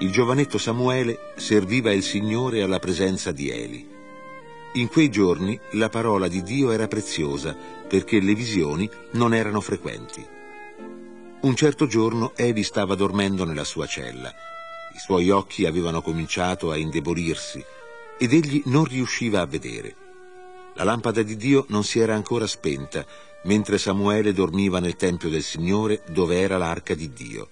Il giovanetto Samuele serviva il Signore alla presenza di Eli. In quei giorni la parola di Dio era preziosa perché le visioni non erano frequenti. Un certo giorno Eli stava dormendo nella sua cella. I suoi occhi avevano cominciato a indebolirsi ed egli non riusciva a vedere. La lampada di Dio non si era ancora spenta mentre Samuele dormiva nel tempio del Signore dove era l'arca di Dio.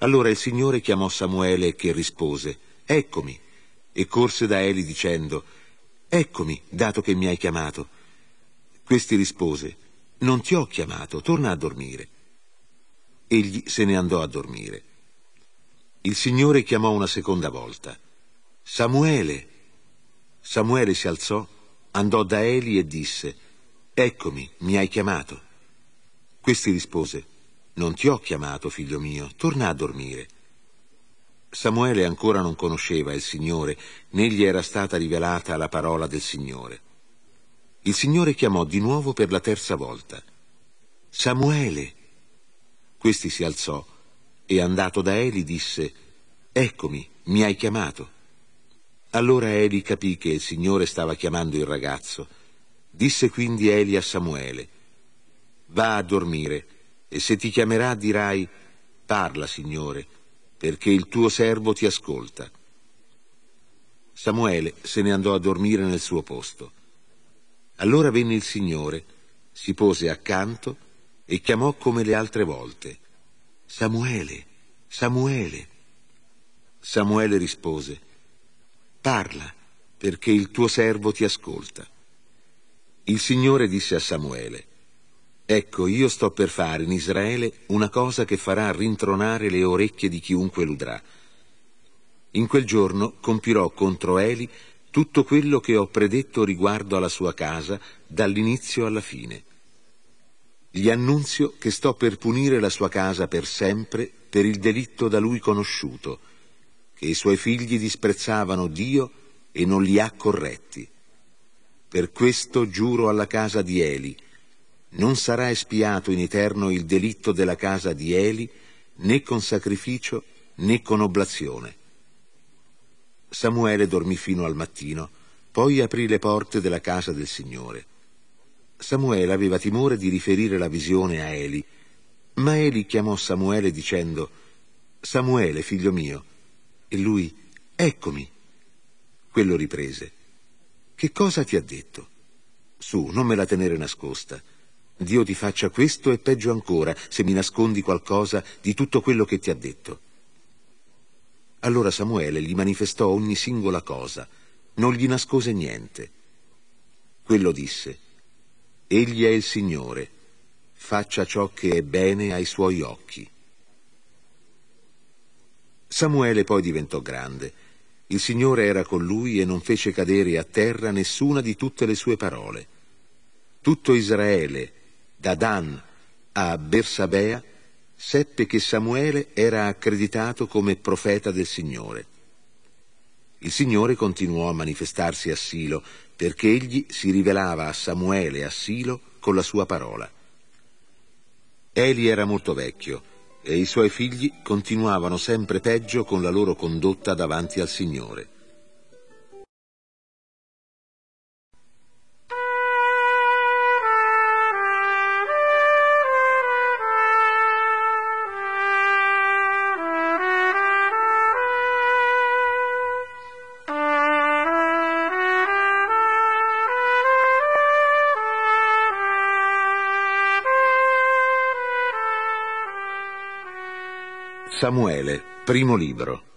Allora il Signore chiamò Samuele che rispose, Eccomi, e corse da Eli dicendo, Eccomi, dato che mi hai chiamato. Questi rispose, Non ti ho chiamato, torna a dormire. Egli se ne andò a dormire. Il Signore chiamò una seconda volta, Samuele. Samuele si alzò, andò da Eli e disse, Eccomi, mi hai chiamato. Questi rispose, non ti ho chiamato, figlio mio, torna a dormire. Samuele ancora non conosceva il Signore, né gli era stata rivelata la parola del Signore. Il Signore chiamò di nuovo per la terza volta. Samuele! Questi si alzò e andato da Eli disse, Eccomi, mi hai chiamato. Allora Eli capì che il Signore stava chiamando il ragazzo. Disse quindi Eli a Samuele, Va a dormire e se ti chiamerà dirai, parla, Signore, perché il tuo servo ti ascolta. Samuele se ne andò a dormire nel suo posto. Allora venne il Signore, si pose accanto e chiamò come le altre volte. Samuele, Samuele. Samuele rispose, parla, perché il tuo servo ti ascolta. Il Signore disse a Samuele, Ecco, io sto per fare in Israele una cosa che farà rintronare le orecchie di chiunque l'udrà. In quel giorno compirò contro Eli tutto quello che ho predetto riguardo alla sua casa dall'inizio alla fine. Gli annunzio che sto per punire la sua casa per sempre per il delitto da lui conosciuto, che i suoi figli disprezzavano Dio e non li ha corretti. Per questo giuro alla casa di Eli, non sarà espiato in eterno il delitto della casa di Eli, né con sacrificio né con oblazione. Samuele dormì fino al mattino, poi aprì le porte della casa del Signore. Samuele aveva timore di riferire la visione a Eli, ma Eli chiamò Samuele dicendo Samuele, figlio mio, e lui Eccomi. Quello riprese Che cosa ti ha detto? Su, non me la tenere nascosta Dio ti faccia questo e peggio ancora se mi nascondi qualcosa di tutto quello che ti ha detto. Allora Samuele gli manifestò ogni singola cosa, non gli nascose niente. Quello disse, Egli è il Signore, faccia ciò che è bene ai suoi occhi. Samuele poi diventò grande. Il Signore era con lui e non fece cadere a terra nessuna di tutte le sue parole. Tutto Israele da Dan a Bersabea, seppe che Samuele era accreditato come profeta del Signore. Il Signore continuò a manifestarsi a Silo perché egli si rivelava a Samuele a Silo con la sua parola. Eli era molto vecchio e i suoi figli continuavano sempre peggio con la loro condotta davanti al Signore. Samuele, primo libro.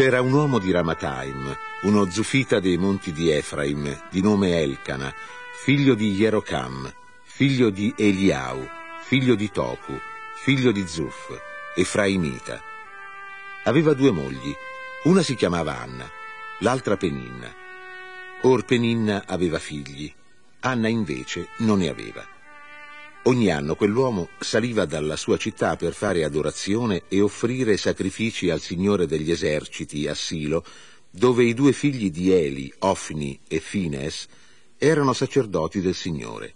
C'era un uomo di Ramakaim, uno zufita dei monti di Efraim, di nome Elcana, figlio di Jerocam, figlio di Eliau, figlio di Toku, figlio di Zuf, Efraimita. Aveva due mogli, una si chiamava Anna, l'altra Peninna. Or Peninna aveva figli, Anna invece non ne aveva. Ogni anno quell'uomo saliva dalla sua città per fare adorazione e offrire sacrifici al Signore degli eserciti a Silo, dove i due figli di Eli, Ofni e Fines, erano sacerdoti del Signore.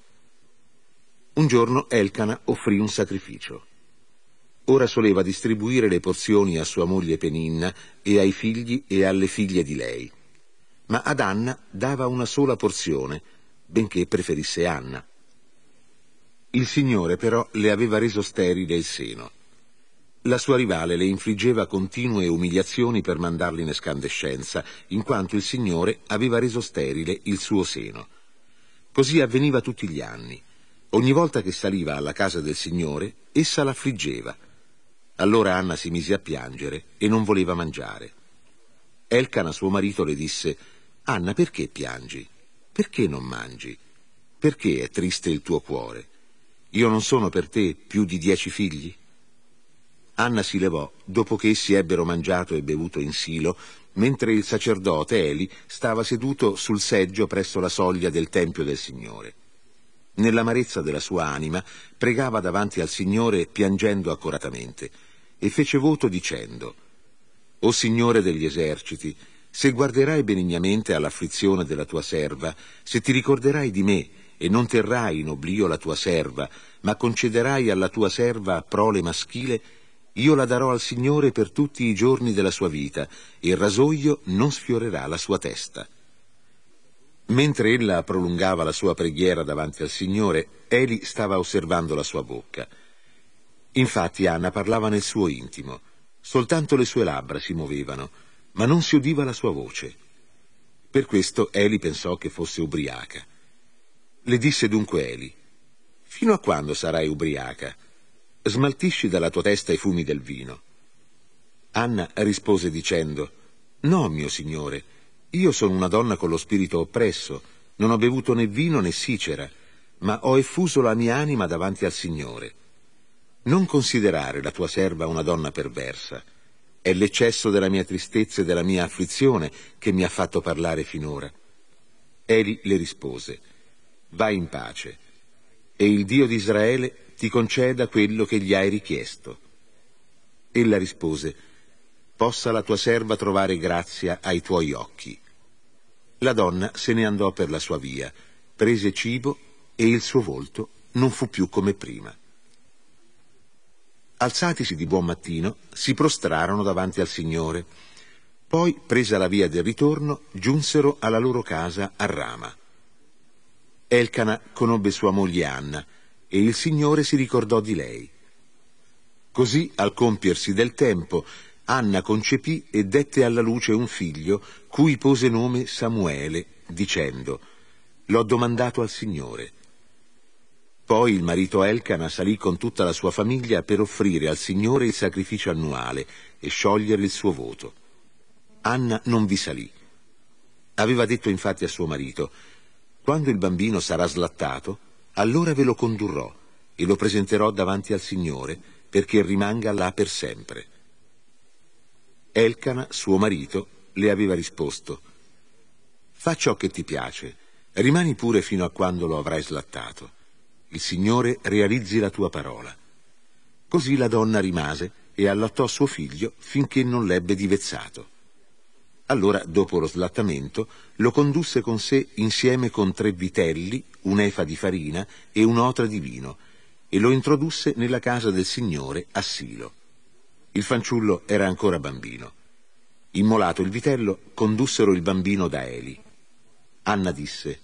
Un giorno Elcana offrì un sacrificio. Ora soleva distribuire le porzioni a sua moglie Peninna e ai figli e alle figlie di lei. Ma ad Anna dava una sola porzione, benché preferisse Anna. Il Signore però le aveva reso sterile il seno. La sua rivale le infliggeva continue umiliazioni per mandarla in escandescenza, in quanto il Signore aveva reso sterile il suo seno. Così avveniva tutti gli anni. Ogni volta che saliva alla casa del Signore, essa l'affliggeva. Allora Anna si mise a piangere e non voleva mangiare. Elcana, suo marito, le disse, Anna, perché piangi? Perché non mangi? Perché è triste il tuo cuore? Io non sono per te più di dieci figli? Anna si levò dopo che essi ebbero mangiato e bevuto in silo, mentre il sacerdote Eli stava seduto sul seggio presso la soglia del Tempio del Signore. Nell'amarezza della sua anima pregava davanti al Signore piangendo accuratamente e fece voto dicendo O Signore degli eserciti, se guarderai benignamente all'afflizione della tua serva, se ti ricorderai di me, e non terrai in oblio la tua serva, ma concederai alla tua serva prole maschile, io la darò al Signore per tutti i giorni della sua vita, e il rasoio non sfiorerà la sua testa. Mentre ella prolungava la sua preghiera davanti al Signore, Eli stava osservando la sua bocca. Infatti Anna parlava nel suo intimo, soltanto le sue labbra si muovevano, ma non si udiva la sua voce. Per questo Eli pensò che fosse ubriaca. Le disse dunque Eli, fino a quando sarai ubriaca? Smaltisci dalla tua testa i fumi del vino. Anna rispose dicendo, No, mio signore, io sono una donna con lo spirito oppresso, non ho bevuto né vino né sicera, ma ho effuso la mia anima davanti al Signore. Non considerare la tua serva una donna perversa. È l'eccesso della mia tristezza e della mia afflizione che mi ha fatto parlare finora. Eli le rispose, vai in pace e il Dio di Israele ti conceda quello che gli hai richiesto. Ella rispose, possa la tua serva trovare grazia ai tuoi occhi. La donna se ne andò per la sua via, prese cibo e il suo volto non fu più come prima. Alzatisi di buon mattino, si prostrarono davanti al Signore. Poi, presa la via del ritorno, giunsero alla loro casa a Rama. Elcana conobbe sua moglie Anna e il Signore si ricordò di lei. Così, al compiersi del tempo, Anna concepì e dette alla luce un figlio, cui pose nome Samuele, dicendo, L'ho domandato al Signore. Poi il marito Elcana salì con tutta la sua famiglia per offrire al Signore il sacrificio annuale e sciogliere il suo voto. Anna non vi salì. Aveva detto infatti a suo marito, quando il bambino sarà slattato, allora ve lo condurrò e lo presenterò davanti al Signore perché rimanga là per sempre. Elcana, suo marito, le aveva risposto Fa ciò che ti piace, rimani pure fino a quando lo avrai slattato. Il Signore realizzi la tua parola. Così la donna rimase e allattò suo figlio finché non l'ebbe divezzato. Allora, dopo lo slattamento, lo condusse con sé insieme con tre vitelli, un'efa di farina e un'otra di vino, e lo introdusse nella casa del Signore a Silo. Il fanciullo era ancora bambino. Immolato il vitello, condussero il bambino da Eli. Anna disse,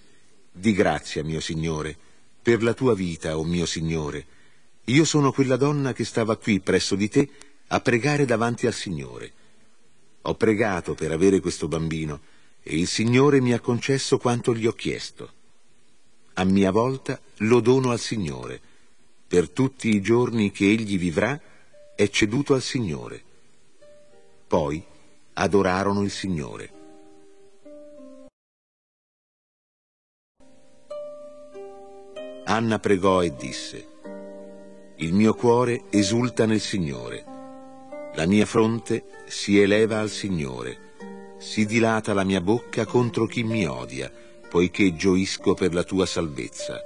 Di grazia, mio Signore, per la tua vita, o oh mio Signore, io sono quella donna che stava qui presso di te a pregare davanti al Signore ho pregato per avere questo bambino e il Signore mi ha concesso quanto gli ho chiesto. A mia volta lo dono al Signore. Per tutti i giorni che egli vivrà è ceduto al Signore. Poi adorarono il Signore. Anna pregò e disse, Il mio cuore esulta nel Signore la mia fronte si eleva al Signore, si dilata la mia bocca contro chi mi odia, poiché gioisco per la tua salvezza.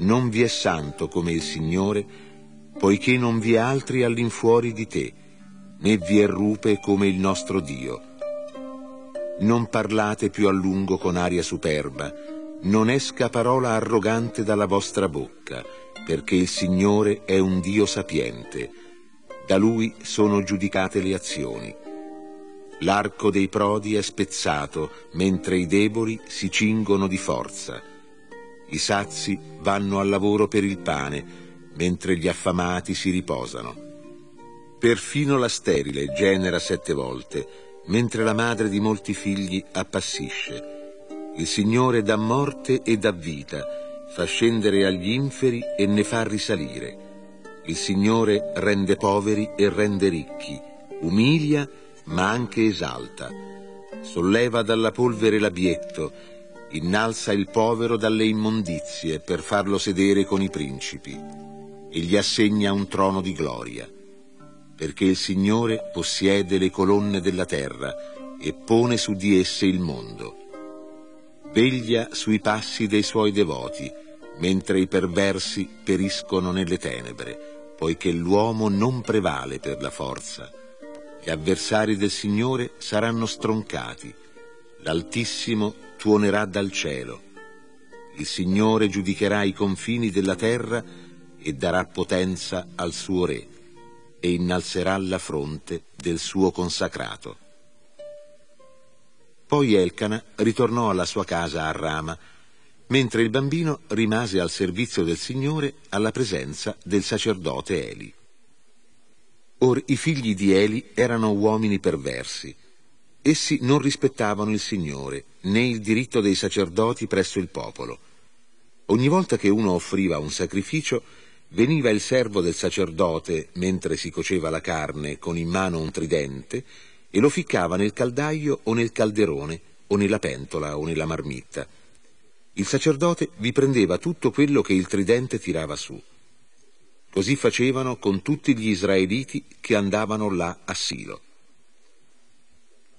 Non vi è santo come il Signore, poiché non vi è altri all'infuori di te, né vi è rupe come il nostro Dio. Non parlate più a lungo con aria superba, non esca parola arrogante dalla vostra bocca, perché il Signore è un Dio sapiente da lui sono giudicate le azioni. L'arco dei prodi è spezzato, mentre i deboli si cingono di forza. I sazi vanno al lavoro per il pane, mentre gli affamati si riposano. Perfino la sterile genera sette volte, mentre la madre di molti figli appassisce. Il Signore dà morte e dà vita, fa scendere agli inferi e ne fa risalire. Il Signore rende poveri e rende ricchi, umilia ma anche esalta. Solleva dalla polvere l'abietto, innalza il povero dalle immondizie per farlo sedere con i principi e gli assegna un trono di gloria, perché il Signore possiede le colonne della terra e pone su di esse il mondo. Veglia sui passi dei suoi devoti, mentre i perversi periscono nelle tenebre poiché l'uomo non prevale per la forza. Gli avversari del Signore saranno stroncati, l'Altissimo tuonerà dal cielo. Il Signore giudicherà i confini della terra e darà potenza al suo Re e innalzerà la fronte del suo consacrato. Poi Elcana ritornò alla sua casa a Rama, mentre il bambino rimase al servizio del Signore alla presenza del sacerdote Eli. Or i figli di Eli erano uomini perversi. Essi non rispettavano il Signore né il diritto dei sacerdoti presso il popolo. Ogni volta che uno offriva un sacrificio, veniva il servo del sacerdote mentre si coceva la carne con in mano un tridente e lo ficcava nel caldaio o nel calderone o nella pentola o nella marmitta il sacerdote vi prendeva tutto quello che il tridente tirava su. Così facevano con tutti gli israeliti che andavano là a Silo.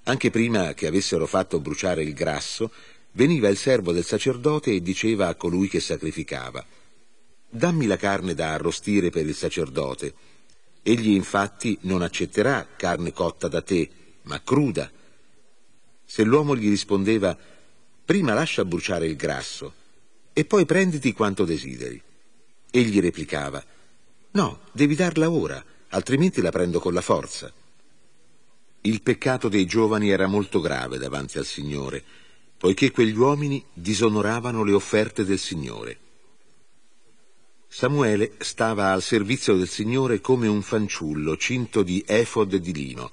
Anche prima che avessero fatto bruciare il grasso, veniva il servo del sacerdote e diceva a colui che sacrificava, dammi la carne da arrostire per il sacerdote. Egli infatti non accetterà carne cotta da te, ma cruda. Se l'uomo gli rispondeva, prima lascia bruciare il grasso e poi prenditi quanto desideri. Egli replicava, no, devi darla ora, altrimenti la prendo con la forza. Il peccato dei giovani era molto grave davanti al Signore, poiché quegli uomini disonoravano le offerte del Signore. Samuele stava al servizio del Signore come un fanciullo cinto di efod di lino.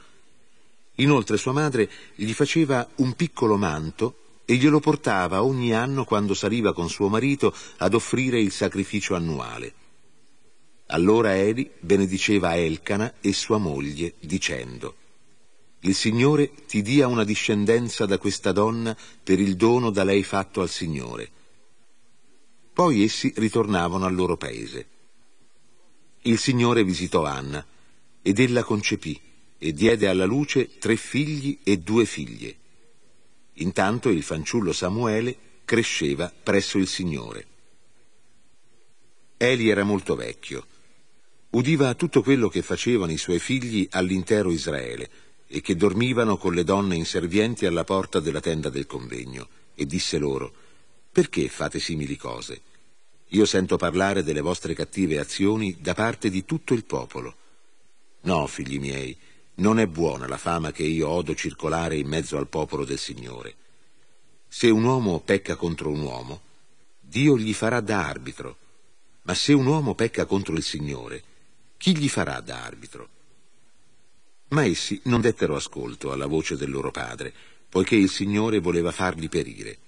Inoltre sua madre gli faceva un piccolo manto e glielo portava ogni anno quando saliva con suo marito ad offrire il sacrificio annuale. Allora Eli benediceva Elcana e sua moglie dicendo Il Signore ti dia una discendenza da questa donna per il dono da lei fatto al Signore. Poi essi ritornavano al loro paese. Il Signore visitò Anna ed ella concepì e diede alla luce tre figli e due figlie. Intanto il fanciullo Samuele cresceva presso il Signore. Eli era molto vecchio. Udiva tutto quello che facevano i suoi figli all'intero Israele e che dormivano con le donne inservienti alla porta della tenda del convegno e disse loro perché fate simili cose? Io sento parlare delle vostre cattive azioni da parte di tutto il popolo. No, figli miei, non è buona la fama che io odo circolare in mezzo al popolo del Signore. Se un uomo pecca contro un uomo, Dio gli farà da arbitro. Ma se un uomo pecca contro il Signore, chi gli farà da arbitro? Ma essi non dettero ascolto alla voce del loro padre, poiché il Signore voleva farli perire.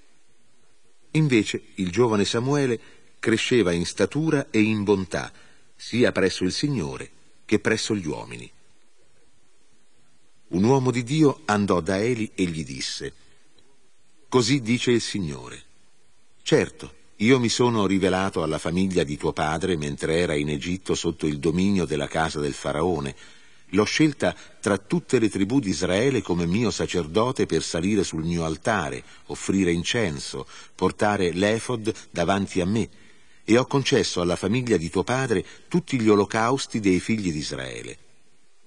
Invece il giovane Samuele cresceva in statura e in bontà, sia presso il Signore che presso gli uomini un uomo di Dio andò da Eli e gli disse, Così dice il Signore. Certo, io mi sono rivelato alla famiglia di tuo padre mentre era in Egitto sotto il dominio della casa del faraone. L'ho scelta tra tutte le tribù di Israele come mio sacerdote per salire sul mio altare, offrire incenso, portare l'efod davanti a me, e ho concesso alla famiglia di tuo padre tutti gli olocausti dei figli di Israele.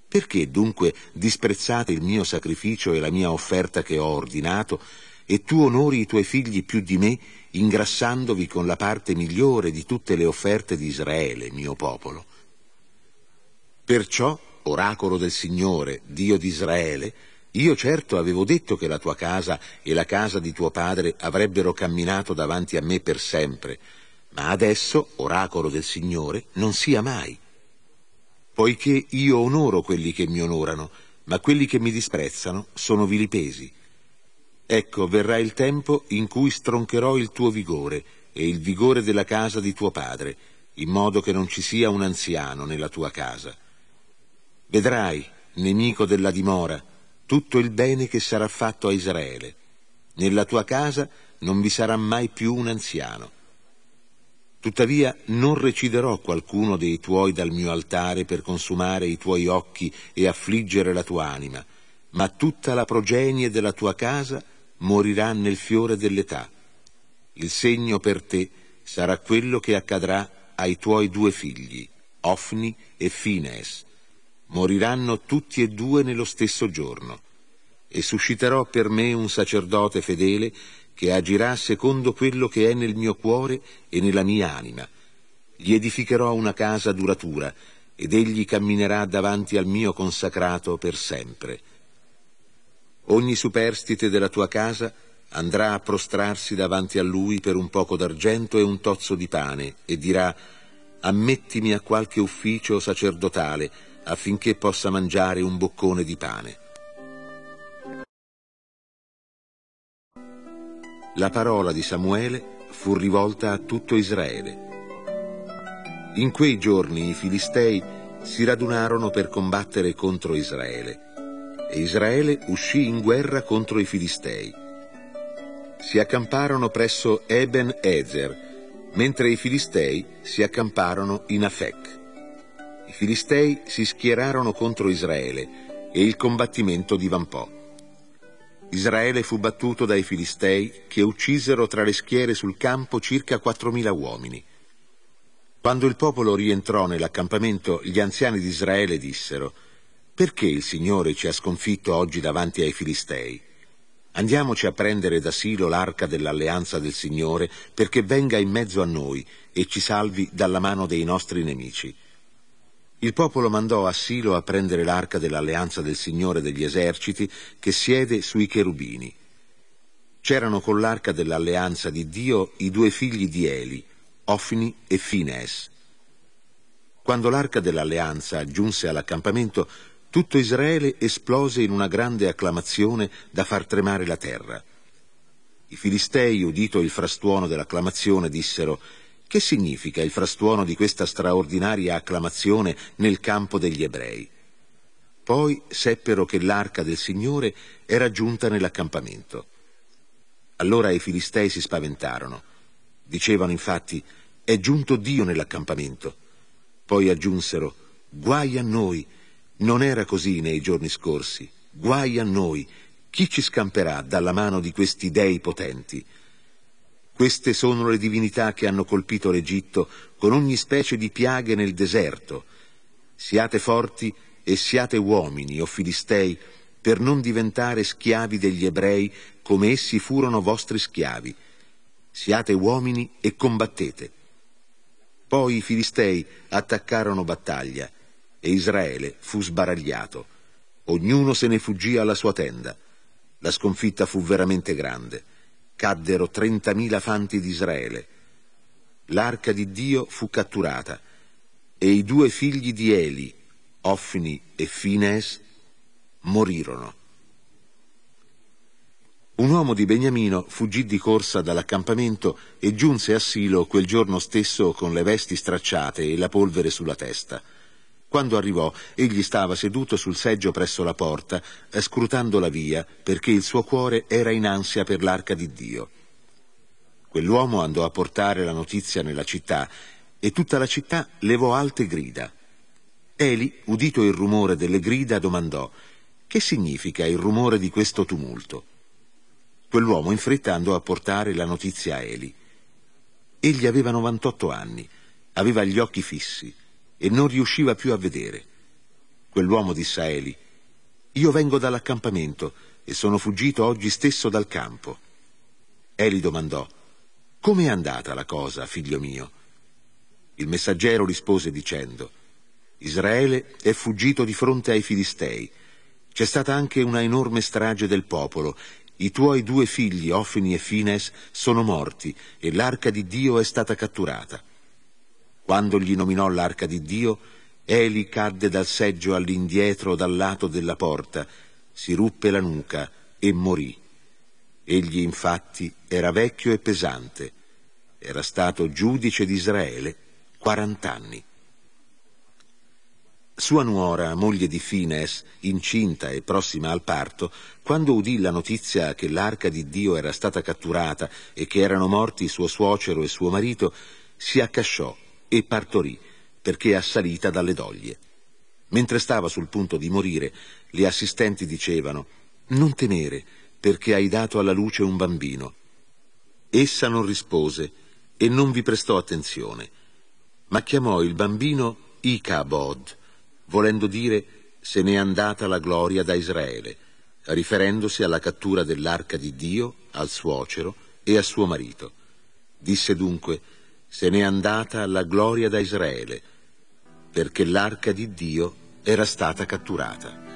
Perché dunque disprezzate il mio sacrificio e la mia offerta che ho ordinato, e tu onori i tuoi figli più di me, ingrassandovi con la parte migliore di tutte le offerte di Israele, mio popolo? Perciò, oracolo del Signore, Dio di Israele, io certo avevo detto che la tua casa e la casa di tuo padre avrebbero camminato davanti a me per sempre, ma adesso, oracolo del Signore, non sia mai poiché io onoro quelli che mi onorano, ma quelli che mi disprezzano sono vilipesi. Ecco, verrà il tempo in cui stroncherò il tuo vigore e il vigore della casa di tuo padre, in modo che non ci sia un anziano nella tua casa. Vedrai, nemico della dimora, tutto il bene che sarà fatto a Israele. Nella tua casa non vi sarà mai più un anziano. Tuttavia non reciderò qualcuno dei tuoi dal mio altare per consumare i tuoi occhi e affliggere la tua anima, ma tutta la progenie della tua casa morirà nel fiore dell'età. Il segno per te sarà quello che accadrà ai tuoi due figli, Ofni e Fines. Moriranno tutti e due nello stesso giorno. E susciterò per me un sacerdote fedele che agirà secondo quello che è nel mio cuore e nella mia anima. Gli edificherò una casa duratura, ed egli camminerà davanti al mio consacrato per sempre. Ogni superstite della tua casa andrà a prostrarsi davanti a lui per un poco d'argento e un tozzo di pane, e dirà, ammettimi a qualche ufficio sacerdotale, affinché possa mangiare un boccone di pane. la parola di Samuele fu rivolta a tutto Israele. In quei giorni i Filistei si radunarono per combattere contro Israele e Israele uscì in guerra contro i Filistei. Si accamparono presso Eben Ezer, mentre i Filistei si accamparono in Afek. I Filistei si schierarono contro Israele e il combattimento divampò. Israele fu battuto dai Filistei che uccisero tra le schiere sul campo circa 4.000 uomini. Quando il popolo rientrò nell'accampamento, gli anziani di Israele dissero, perché il Signore ci ha sconfitto oggi davanti ai Filistei? Andiamoci a prendere da Silo l'arca dell'alleanza del Signore perché venga in mezzo a noi e ci salvi dalla mano dei nostri nemici. Il popolo mandò a Silo a prendere l'arca dell'alleanza del Signore degli eserciti che siede sui cherubini. C'erano con l'arca dell'alleanza di Dio i due figli di Eli, Ofni e Fines. Quando l'arca dell'alleanza giunse all'accampamento, tutto Israele esplose in una grande acclamazione da far tremare la terra. I filistei, udito il frastuono dell'acclamazione, dissero che significa il frastuono di questa straordinaria acclamazione nel campo degli ebrei? Poi seppero che l'arca del Signore era giunta nell'accampamento. Allora i filistei si spaventarono. Dicevano infatti, è giunto Dio nell'accampamento. Poi aggiunsero, guai a noi, non era così nei giorni scorsi, guai a noi, chi ci scamperà dalla mano di questi dei potenti? Queste sono le divinità che hanno colpito l'Egitto con ogni specie di piaghe nel deserto. Siate forti e siate uomini, o Filistei, per non diventare schiavi degli ebrei come essi furono vostri schiavi. Siate uomini e combattete. Poi i Filistei attaccarono battaglia e Israele fu sbaragliato. Ognuno se ne fuggì alla sua tenda. La sconfitta fu veramente grande caddero 30.000 fanti di Israele. L'arca di Dio fu catturata e i due figli di Eli, Offini e Fines, morirono. Un uomo di Beniamino fuggì di corsa dall'accampamento e giunse a Silo quel giorno stesso con le vesti stracciate e la polvere sulla testa. Quando arrivò, egli stava seduto sul seggio presso la porta, eh, scrutando la via, perché il suo cuore era in ansia per l'arca di Dio. Quell'uomo andò a portare la notizia nella città e tutta la città levò alte grida. Eli, udito il rumore delle grida, domandò Che significa il rumore di questo tumulto? Quell'uomo in fretta andò a portare la notizia a Eli. Egli aveva 98 anni, aveva gli occhi fissi, e non riusciva più a vedere. Quell'uomo disse a Eli, io vengo dall'accampamento e sono fuggito oggi stesso dal campo. Eli domandò, Com'è andata la cosa, figlio mio? Il messaggero rispose dicendo, Israele è fuggito di fronte ai Filistei. C'è stata anche una enorme strage del popolo. I tuoi due figli, Ofini e Fines, sono morti e l'arca di Dio è stata catturata. Quando gli nominò l'arca di Dio, Eli cadde dal seggio all'indietro dal lato della porta, si ruppe la nuca e morì. Egli infatti era vecchio e pesante, era stato giudice di Israele 40 anni. Sua nuora, moglie di Fines, incinta e prossima al parto, quando udì la notizia che l'arca di Dio era stata catturata e che erano morti suo suocero e suo marito, si accasciò e partorì, perché assalita dalle doglie. Mentre stava sul punto di morire, le assistenti dicevano Non temere, perché hai dato alla luce un bambino. Essa non rispose e non vi prestò attenzione, ma chiamò il bambino Icabod, volendo dire se n'è andata la gloria da Israele, riferendosi alla cattura dell'arca di Dio, al suocero e a suo marito. Disse dunque se n'è andata alla gloria da Israele, perché l'arca di Dio era stata catturata.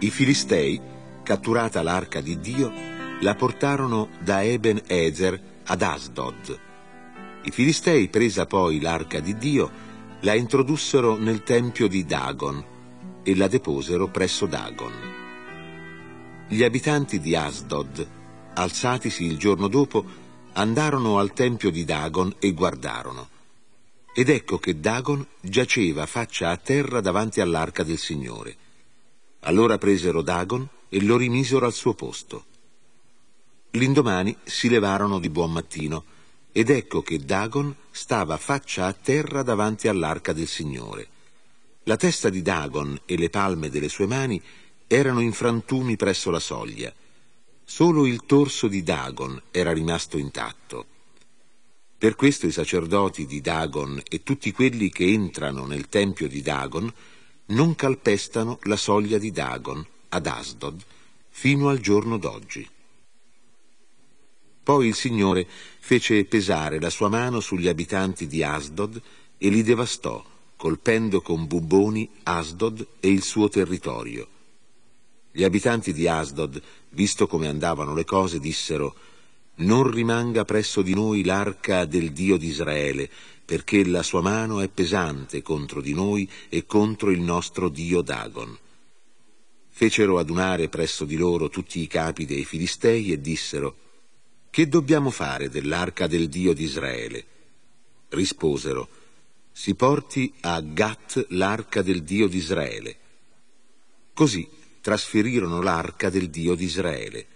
I Filistei, catturata l'arca di Dio, la portarono da Eben Ezer ad Asdod. I Filistei, presa poi l'arca di Dio, la introdussero nel tempio di Dagon e la deposero presso Dagon. Gli abitanti di Asdod, alzatisi il giorno dopo, andarono al tempio di Dagon e guardarono. Ed ecco che Dagon giaceva faccia a terra davanti all'arca del Signore. Allora presero Dagon e lo rimisero al suo posto. L'indomani si levarono di buon mattino ed ecco che Dagon stava faccia a terra davanti all'arca del Signore. La testa di Dagon e le palme delle sue mani erano in frantumi presso la soglia. Solo il torso di Dagon era rimasto intatto. Per questo i sacerdoti di Dagon e tutti quelli che entrano nel tempio di Dagon non calpestano la soglia di Dagon ad Asdod fino al giorno d'oggi. Poi il Signore fece pesare la sua mano sugli abitanti di Asdod e li devastò, colpendo con buboni Asdod e il suo territorio. Gli abitanti di Asdod, visto come andavano le cose, dissero non rimanga presso di noi l'arca del Dio di Israele, perché la sua mano è pesante contro di noi e contro il nostro Dio Dagon. Fecero adunare presso di loro tutti i capi dei Filistei e dissero, Che dobbiamo fare dell'arca del Dio di Israele? Risposero, Si porti a Gat l'arca del Dio di Israele. Così trasferirono l'arca del Dio di Israele.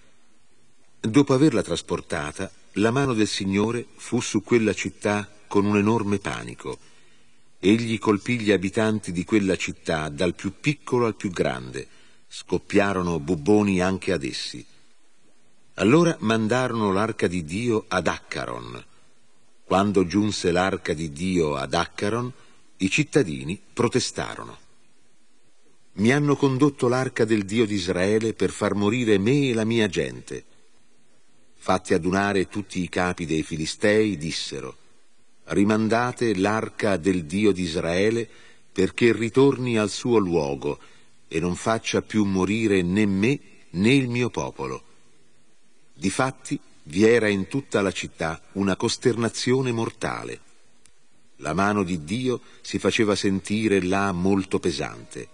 Dopo averla trasportata, la mano del Signore fu su quella città con un enorme panico. Egli colpì gli abitanti di quella città, dal più piccolo al più grande. Scoppiarono buboni anche ad essi. Allora mandarono l'arca di Dio ad Accaron. Quando giunse l'arca di Dio ad Accaron, i cittadini protestarono mi hanno condotto l'arca del Dio di Israele per far morire me e la mia gente. Fatti adunare tutti i capi dei Filistei, dissero, rimandate l'arca del Dio di Israele perché ritorni al suo luogo e non faccia più morire né me né il mio popolo. Difatti vi era in tutta la città una costernazione mortale. La mano di Dio si faceva sentire là molto pesante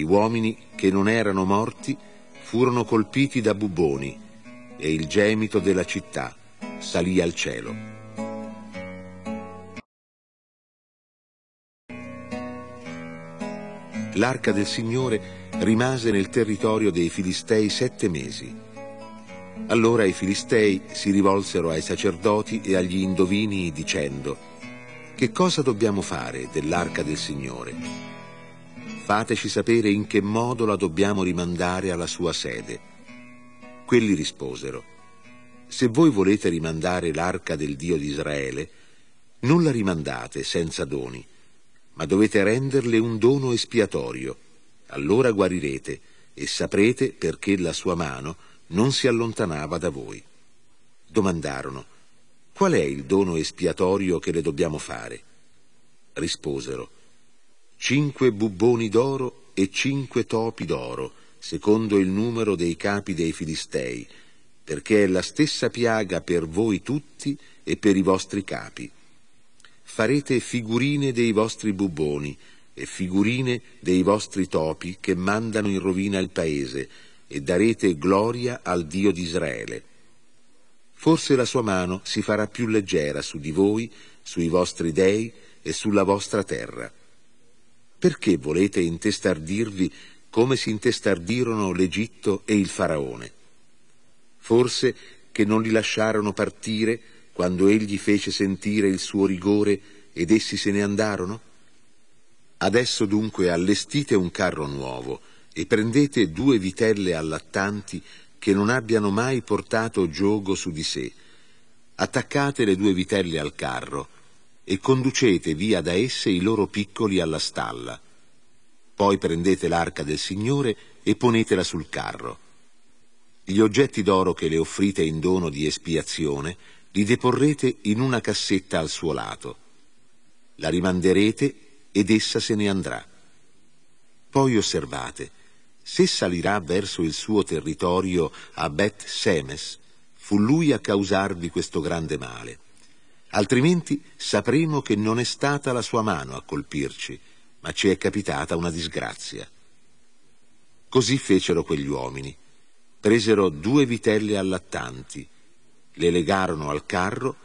gli uomini che non erano morti furono colpiti da buboni e il gemito della città salì al cielo. L'arca del Signore rimase nel territorio dei Filistei sette mesi. Allora i Filistei si rivolsero ai sacerdoti e agli indovini dicendo, Che cosa dobbiamo fare dell'arca del Signore? Fateci sapere in che modo la dobbiamo rimandare alla sua sede. Quelli risposero, se voi volete rimandare l'arca del Dio di Israele, non la rimandate senza doni, ma dovete renderle un dono espiatorio. Allora guarirete e saprete perché la sua mano non si allontanava da voi. Domandarono, qual è il dono espiatorio che le dobbiamo fare? Risposero, cinque bubboni d'oro e cinque topi d'oro, secondo il numero dei capi dei Filistei, perché è la stessa piaga per voi tutti e per i vostri capi. Farete figurine dei vostri bubboni e figurine dei vostri topi che mandano in rovina il paese, e darete gloria al Dio di Israele. Forse la sua mano si farà più leggera su di voi, sui vostri dei e sulla vostra terra perché volete intestardirvi come si intestardirono l'Egitto e il Faraone? Forse che non li lasciarono partire quando egli fece sentire il suo rigore ed essi se ne andarono? Adesso dunque allestite un carro nuovo e prendete due vitelle allattanti che non abbiano mai portato giogo su di sé. Attaccate le due vitelle al carro e conducete via da esse i loro piccoli alla stalla. Poi prendete l'arca del Signore e ponetela sul carro. Gli oggetti d'oro che le offrite in dono di espiazione li deporrete in una cassetta al suo lato. La rimanderete ed essa se ne andrà. Poi osservate, se salirà verso il suo territorio a Bet Semes, fu lui a causarvi questo grande male altrimenti sapremo che non è stata la sua mano a colpirci, ma ci è capitata una disgrazia. Così fecero quegli uomini. Presero due vitelle allattanti, le legarono al carro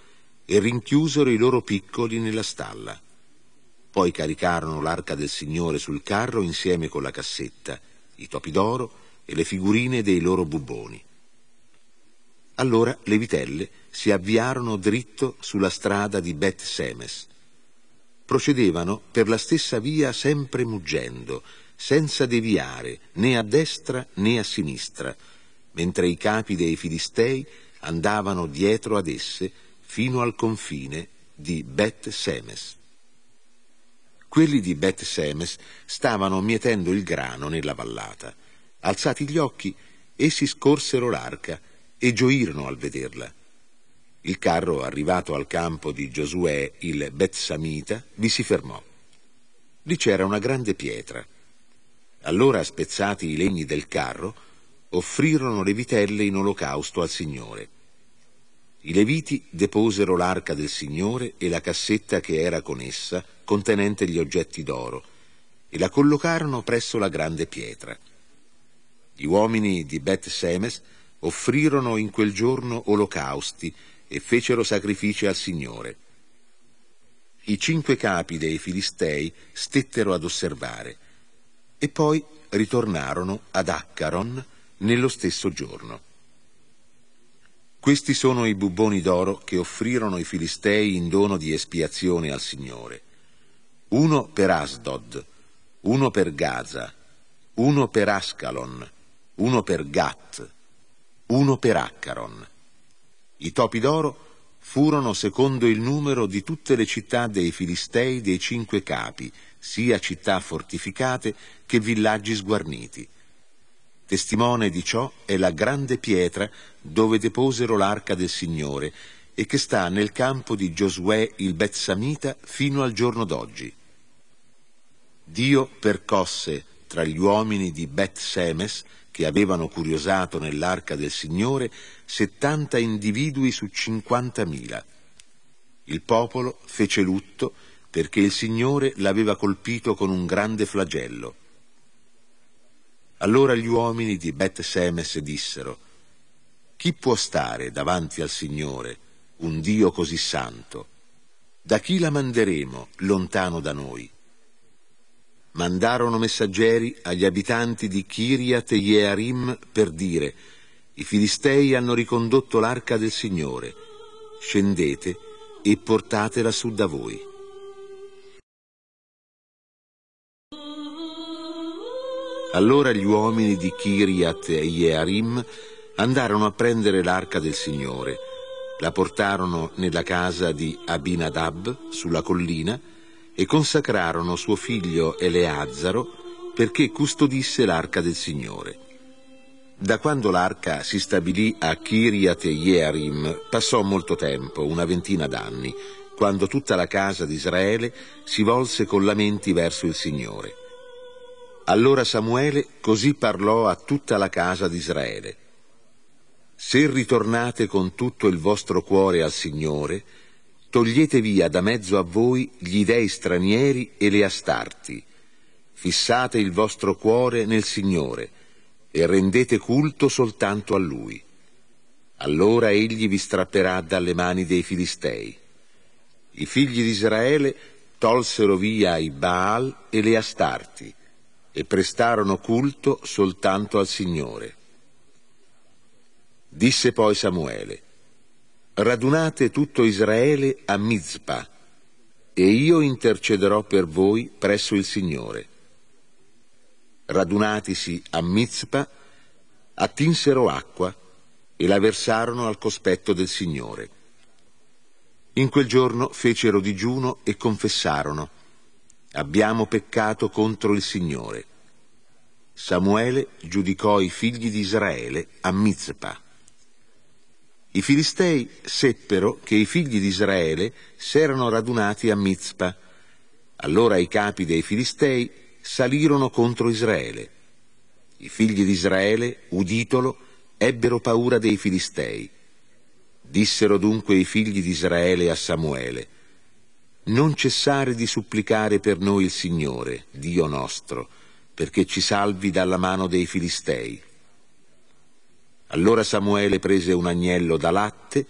e rinchiusero i loro piccoli nella stalla. Poi caricarono l'arca del Signore sul carro insieme con la cassetta, i topi d'oro e le figurine dei loro buboni. Allora le vitelle si avviarono dritto sulla strada di Bet Semes. Procedevano per la stessa via sempre muggendo, senza deviare né a destra né a sinistra, mentre i capi dei Filistei andavano dietro ad esse fino al confine di Bet Semes. Quelli di Bet Semes stavano mietendo il grano nella vallata. Alzati gli occhi, essi scorsero l'arca e gioirono al vederla. Il carro, arrivato al campo di Giosuè il Betsamita, vi si fermò. Lì c'era una grande pietra. Allora, spezzati i legni del carro, offrirono le vitelle in olocausto al Signore. I Leviti deposero l'arca del Signore e la cassetta che era con essa, contenente gli oggetti d'oro, e la collocarono presso la grande pietra. Gli uomini di Bet Semes offrirono in quel giorno olocausti e fecero sacrifici al Signore. I cinque capi dei Filistei stettero ad osservare e poi ritornarono ad Accaron nello stesso giorno. Questi sono i bubboni d'oro che offrirono i Filistei in dono di espiazione al Signore. Uno per Asdod, uno per Gaza, uno per Ascalon, uno per Gat, uno per Accaron. I topi d'oro furono secondo il numero di tutte le città dei Filistei dei cinque capi, sia città fortificate che villaggi sguarniti. Testimone di ciò è la grande pietra dove deposero l'arca del Signore e che sta nel campo di Giosuè il Betsamita fino al giorno d'oggi. Dio percosse tra gli uomini di Bet Semes che avevano curiosato nell'arca del Signore 70 individui su 50.000. Il popolo fece lutto perché il Signore l'aveva colpito con un grande flagello. Allora gli uomini di Bet Semes dissero, chi può stare davanti al Signore, un Dio così santo? Da chi la manderemo lontano da noi? mandarono messaggeri agli abitanti di Kiriat e Yearim per dire i Filistei hanno ricondotto l'arca del Signore, scendete e portatela su da voi. Allora gli uomini di Kiriat e Yearim andarono a prendere l'arca del Signore, la portarono nella casa di Abinadab sulla collina, e consacrarono suo figlio Eleazzaro perché custodisse l'arca del Signore. Da quando l'arca si stabilì a Kiriat Yearim passò molto tempo, una ventina d'anni, quando tutta la casa di Israele si volse con lamenti verso il Signore. Allora Samuele così parlò a tutta la casa di Israele. Se ritornate con tutto il vostro cuore al Signore, togliete via da mezzo a voi gli dei stranieri e le astarti, fissate il vostro cuore nel Signore e rendete culto soltanto a Lui. Allora egli vi strapperà dalle mani dei Filistei. I figli di Israele tolsero via i Baal e le Astarti e prestarono culto soltanto al Signore. Disse poi Samuele, radunate tutto Israele a Mizpa, e io intercederò per voi presso il Signore. Radunatisi a Mizpa, attinsero acqua e la versarono al cospetto del Signore. In quel giorno fecero digiuno e confessarono, abbiamo peccato contro il Signore. Samuele giudicò i figli di Israele a Mizpa. I Filistei seppero che i figli di Israele s'erano radunati a Mizpa. Allora i capi dei Filistei salirono contro Israele. I figli di Israele, uditolo, ebbero paura dei Filistei. Dissero dunque i figli di Israele a Samuele, non cessare di supplicare per noi il Signore, Dio nostro, perché ci salvi dalla mano dei Filistei. Allora Samuele prese un agnello da latte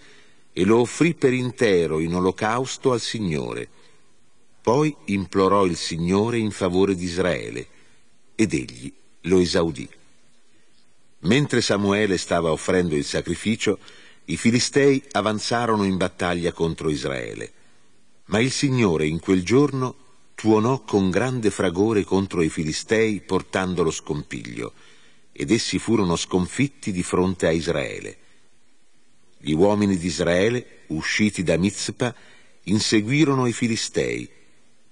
e lo offrì per intero in olocausto al Signore. Poi implorò il Signore in favore di Israele ed egli lo esaudì. Mentre Samuele stava offrendo il sacrificio, i Filistei avanzarono in battaglia contro Israele. Ma il Signore in quel giorno tuonò con grande fragore contro i Filistei portando lo scompiglio ed essi furono sconfitti di fronte a Israele. Gli uomini di Israele, usciti da Mizpa, inseguirono i Filistei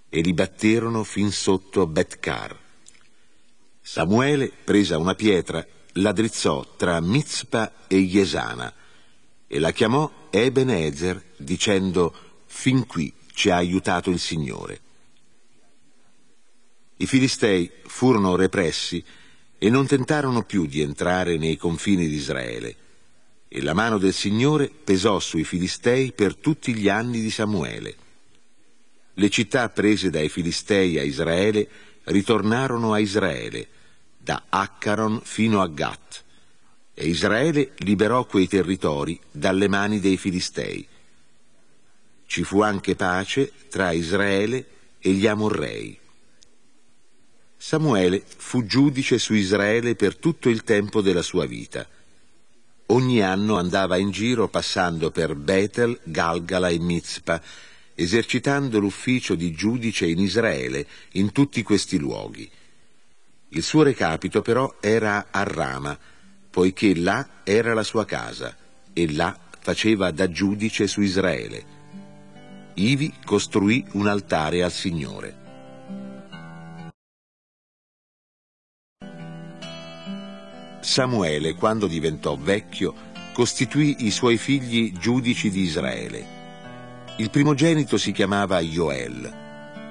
e li batterono fin sotto Betcar. Samuele, presa una pietra, la drizzò tra Mizpa e Jesana e la chiamò Ebenezer dicendo «Fin qui ci ha aiutato il Signore». I Filistei furono repressi e non tentarono più di entrare nei confini di Israele. E la mano del Signore pesò sui Filistei per tutti gli anni di Samuele. Le città prese dai Filistei a Israele ritornarono a Israele, da Accaron fino a Gat, e Israele liberò quei territori dalle mani dei Filistei. Ci fu anche pace tra Israele e gli Amorrei. Samuele fu giudice su Israele per tutto il tempo della sua vita. Ogni anno andava in giro passando per Betel, Galgala e Mizpa, esercitando l'ufficio di giudice in Israele in tutti questi luoghi. Il suo recapito però era a Rama, poiché là era la sua casa e là faceva da giudice su Israele. Ivi costruì un altare al Signore. Samuele, quando diventò vecchio, costituì i suoi figli giudici di Israele. Il primogenito si chiamava Joel,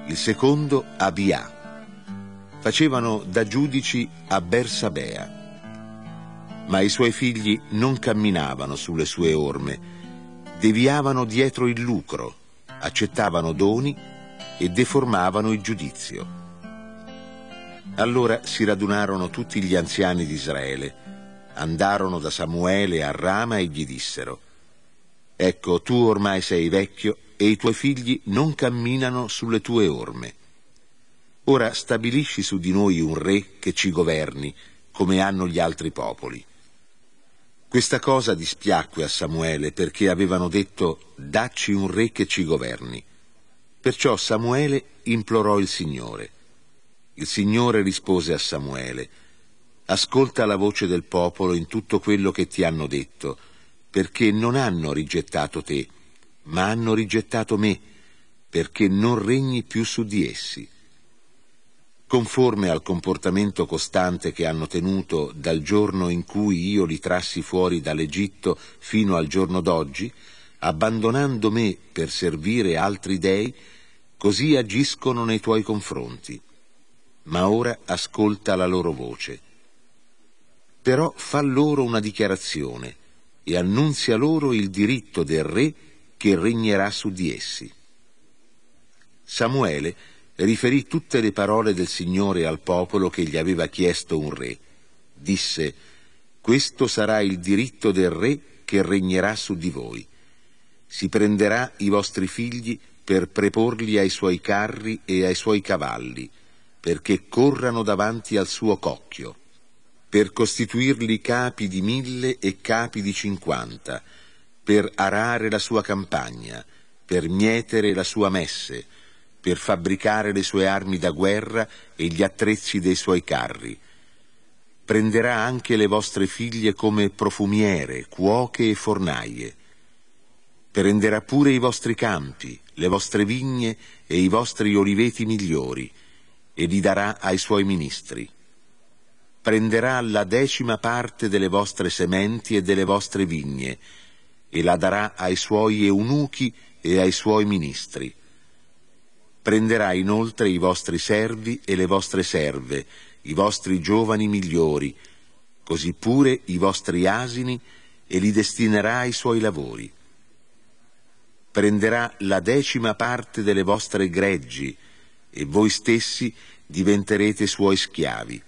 il secondo Abia. Facevano da giudici a Bersabea. Ma i suoi figli non camminavano sulle sue orme, deviavano dietro il lucro, accettavano doni e deformavano il giudizio. Allora si radunarono tutti gli anziani di Israele, andarono da Samuele a Rama e gli dissero, Ecco, tu ormai sei vecchio e i tuoi figli non camminano sulle tue orme. Ora stabilisci su di noi un re che ci governi, come hanno gli altri popoli. Questa cosa dispiacque a Samuele perché avevano detto dacci un re che ci governi. Perciò Samuele implorò il Signore. Il Signore rispose a Samuele, Ascolta la voce del popolo in tutto quello che ti hanno detto, perché non hanno rigettato te, ma hanno rigettato me, perché non regni più su di essi. Conforme al comportamento costante che hanno tenuto dal giorno in cui io li trassi fuori dall'Egitto fino al giorno d'oggi, abbandonando me per servire altri dei, così agiscono nei tuoi confronti ma ora ascolta la loro voce. Però fa loro una dichiarazione e annunzia loro il diritto del re che regnerà su di essi. Samuele riferì tutte le parole del Signore al popolo che gli aveva chiesto un re. Disse, questo sarà il diritto del re che regnerà su di voi. Si prenderà i vostri figli per preporli ai suoi carri e ai suoi cavalli perché corrano davanti al suo cocchio, per costituirli capi di mille e capi di cinquanta, per arare la sua campagna, per mietere la sua messe, per fabbricare le sue armi da guerra e gli attrezzi dei suoi carri. Prenderà anche le vostre figlie come profumiere, cuoche e fornaie. Prenderà pure i vostri campi, le vostre vigne e i vostri oliveti migliori, e li darà ai suoi ministri. Prenderà la decima parte delle vostre sementi e delle vostre vigne, e la darà ai suoi eunuchi e ai suoi ministri. Prenderà inoltre i vostri servi e le vostre serve, i vostri giovani migliori, così pure i vostri asini, e li destinerà ai suoi lavori. Prenderà la decima parte delle vostre greggi, e voi stessi diventerete suoi schiavi.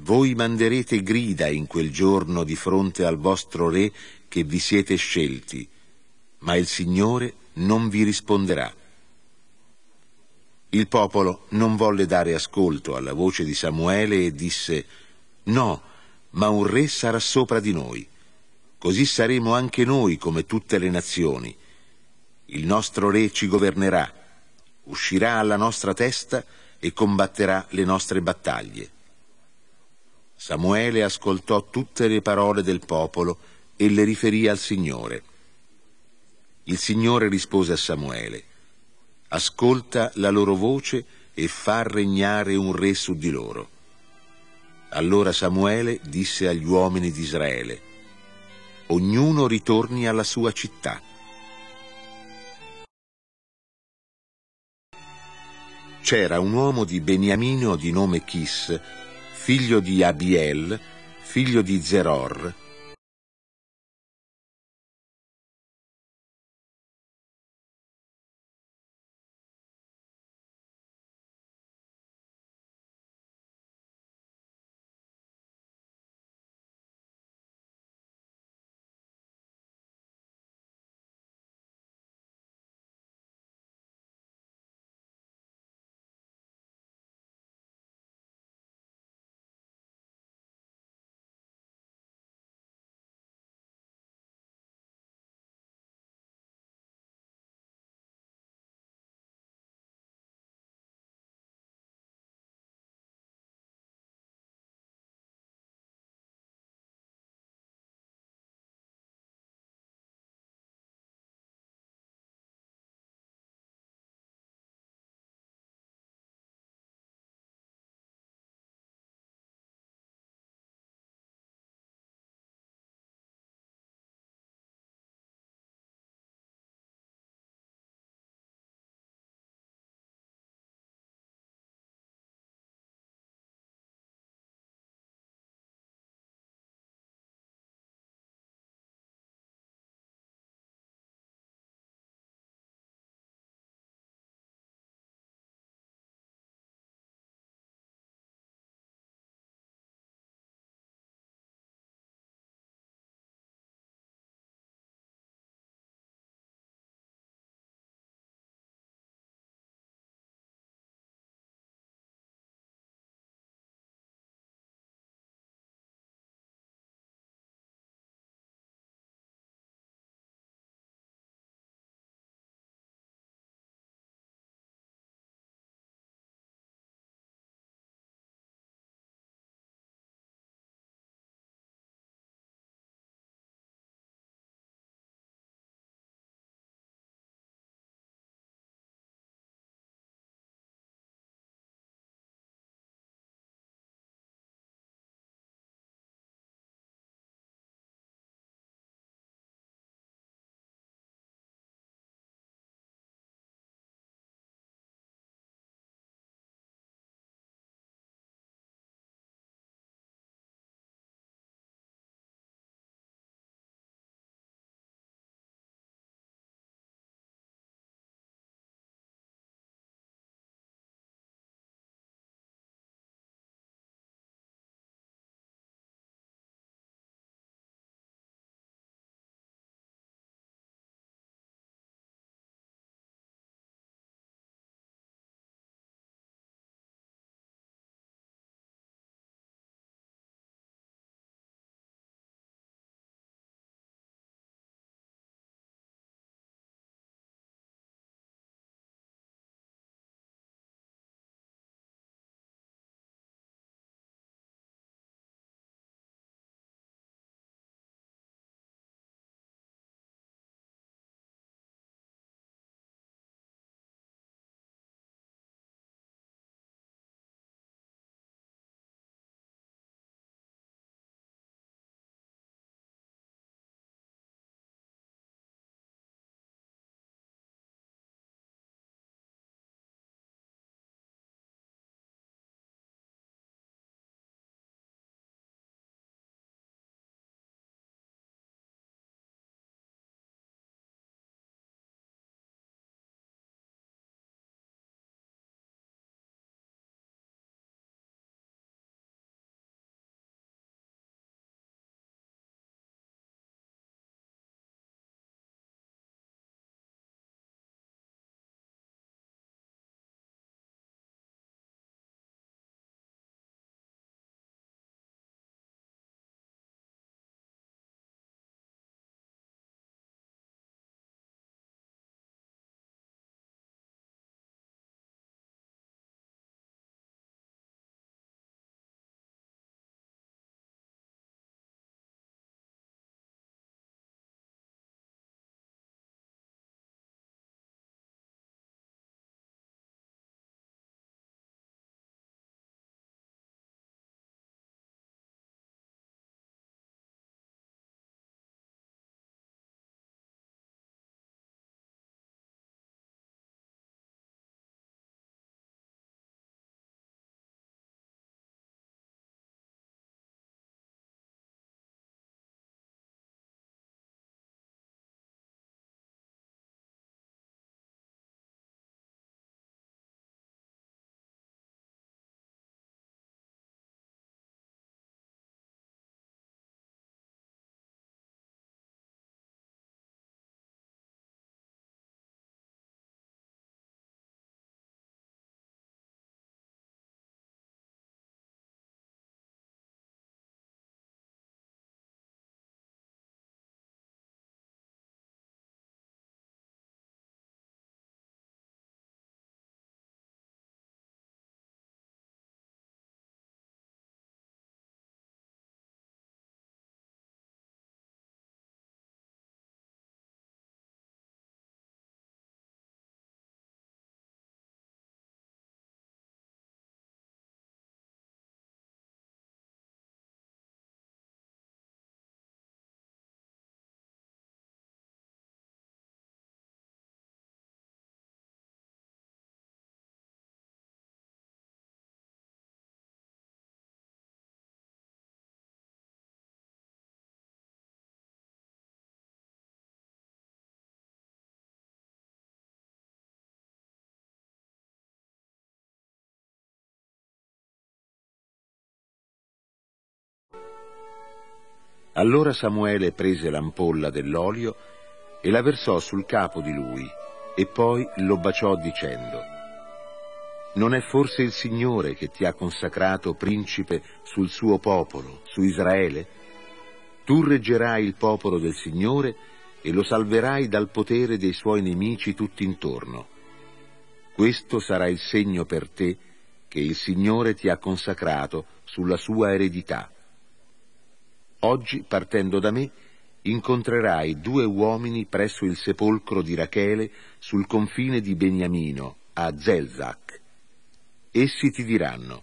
Voi manderete grida in quel giorno di fronte al vostro Re che vi siete scelti, ma il Signore non vi risponderà. Il popolo non volle dare ascolto alla voce di Samuele e disse No, ma un re sarà sopra di noi. Così saremo anche noi come tutte le nazioni. Il nostro re ci governerà uscirà alla nostra testa e combatterà le nostre battaglie. Samuele ascoltò tutte le parole del popolo e le riferì al Signore. Il Signore rispose a Samuele, ascolta la loro voce e fa regnare un re su di loro. Allora Samuele disse agli uomini di Israele, ognuno ritorni alla sua città c'era un uomo di Beniamino di nome Chis, figlio di Abiel, figlio di Zeror, Allora Samuele prese l'ampolla dell'olio e la versò sul capo di lui e poi lo baciò dicendo, Non è forse il Signore che ti ha consacrato principe sul suo popolo, su Israele? Tu reggerai il popolo del Signore e lo salverai dal potere dei suoi nemici tutti intorno. Questo sarà il segno per te che il Signore ti ha consacrato sulla sua eredità. Oggi, partendo da me, incontrerai due uomini presso il sepolcro di Rachele sul confine di Beniamino, a Zelzac. Essi ti diranno,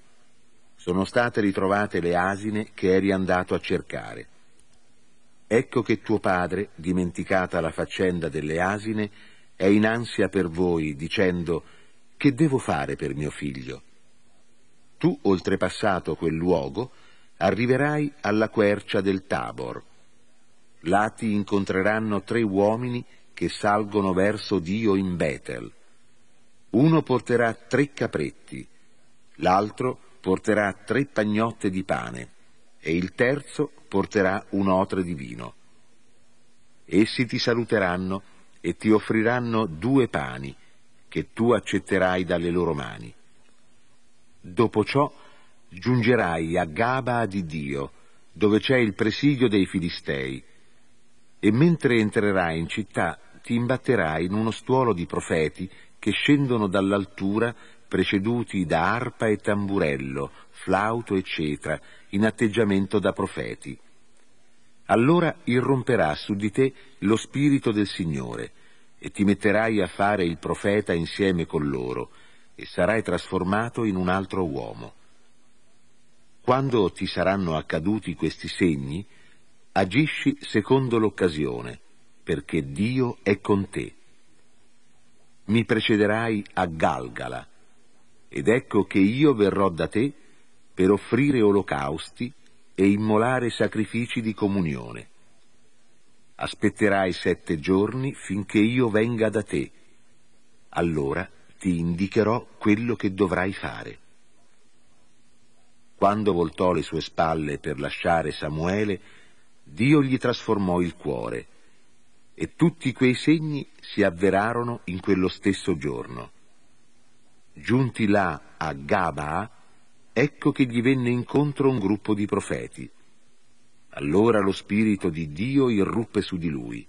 sono state ritrovate le asine che eri andato a cercare. Ecco che tuo padre, dimenticata la faccenda delle asine, è in ansia per voi, dicendo, che devo fare per mio figlio? Tu, oltrepassato quel luogo, arriverai alla quercia del Tabor. Là ti incontreranno tre uomini che salgono verso Dio in Betel. Uno porterà tre capretti, l'altro porterà tre pagnotte di pane e il terzo porterà un'otre di vino. Essi ti saluteranno e ti offriranno due pani che tu accetterai dalle loro mani. Dopo ciò giungerai a Gaba di Dio, dove c'è il presidio dei Filistei, e mentre entrerai in città ti imbatterai in uno stuolo di profeti che scendono dall'altura preceduti da arpa e tamburello, flauto e cetra, in atteggiamento da profeti. Allora irromperà su di te lo spirito del Signore, e ti metterai a fare il profeta insieme con loro, e sarai trasformato in un altro uomo. Quando ti saranno accaduti questi segni, agisci secondo l'occasione, perché Dio è con te. Mi precederai a Galgala, ed ecco che io verrò da te per offrire olocausti e immolare sacrifici di comunione. Aspetterai sette giorni finché io venga da te. Allora ti indicherò quello che dovrai fare. Quando voltò le sue spalle per lasciare Samuele, Dio gli trasformò il cuore e tutti quei segni si avverarono in quello stesso giorno. Giunti là a Gabaa, ecco che gli venne incontro un gruppo di profeti. Allora lo Spirito di Dio irruppe su di lui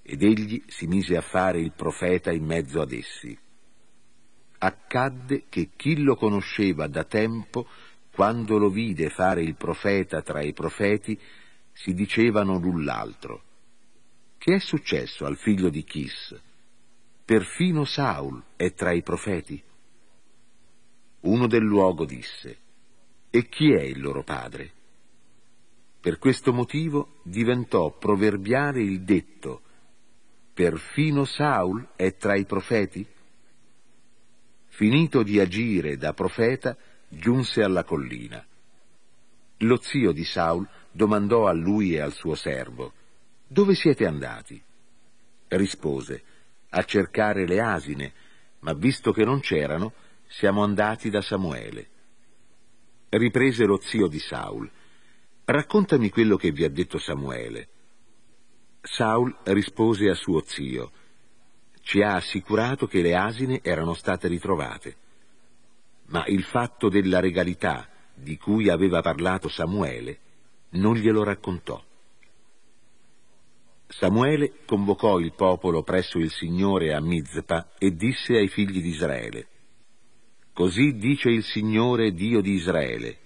ed egli si mise a fare il profeta in mezzo ad essi. Accadde che chi lo conosceva da tempo quando lo vide fare il profeta tra i profeti, si dicevano l'un l'altro. Che è successo al figlio di Chis? Perfino Saul è tra i profeti. Uno del luogo disse, E chi è il loro padre? Per questo motivo diventò proverbiale il detto, Perfino Saul è tra i profeti? Finito di agire da profeta, giunse alla collina. Lo zio di Saul domandò a lui e al suo servo, Dove siete andati? Rispose, A cercare le asine, ma visto che non c'erano, siamo andati da Samuele. Riprese lo zio di Saul, Raccontami quello che vi ha detto Samuele. Saul rispose a suo zio, Ci ha assicurato che le asine erano state ritrovate ma il fatto della regalità di cui aveva parlato Samuele non glielo raccontò. Samuele convocò il popolo presso il Signore a Mizpa e disse ai figli di Israele, Così dice il Signore Dio di Israele,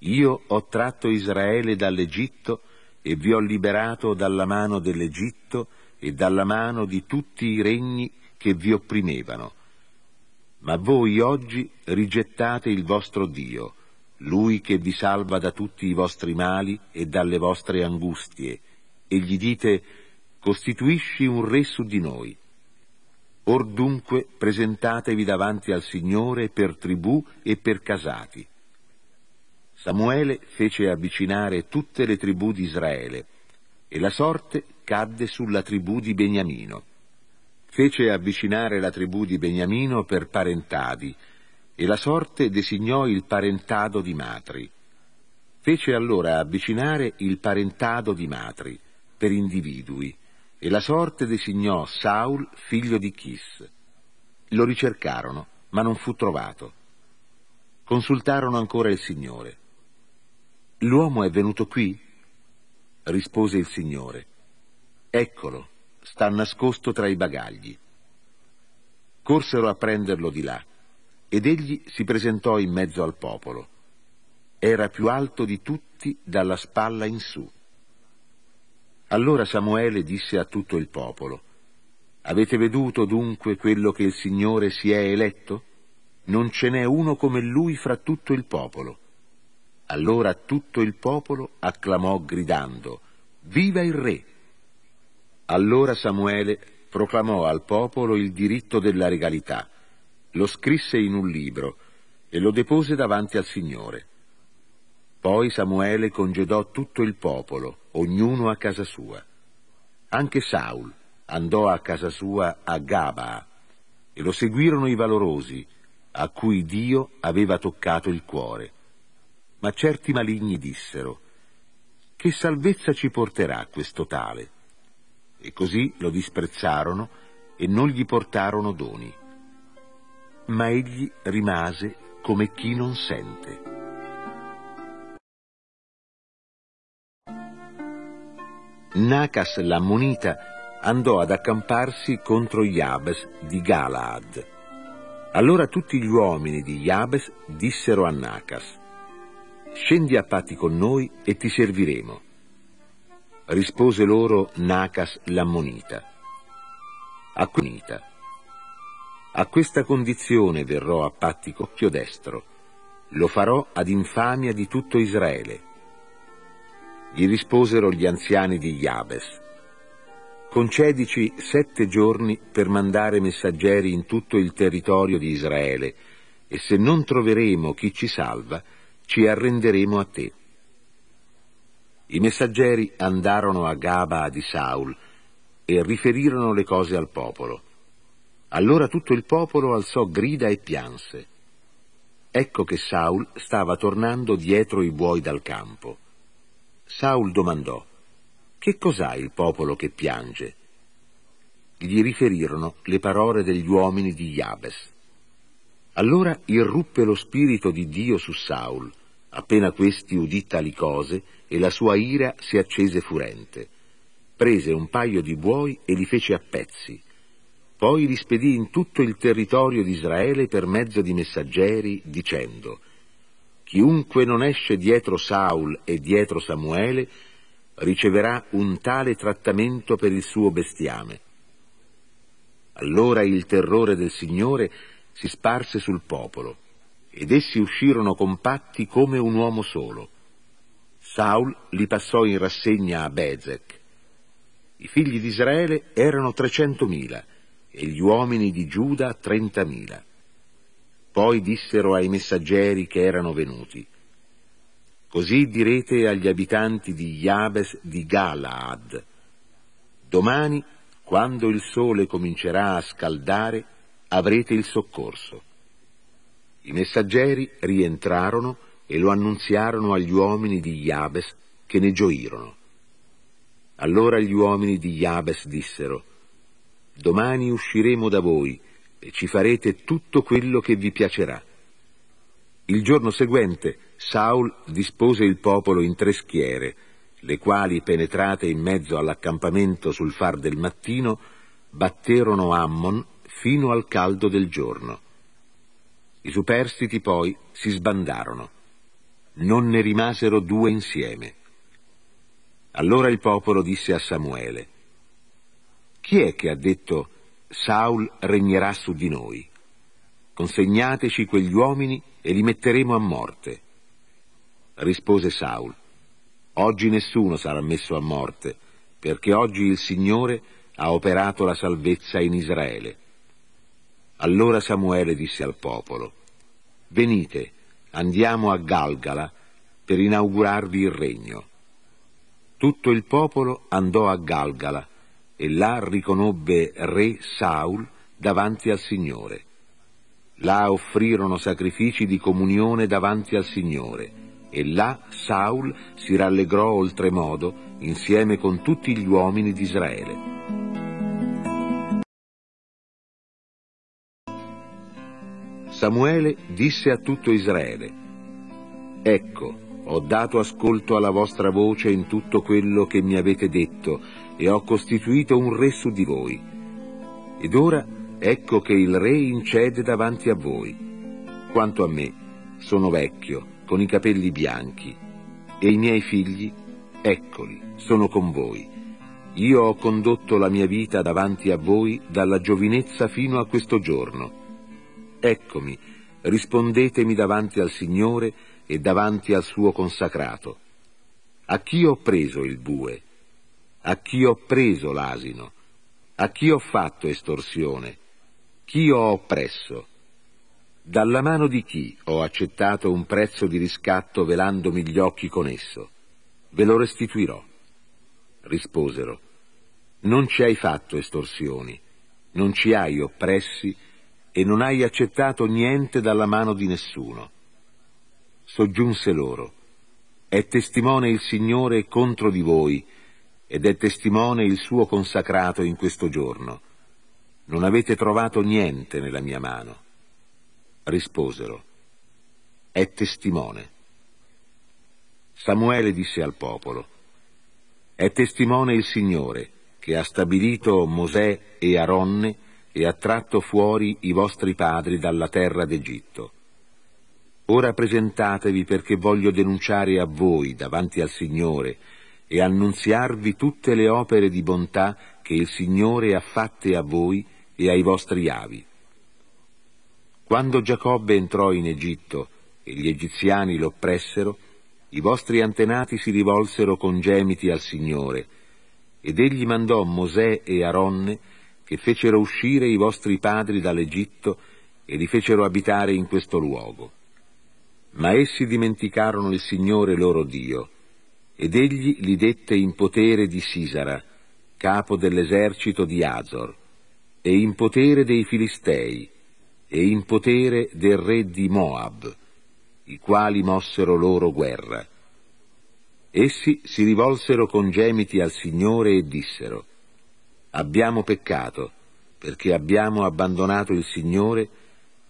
Io ho tratto Israele dall'Egitto e vi ho liberato dalla mano dell'Egitto e dalla mano di tutti i regni che vi opprimevano ma voi oggi rigettate il vostro Dio, lui che vi salva da tutti i vostri mali e dalle vostre angustie, e gli dite, costituisci un re su di noi. Or dunque presentatevi davanti al Signore per tribù e per casati. Samuele fece avvicinare tutte le tribù di Israele, e la sorte cadde sulla tribù di Beniamino fece avvicinare la tribù di Beniamino per parentadi, e la sorte designò il parentado di Matri. Fece allora avvicinare il parentado di Matri, per individui, e la sorte designò Saul, figlio di Chis. Lo ricercarono, ma non fu trovato. Consultarono ancora il Signore. L'uomo è venuto qui? rispose il Signore. Eccolo, sta nascosto tra i bagagli. Corsero a prenderlo di là ed egli si presentò in mezzo al popolo. Era più alto di tutti dalla spalla in su. Allora Samuele disse a tutto il popolo, Avete veduto dunque quello che il Signore si è eletto? Non ce n'è uno come lui fra tutto il popolo. Allora tutto il popolo acclamò gridando, Viva il Re! Allora Samuele proclamò al popolo il diritto della regalità, lo scrisse in un libro e lo depose davanti al Signore. Poi Samuele congedò tutto il popolo, ognuno a casa sua. Anche Saul andò a casa sua a Gaba e lo seguirono i valorosi, a cui Dio aveva toccato il cuore. Ma certi maligni dissero, che salvezza ci porterà questo tale? e così lo disprezzarono e non gli portarono doni. Ma egli rimase come chi non sente. Nacas l'ammonita andò ad accamparsi contro Jabes di Galaad. Allora tutti gli uomini di Jabes dissero a Nacas, scendi a patti con noi e ti serviremo rispose loro Nacas l'ammonita. Acquinita. A questa condizione verrò a patti cocchio destro. Lo farò ad infamia di tutto Israele. Gli risposero gli anziani di Jabes. Concedici sette giorni per mandare messaggeri in tutto il territorio di Israele, e se non troveremo chi ci salva, ci arrenderemo a te. I messaggeri andarono a Gaba di Saul e riferirono le cose al popolo. Allora tutto il popolo alzò grida e pianse. Ecco che Saul stava tornando dietro i buoi dal campo. Saul domandò, Che cos'ha il popolo che piange? Gli riferirono le parole degli uomini di Jabes. Allora irruppe lo spirito di Dio su Saul Appena questi udì tali cose, e la sua ira si accese furente. Prese un paio di buoi e li fece a pezzi. Poi li spedì in tutto il territorio di Israele per mezzo di messaggeri, dicendo, Chiunque non esce dietro Saul e dietro Samuele, riceverà un tale trattamento per il suo bestiame. Allora il terrore del Signore si sparse sul popolo ed essi uscirono compatti come un uomo solo. Saul li passò in rassegna a Bezek. I figli di Israele erano trecentomila e gli uomini di Giuda trentamila. Poi dissero ai messaggeri che erano venuti, Così direte agli abitanti di Jabes di Galaad, domani, quando il sole comincerà a scaldare, avrete il soccorso. I messaggeri rientrarono e lo annunziarono agli uomini di Jabes che ne gioirono. Allora gli uomini di Jabes dissero, Domani usciremo da voi e ci farete tutto quello che vi piacerà. Il giorno seguente Saul dispose il popolo in tre schiere, le quali, penetrate in mezzo all'accampamento sul far del mattino, batterono Ammon fino al caldo del giorno. I superstiti poi si sbandarono. Non ne rimasero due insieme. Allora il popolo disse a Samuele, Chi è che ha detto Saul regnerà su di noi? Consegnateci quegli uomini e li metteremo a morte. Rispose Saul, Oggi nessuno sarà messo a morte, perché oggi il Signore ha operato la salvezza in Israele. Allora Samuele disse al popolo, venite, andiamo a Galgala per inaugurarvi il regno. Tutto il popolo andò a Galgala e là riconobbe re Saul davanti al Signore. Là offrirono sacrifici di comunione davanti al Signore e là Saul si rallegrò oltremodo insieme con tutti gli uomini di Israele. Samuele disse a tutto Israele, Ecco, ho dato ascolto alla vostra voce in tutto quello che mi avete detto e ho costituito un re su di voi. Ed ora ecco che il re incede davanti a voi. Quanto a me, sono vecchio, con i capelli bianchi, e i miei figli, eccoli, sono con voi. Io ho condotto la mia vita davanti a voi dalla giovinezza fino a questo giorno Eccomi, rispondetemi davanti al Signore e davanti al suo consacrato. A chi ho preso il bue? A chi ho preso l'asino? A chi ho fatto estorsione? Chi ho oppresso? Dalla mano di chi ho accettato un prezzo di riscatto velandomi gli occhi con esso? Ve lo restituirò. Risposero, non ci hai fatto estorsioni, non ci hai oppressi, e non hai accettato niente dalla mano di nessuno. Soggiunse loro, è testimone il Signore contro di voi, ed è testimone il suo consacrato in questo giorno. Non avete trovato niente nella mia mano. Risposero, è testimone. Samuele disse al popolo, è testimone il Signore che ha stabilito Mosè e Aronne e ha tratto fuori i vostri padri dalla terra d'Egitto. Ora presentatevi perché voglio denunciare a voi davanti al Signore e annunziarvi tutte le opere di bontà che il Signore ha fatte a voi e ai vostri avi. Quando Giacobbe entrò in Egitto e gli egiziani lo oppressero, i vostri antenati si rivolsero con gemiti al Signore, ed egli mandò Mosè e Aronne che fecero uscire i vostri padri dall'Egitto e li fecero abitare in questo luogo. Ma essi dimenticarono il Signore loro Dio, ed egli li dette in potere di Sisara, capo dell'esercito di Azor, e in potere dei Filistei, e in potere del re di Moab, i quali mossero loro guerra. Essi si rivolsero con gemiti al Signore e dissero, Abbiamo peccato perché abbiamo abbandonato il Signore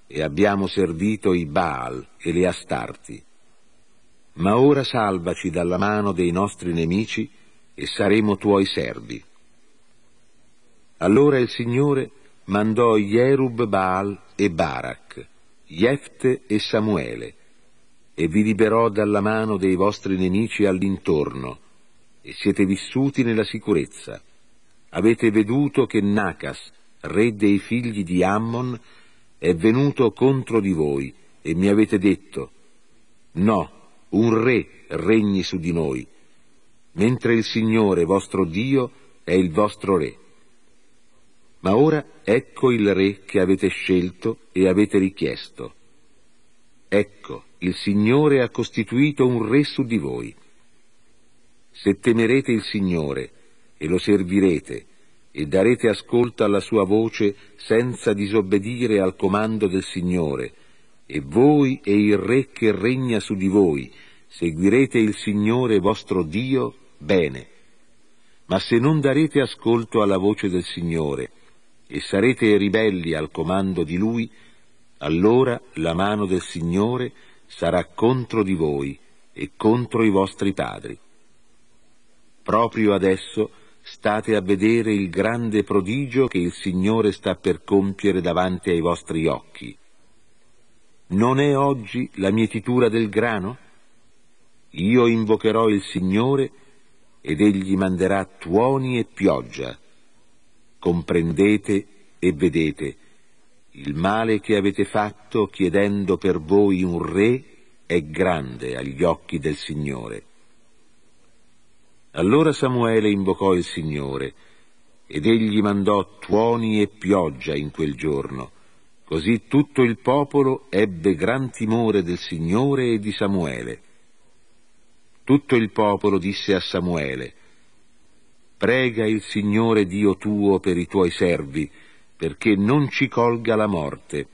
e abbiamo servito i Baal e le Astarti. Ma ora salvaci dalla mano dei nostri nemici e saremo tuoi servi. Allora il Signore mandò Jerub Baal e Barak, Jefte e Samuele, e vi liberò dalla mano dei vostri nemici all'intorno, e siete vissuti nella sicurezza avete veduto che Nacas, re dei figli di Ammon, è venuto contro di voi e mi avete detto, no, un re regni su di noi, mentre il Signore vostro Dio è il vostro re. Ma ora ecco il re che avete scelto e avete richiesto. Ecco, il Signore ha costituito un re su di voi. Se temerete il Signore, e lo servirete e darete ascolto alla sua voce senza disobbedire al comando del Signore, e voi e il Re che regna su di voi seguirete il Signore vostro Dio bene. Ma se non darete ascolto alla voce del Signore e sarete ribelli al comando di Lui, allora la mano del Signore sarà contro di voi e contro i vostri padri. Proprio adesso state a vedere il grande prodigio che il Signore sta per compiere davanti ai vostri occhi. Non è oggi la mietitura del grano? Io invocherò il Signore ed egli manderà tuoni e pioggia. Comprendete e vedete, il male che avete fatto chiedendo per voi un re è grande agli occhi del Signore. Allora Samuele invocò il Signore, ed egli mandò tuoni e pioggia in quel giorno. Così tutto il popolo ebbe gran timore del Signore e di Samuele. Tutto il popolo disse a Samuele, Prega il Signore Dio tuo per i tuoi servi, perché non ci colga la morte.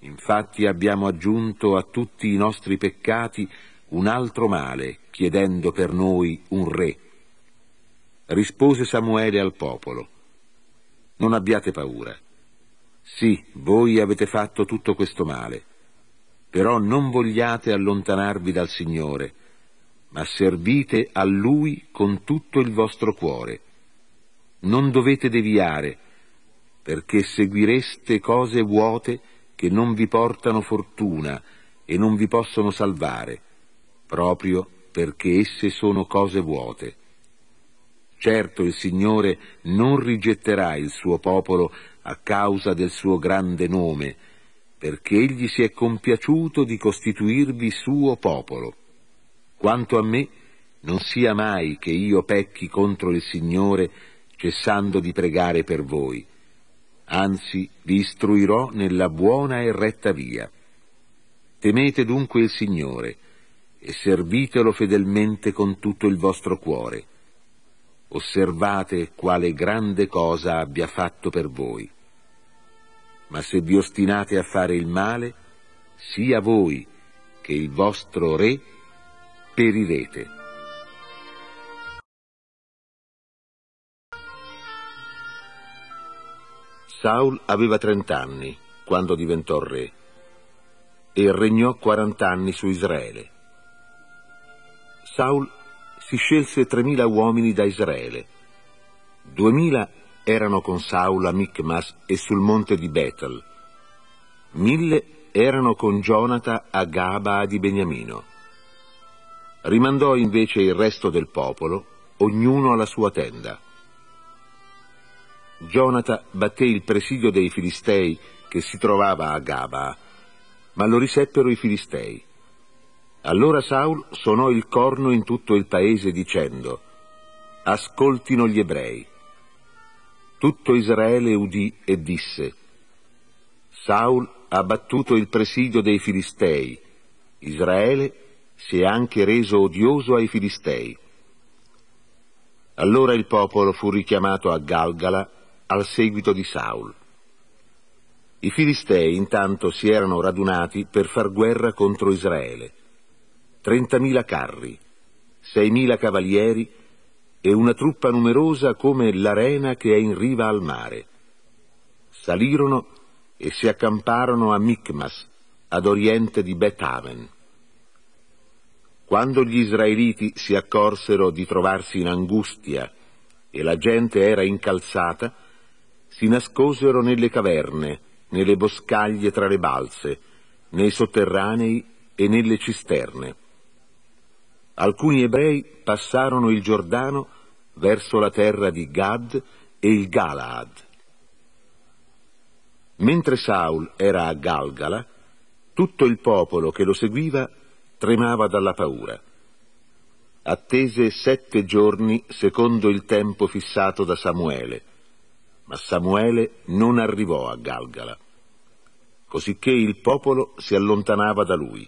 Infatti abbiamo aggiunto a tutti i nostri peccati un altro male, chiedendo per noi un re. Rispose Samuele al popolo, non abbiate paura. Sì, voi avete fatto tutto questo male, però non vogliate allontanarvi dal Signore, ma servite a Lui con tutto il vostro cuore. Non dovete deviare, perché seguireste cose vuote che non vi portano fortuna e non vi possono salvare proprio perché esse sono cose vuote. Certo il Signore non rigetterà il suo popolo a causa del suo grande nome, perché egli si è compiaciuto di costituirvi suo popolo. Quanto a me, non sia mai che io pecchi contro il Signore cessando di pregare per voi. Anzi, vi istruirò nella buona e retta via. Temete dunque il Signore, e servitelo fedelmente con tutto il vostro cuore. Osservate quale grande cosa abbia fatto per voi. Ma se vi ostinate a fare il male, sia voi che il vostro re perirete. Saul aveva trent'anni quando diventò re e regnò quarant'anni su Israele. Saul si scelse 3.000 uomini da Israele. 2.000 erano con Saul a Micmas e sul monte di Betel. 1.000 erano con Jonata a Gaba di Beniamino. Rimandò invece il resto del popolo, ognuno alla sua tenda. Jonata batté il presidio dei Filistei che si trovava a Gaba, ma lo riseppero i Filistei. Allora Saul suonò il corno in tutto il paese dicendo Ascoltino gli ebrei. Tutto Israele udì e disse Saul ha battuto il presidio dei Filistei, Israele si è anche reso odioso ai Filistei. Allora il popolo fu richiamato a Galgala al seguito di Saul. I Filistei intanto si erano radunati per far guerra contro Israele. 30.000 carri, 6.000 cavalieri e una truppa numerosa come l'arena che è in riva al mare. Salirono e si accamparono a Micmas, ad oriente di Bethaven. Quando gli israeliti si accorsero di trovarsi in angustia e la gente era incalzata, si nascosero nelle caverne, nelle boscaglie tra le balze, nei sotterranei e nelle cisterne alcuni ebrei passarono il Giordano verso la terra di Gad e il Galaad. Mentre Saul era a Galgala, tutto il popolo che lo seguiva tremava dalla paura. Attese sette giorni secondo il tempo fissato da Samuele, ma Samuele non arrivò a Galgala, cosicché il popolo si allontanava da lui.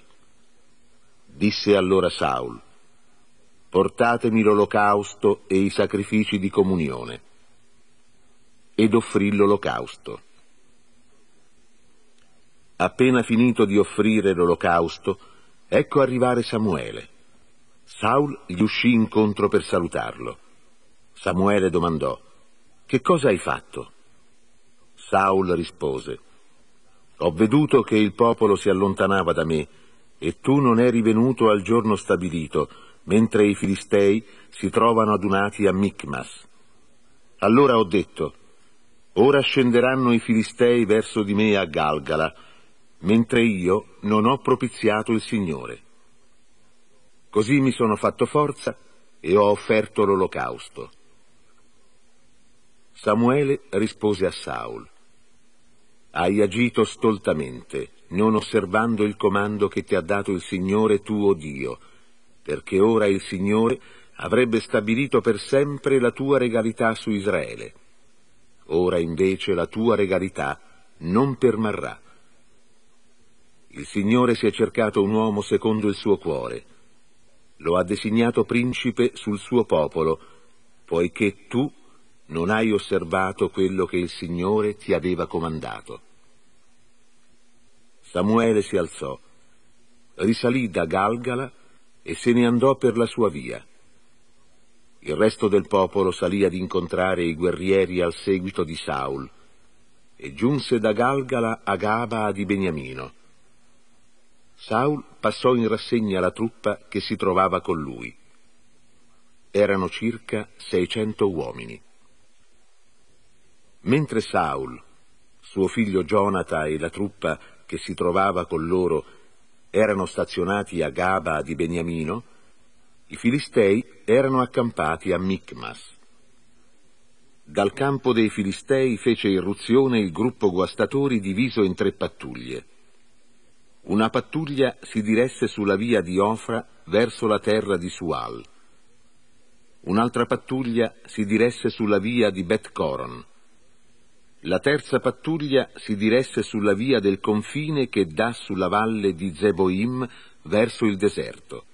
Disse allora Saul, portatemi l'olocausto e i sacrifici di comunione. Ed offrì l'olocausto. Appena finito di offrire l'olocausto, ecco arrivare Samuele. Saul gli uscì incontro per salutarlo. Samuele domandò, Che cosa hai fatto? Saul rispose, Ho veduto che il popolo si allontanava da me, e tu non eri venuto al giorno stabilito, mentre i Filistei si trovano adunati a Micmas. Allora ho detto, ora scenderanno i Filistei verso di me a Galgala, mentre io non ho propiziato il Signore. Così mi sono fatto forza e ho offerto l'olocausto. Samuele rispose a Saul, Hai agito stoltamente, non osservando il comando che ti ha dato il Signore tuo Dio, perché ora il Signore avrebbe stabilito per sempre la tua regalità su Israele. Ora invece la tua regalità non permarrà. Il Signore si è cercato un uomo secondo il suo cuore, lo ha designato principe sul suo popolo, poiché tu non hai osservato quello che il Signore ti aveva comandato. Samuele si alzò, risalì da Galgala e se ne andò per la sua via. Il resto del popolo salì ad incontrare i guerrieri al seguito di Saul e giunse da Galgala a Gaba di Beniamino. Saul passò in rassegna la truppa che si trovava con lui. Erano circa 600 uomini. Mentre Saul, suo figlio Jonata e la truppa che si trovava con loro erano stazionati a Gaba di Beniamino, i Filistei erano accampati a Micmas. Dal campo dei Filistei fece irruzione il gruppo guastatori diviso in tre pattuglie. Una pattuglia si diresse sulla via di Ofra verso la terra di Sual. Un'altra pattuglia si diresse sulla via di Bet Coron la terza pattuglia si diresse sulla via del confine che dà sulla valle di Zeboim verso il deserto.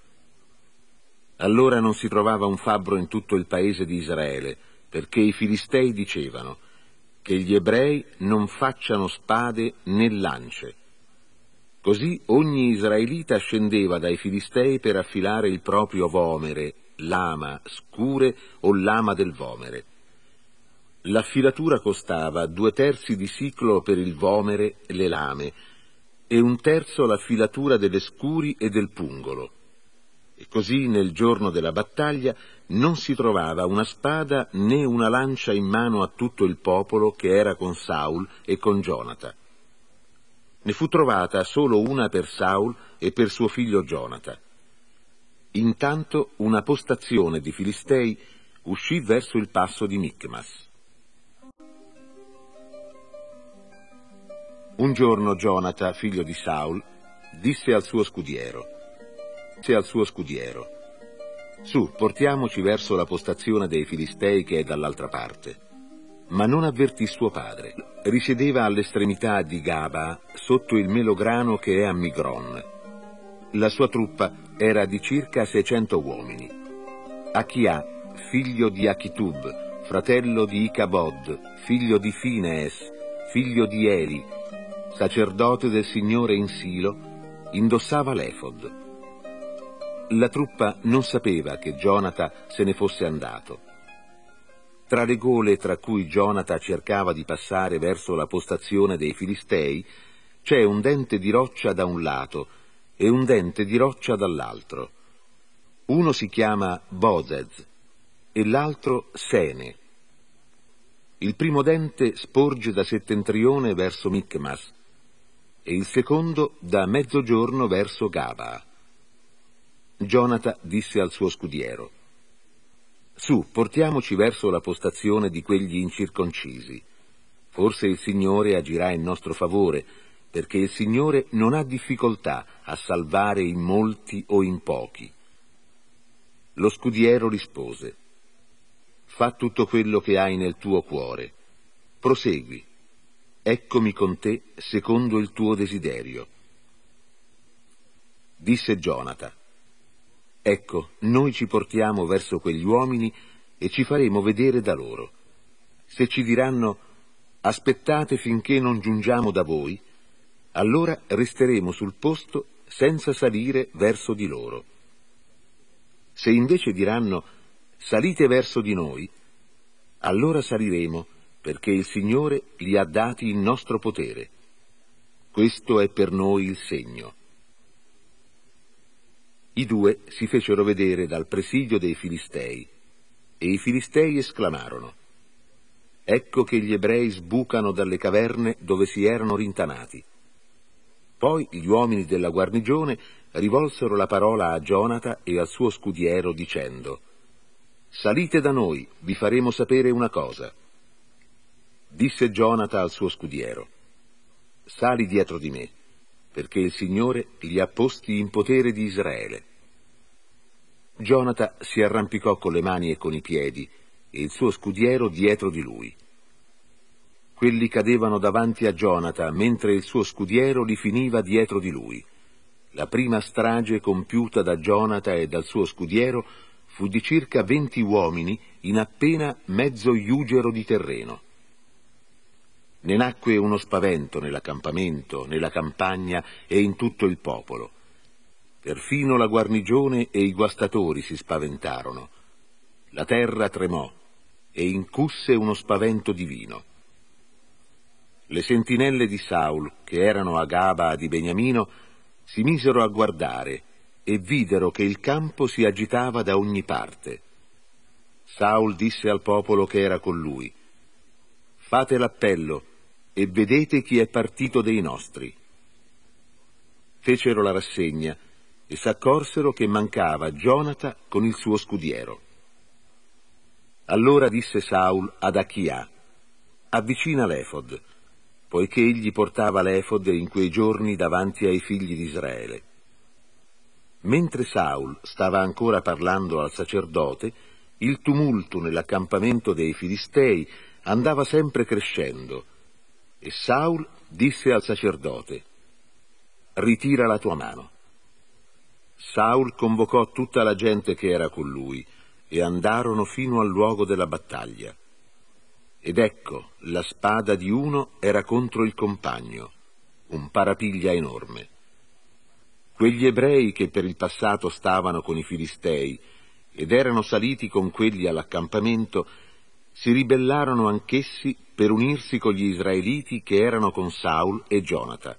Allora non si trovava un fabbro in tutto il paese di Israele, perché i filistei dicevano che gli ebrei non facciano spade né lance. Così ogni israelita scendeva dai filistei per affilare il proprio vomere, lama scure o lama del vomere. L'affilatura costava due terzi di ciclo per il vomere le lame e un terzo l'affilatura delle scuri e del pungolo. E così nel giorno della battaglia non si trovava una spada né una lancia in mano a tutto il popolo che era con Saul e con Jonata. Ne fu trovata solo una per Saul e per suo figlio Jonata. Intanto una postazione di Filistei uscì verso il passo di Micmas. Un giorno Jonata, figlio di Saul, disse al suo scudiero, disse al suo scudiero, su, portiamoci verso la postazione dei Filistei che è dall'altra parte. Ma non avvertì suo padre. Risiedeva all'estremità di Gaba, sotto il melograno che è a Migron. La sua truppa era di circa 600 uomini. Achia, figlio di Achitub, fratello di Icabod, figlio di Finees, figlio di Eli, sacerdote del Signore in Silo, indossava l'efod. La truppa non sapeva che Jonata se ne fosse andato. Tra le gole tra cui Jonata cercava di passare verso la postazione dei Filistei, c'è un dente di roccia da un lato e un dente di roccia dall'altro. Uno si chiama Bozez e l'altro Sene. Il primo dente sporge da settentrione verso Micmas e il secondo da mezzogiorno verso Gaba. Jonata disse al suo scudiero, Su, portiamoci verso la postazione di quegli incirconcisi. Forse il Signore agirà in nostro favore, perché il Signore non ha difficoltà a salvare in molti o in pochi. Lo scudiero rispose, Fa tutto quello che hai nel tuo cuore. Prosegui eccomi con te secondo il tuo desiderio. Disse Gionata, ecco, noi ci portiamo verso quegli uomini e ci faremo vedere da loro. Se ci diranno, aspettate finché non giungiamo da voi, allora resteremo sul posto senza salire verso di loro. Se invece diranno, salite verso di noi, allora saliremo perché il Signore gli ha dati in nostro potere. Questo è per noi il segno. I due si fecero vedere dal presidio dei Filistei, e i Filistei esclamarono, Ecco che gli ebrei sbucano dalle caverne dove si erano rintanati. Poi gli uomini della guarnigione rivolsero la parola a Jonata e al suo scudiero dicendo, Salite da noi, vi faremo sapere una cosa. Disse Gionata al suo scudiero, sali dietro di me, perché il Signore li ha posti in potere di Israele. Gionata si arrampicò con le mani e con i piedi, e il suo scudiero dietro di lui. Quelli cadevano davanti a Gionata, mentre il suo scudiero li finiva dietro di lui. La prima strage compiuta da Gionata e dal suo scudiero fu di circa venti uomini in appena mezzo iugero di terreno. Ne nacque uno spavento nell'accampamento, nella campagna e in tutto il popolo. Perfino la guarnigione e i guastatori si spaventarono. La terra tremò e incusse uno spavento divino. Le sentinelle di Saul, che erano a Gaba di Beniamino, si misero a guardare e videro che il campo si agitava da ogni parte. Saul disse al popolo che era con lui, Fate l'appello e vedete chi è partito dei nostri. Fecero la rassegna e s'accorsero che mancava Jonata con il suo scudiero. Allora disse Saul ad Achia, avvicina l'Efod, poiché egli portava l'Efod in quei giorni davanti ai figli di Israele. Mentre Saul stava ancora parlando al sacerdote, il tumulto nell'accampamento dei Filistei andava sempre crescendo e Saul disse al sacerdote, Ritira la tua mano. Saul convocò tutta la gente che era con lui e andarono fino al luogo della battaglia. Ed ecco, la spada di uno era contro il compagno, un parapiglia enorme. Quegli ebrei che per il passato stavano con i filistei ed erano saliti con quelli all'accampamento si ribellarono anch'essi per unirsi con gli israeliti che erano con Saul e Jonata.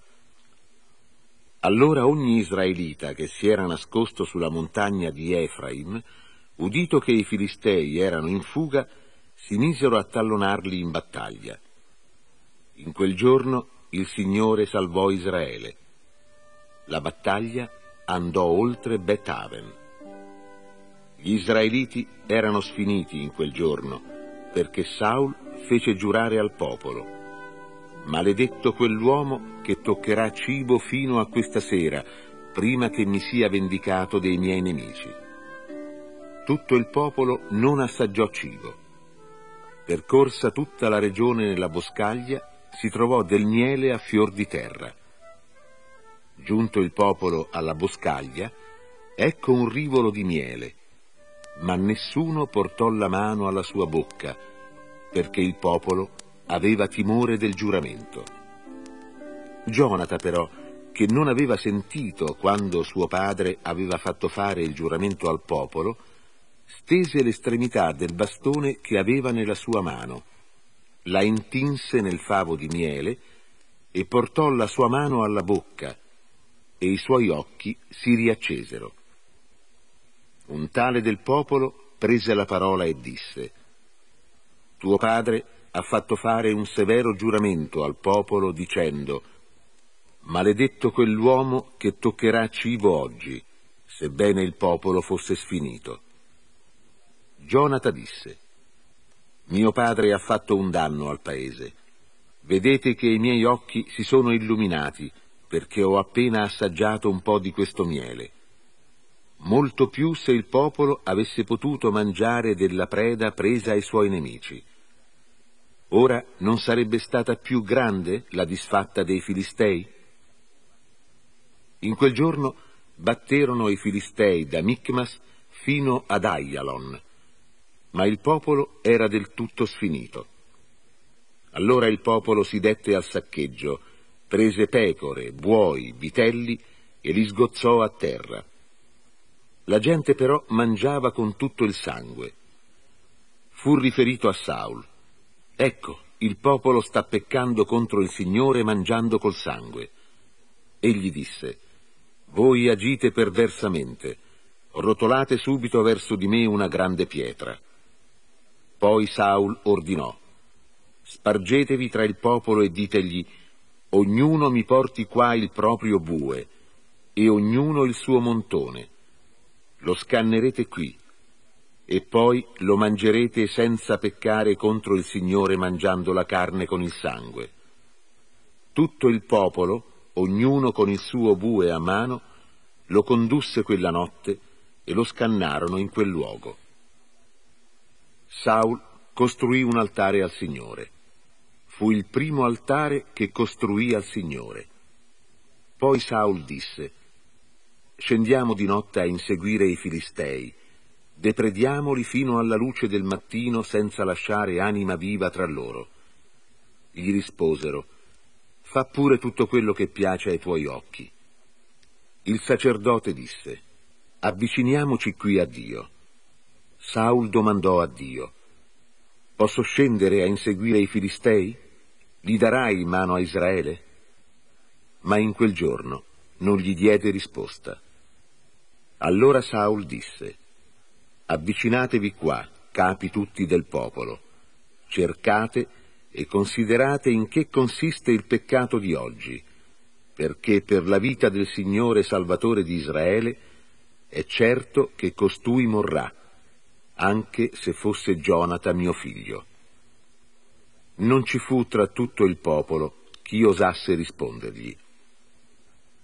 Allora ogni israelita che si era nascosto sulla montagna di Efraim, udito che i filistei erano in fuga, si misero a tallonarli in battaglia. In quel giorno il Signore salvò Israele. La battaglia andò oltre Bet Aven. Gli israeliti erano sfiniti in quel giorno perché Saul fece giurare al popolo, maledetto quell'uomo che toccherà cibo fino a questa sera, prima che mi sia vendicato dei miei nemici. Tutto il popolo non assaggiò cibo. Percorsa tutta la regione nella boscaglia, si trovò del miele a fior di terra. Giunto il popolo alla boscaglia, ecco un rivolo di miele, ma nessuno portò la mano alla sua bocca, perché il popolo aveva timore del giuramento. Gionata però, che non aveva sentito quando suo padre aveva fatto fare il giuramento al popolo, stese l'estremità del bastone che aveva nella sua mano, la intinse nel favo di miele e portò la sua mano alla bocca, e i suoi occhi si riaccesero un tale del popolo prese la parola e disse Tuo padre ha fatto fare un severo giuramento al popolo dicendo Maledetto quell'uomo che toccherà cibo oggi, sebbene il popolo fosse sfinito. Jonata disse Mio padre ha fatto un danno al paese. Vedete che i miei occhi si sono illuminati perché ho appena assaggiato un po' di questo miele molto più se il popolo avesse potuto mangiare della preda presa ai suoi nemici. Ora non sarebbe stata più grande la disfatta dei Filistei? In quel giorno batterono i Filistei da Micmas fino ad Aialon, ma il popolo era del tutto sfinito. Allora il popolo si dette al saccheggio, prese pecore, buoi, vitelli e li sgozzò a terra la gente però mangiava con tutto il sangue. Fu riferito a Saul. Ecco, il popolo sta peccando contro il Signore mangiando col sangue. Egli disse, voi agite perversamente, rotolate subito verso di me una grande pietra. Poi Saul ordinò, spargetevi tra il popolo e ditegli, ognuno mi porti qua il proprio bue e ognuno il suo montone lo scannerete qui e poi lo mangerete senza peccare contro il Signore mangiando la carne con il sangue. Tutto il popolo, ognuno con il suo bue a mano, lo condusse quella notte e lo scannarono in quel luogo. Saul costruì un altare al Signore. Fu il primo altare che costruì al Signore. Poi Saul disse, scendiamo di notte a inseguire i Filistei, deprediamoli fino alla luce del mattino senza lasciare anima viva tra loro. Gli risposero, fa pure tutto quello che piace ai tuoi occhi. Il sacerdote disse, avviciniamoci qui a Dio. Saul domandò a Dio, posso scendere a inseguire i Filistei? Li darai in mano a Israele? Ma in quel giorno non gli diede risposta. Allora Saul disse, Avvicinatevi qua, capi tutti del popolo, cercate e considerate in che consiste il peccato di oggi, perché per la vita del Signore Salvatore di Israele è certo che costui morrà, anche se fosse Gionata mio figlio. Non ci fu tra tutto il popolo chi osasse rispondergli.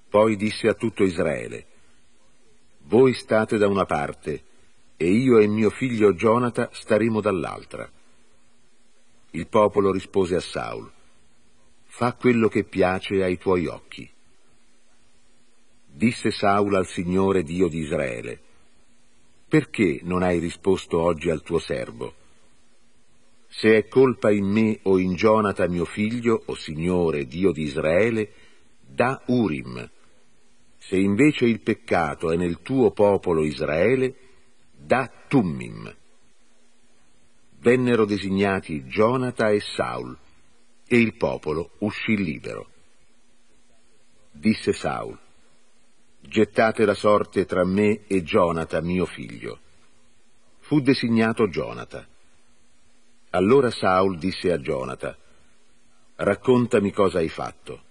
Poi disse a tutto Israele, voi state da una parte e io e mio figlio Jonata staremo dall'altra. Il popolo rispose a Saul, fa quello che piace ai tuoi occhi. Disse Saul al Signore Dio di Israele, perché non hai risposto oggi al tuo servo? Se è colpa in me o in Jonata mio figlio, o Signore Dio di Israele, da Urim, se invece il peccato è nel tuo popolo Israele, da Tummim. Vennero designati Jonata e Saul, e il popolo uscì libero. Disse Saul, gettate la sorte tra me e Jonata, mio figlio. Fu designato Jonata. Allora Saul disse a Jonata, raccontami cosa hai fatto.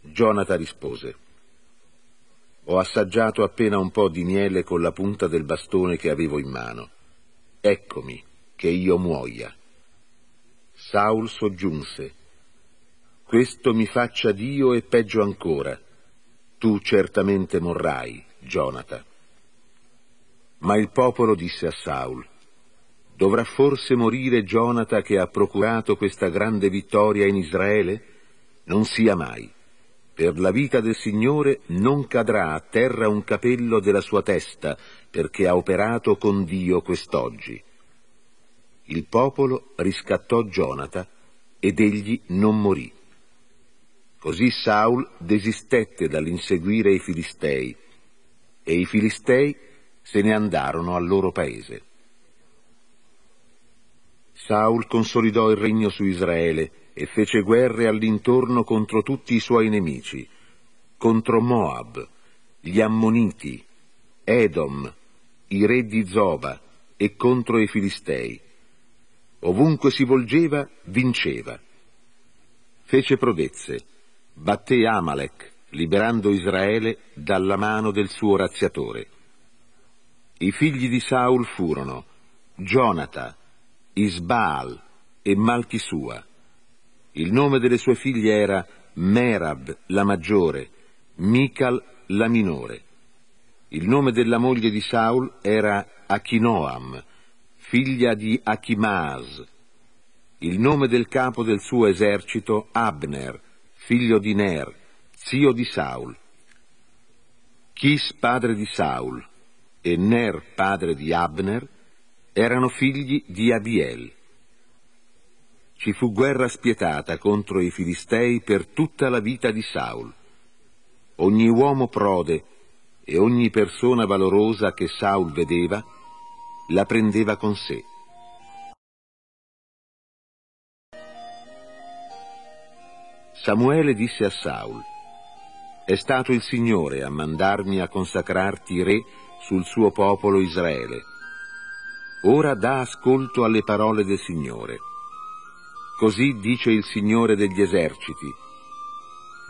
Jonata rispose, ho assaggiato appena un po' di miele con la punta del bastone che avevo in mano. Eccomi, che io muoia. Saul soggiunse, Questo mi faccia Dio e peggio ancora. Tu certamente morrai, Jonata. Ma il popolo disse a Saul, Dovrà forse morire Jonata che ha procurato questa grande vittoria in Israele? Non sia mai. Per la vita del Signore non cadrà a terra un capello della sua testa, perché ha operato con Dio quest'oggi. Il popolo riscattò Jonata ed egli non morì. Così Saul desistette dall'inseguire i Filistei, e i Filistei se ne andarono al loro paese. Saul consolidò il regno su Israele e fece guerre all'intorno contro tutti i suoi nemici, contro Moab, gli Ammoniti, Edom, i re di Zoba e contro i Filistei. Ovunque si volgeva, vinceva. Fece prodezze, batté Amalek, liberando Israele dalla mano del suo razziatore. I figli di Saul furono Jonata, Isbaal e Malchisua. Il nome delle sue figlie era Merab, la maggiore, Mical, la minore. Il nome della moglie di Saul era Achinoam, figlia di Achimaas. Il nome del capo del suo esercito Abner, figlio di Ner, zio di Saul. Chis, padre di Saul, e Ner, padre di Abner, erano figli di Abiel ci fu guerra spietata contro i Filistei per tutta la vita di Saul. Ogni uomo prode e ogni persona valorosa che Saul vedeva, la prendeva con sé. Samuele disse a Saul, è stato il Signore a mandarmi a consacrarti re sul suo popolo Israele. Ora dà ascolto alle parole del Signore Così dice il Signore degli eserciti.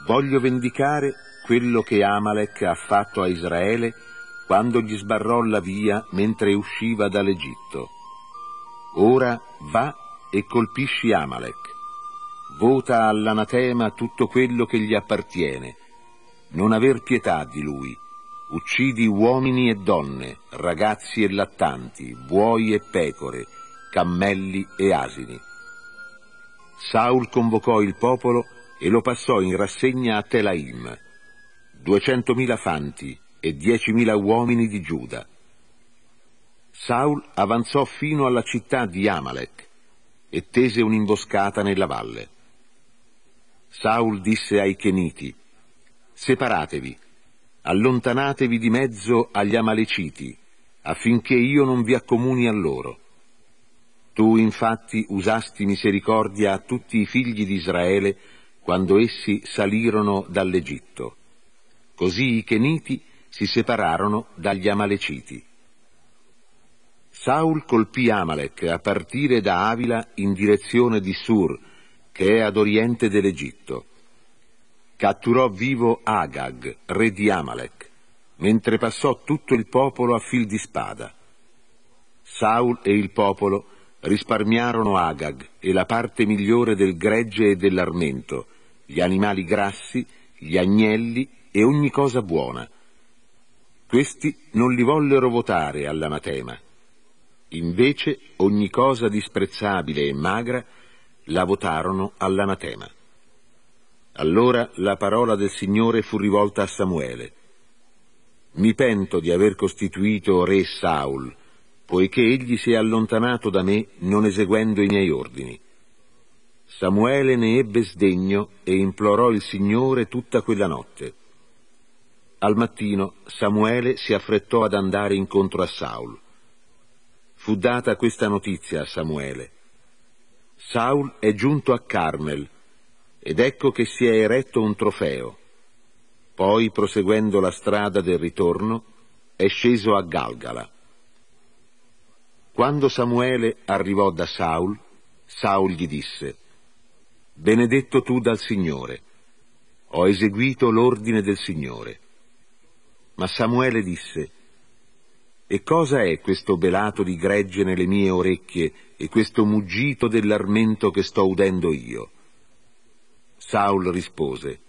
Voglio vendicare quello che Amalek ha fatto a Israele quando gli sbarrò la via mentre usciva dall'Egitto. Ora va e colpisci Amalek. Vota all'anatema tutto quello che gli appartiene. Non aver pietà di lui. Uccidi uomini e donne, ragazzi e lattanti, buoi e pecore, cammelli e asini. Saul convocò il popolo e lo passò in rassegna a Telaim, duecentomila fanti e diecimila uomini di Giuda. Saul avanzò fino alla città di Amalek e tese un'imboscata nella valle. Saul disse ai Keniti, Separatevi, allontanatevi di mezzo agli Amaleciti, affinché io non vi accomuni a loro. Tu infatti usasti misericordia a tutti i figli di Israele quando essi salirono dall'Egitto. Così i Keniti si separarono dagli Amaleciti. Saul colpì Amalek a partire da Avila in direzione di Sur, che è ad oriente dell'Egitto. Catturò vivo Agag, re di Amalek, mentre passò tutto il popolo a fil di spada. Saul e il popolo risparmiarono Agag e la parte migliore del gregge e dell'armento, gli animali grassi, gli agnelli e ogni cosa buona. Questi non li vollero votare all'anatema. Invece ogni cosa disprezzabile e magra la votarono all'anatema. Allora la parola del Signore fu rivolta a Samuele. Mi pento di aver costituito re Saul, poiché egli si è allontanato da me non eseguendo i miei ordini. Samuele ne ebbe sdegno e implorò il Signore tutta quella notte. Al mattino Samuele si affrettò ad andare incontro a Saul. Fu data questa notizia a Samuele. Saul è giunto a Carmel ed ecco che si è eretto un trofeo. Poi, proseguendo la strada del ritorno, è sceso a Galgala. Quando Samuele arrivò da Saul, Saul gli disse, Benedetto tu dal Signore, ho eseguito l'ordine del Signore. Ma Samuele disse, E cosa è questo belato di gregge nelle mie orecchie e questo muggito dell'armento che sto udendo io? Saul rispose,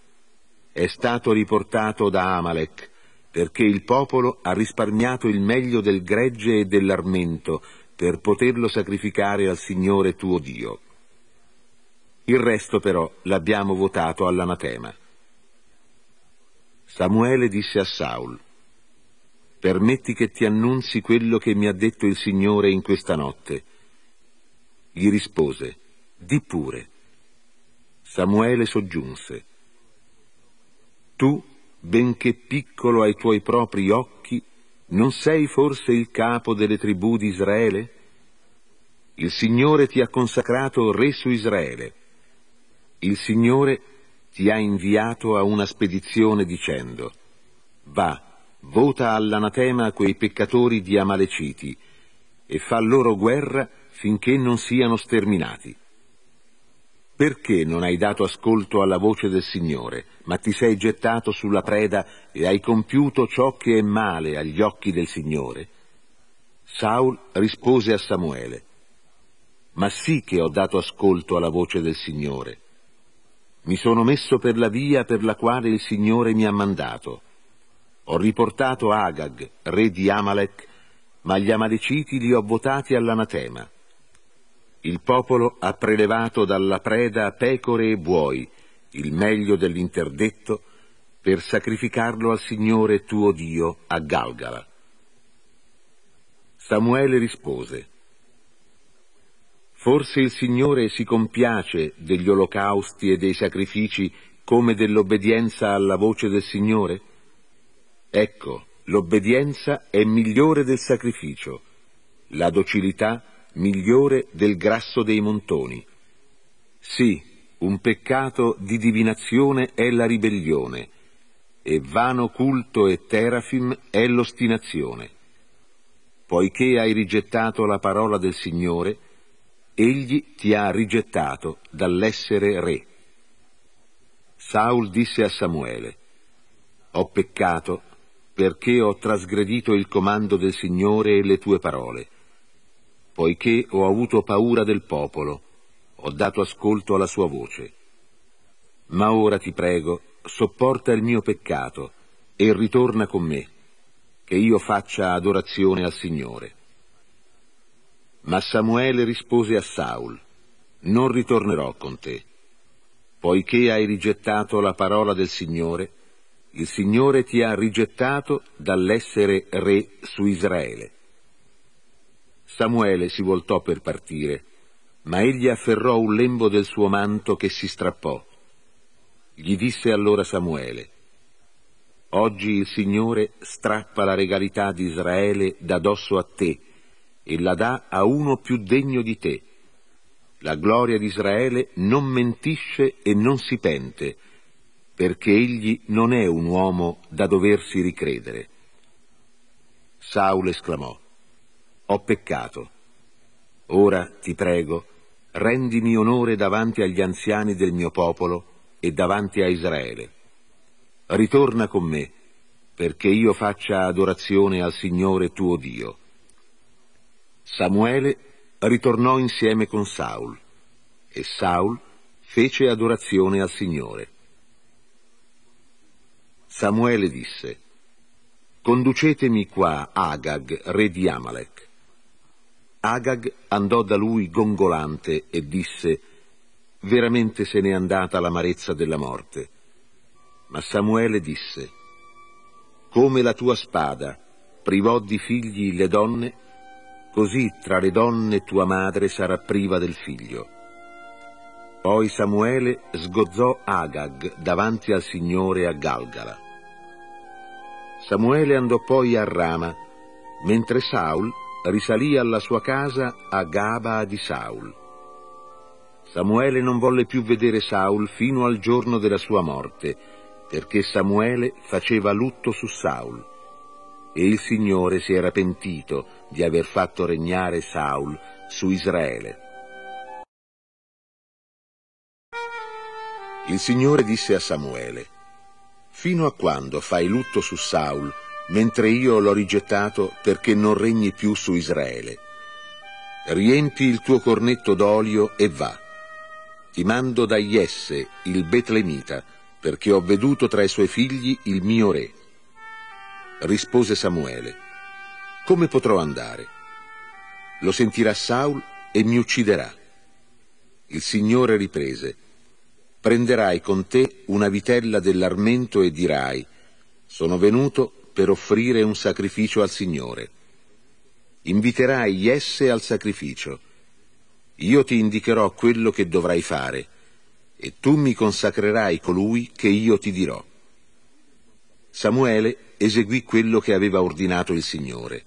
È stato riportato da Amalek, perché il popolo ha risparmiato il meglio del gregge e dell'armento per poterlo sacrificare al Signore tuo Dio. Il resto però l'abbiamo votato all'anatema. Samuele disse a Saul, permetti che ti annunzi quello che mi ha detto il Signore in questa notte. Gli rispose, di pure. Samuele soggiunse, tu benché piccolo ai tuoi propri occhi, non sei forse il capo delle tribù di Israele? Il Signore ti ha consacrato re su Israele. Il Signore ti ha inviato a una spedizione dicendo, va, vota all'anatema quei peccatori di Amaleciti e fa loro guerra finché non siano sterminati. Perché non hai dato ascolto alla voce del Signore, ma ti sei gettato sulla preda e hai compiuto ciò che è male agli occhi del Signore? Saul rispose a Samuele, Ma sì che ho dato ascolto alla voce del Signore. Mi sono messo per la via per la quale il Signore mi ha mandato. Ho riportato Agag, re di Amalek, ma gli Amaleciti li ho votati all'anatema. Il popolo ha prelevato dalla preda pecore e buoi, il meglio dell'interdetto, per sacrificarlo al Signore tuo Dio a Galgala. Samuele rispose, Forse il Signore si compiace degli olocausti e dei sacrifici come dell'obbedienza alla voce del Signore? Ecco, l'obbedienza è migliore del sacrificio, la docilità è migliore del grasso dei montoni. Sì, un peccato di divinazione è la ribellione, e vano culto e terafim è l'ostinazione. Poiché hai rigettato la parola del Signore, egli ti ha rigettato dall'essere re. Saul disse a Samuele, Ho peccato perché ho trasgredito il comando del Signore e le tue parole poiché ho avuto paura del popolo, ho dato ascolto alla sua voce. Ma ora ti prego, sopporta il mio peccato e ritorna con me, che io faccia adorazione al Signore. Ma Samuele rispose a Saul, non ritornerò con te, poiché hai rigettato la parola del Signore, il Signore ti ha rigettato dall'essere re su Israele. Samuele si voltò per partire, ma egli afferrò un lembo del suo manto che si strappò. Gli disse allora Samuele, Oggi il Signore strappa la regalità di Israele da dosso a te e la dà a uno più degno di te. La gloria di Israele non mentisce e non si pente, perché egli non è un uomo da doversi ricredere. Saul esclamò, ho peccato. Ora, ti prego, rendimi onore davanti agli anziani del mio popolo e davanti a Israele. Ritorna con me, perché io faccia adorazione al Signore tuo Dio. Samuele ritornò insieme con Saul, e Saul fece adorazione al Signore. Samuele disse, Conducetemi qua Agag, re di Amalek. Agag andò da lui gongolante e disse Veramente se n'è andata l'amarezza della morte. Ma Samuele disse Come la tua spada privò di figli le donne, così tra le donne tua madre sarà priva del figlio. Poi Samuele sgozzò Agag davanti al Signore a Galgala. Samuele andò poi a Rama, mentre Saul risalì alla sua casa a Gaba di Saul. Samuele non volle più vedere Saul fino al giorno della sua morte, perché Samuele faceva lutto su Saul. E il Signore si era pentito di aver fatto regnare Saul su Israele. Il Signore disse a Samuele, Fino a quando fai lutto su Saul, mentre io l'ho rigettato perché non regni più su Israele. Riempi il tuo cornetto d'olio e va. Ti mando da Iesse, il Betlemita, perché ho veduto tra i suoi figli il mio re. Rispose Samuele, come potrò andare? Lo sentirà Saul e mi ucciderà. Il Signore riprese, prenderai con te una vitella dell'armento e dirai, sono venuto per offrire un sacrificio al Signore. Inviterai Jesse al sacrificio. Io ti indicherò quello che dovrai fare, e tu mi consacrerai colui che io ti dirò. Samuele eseguì quello che aveva ordinato il Signore.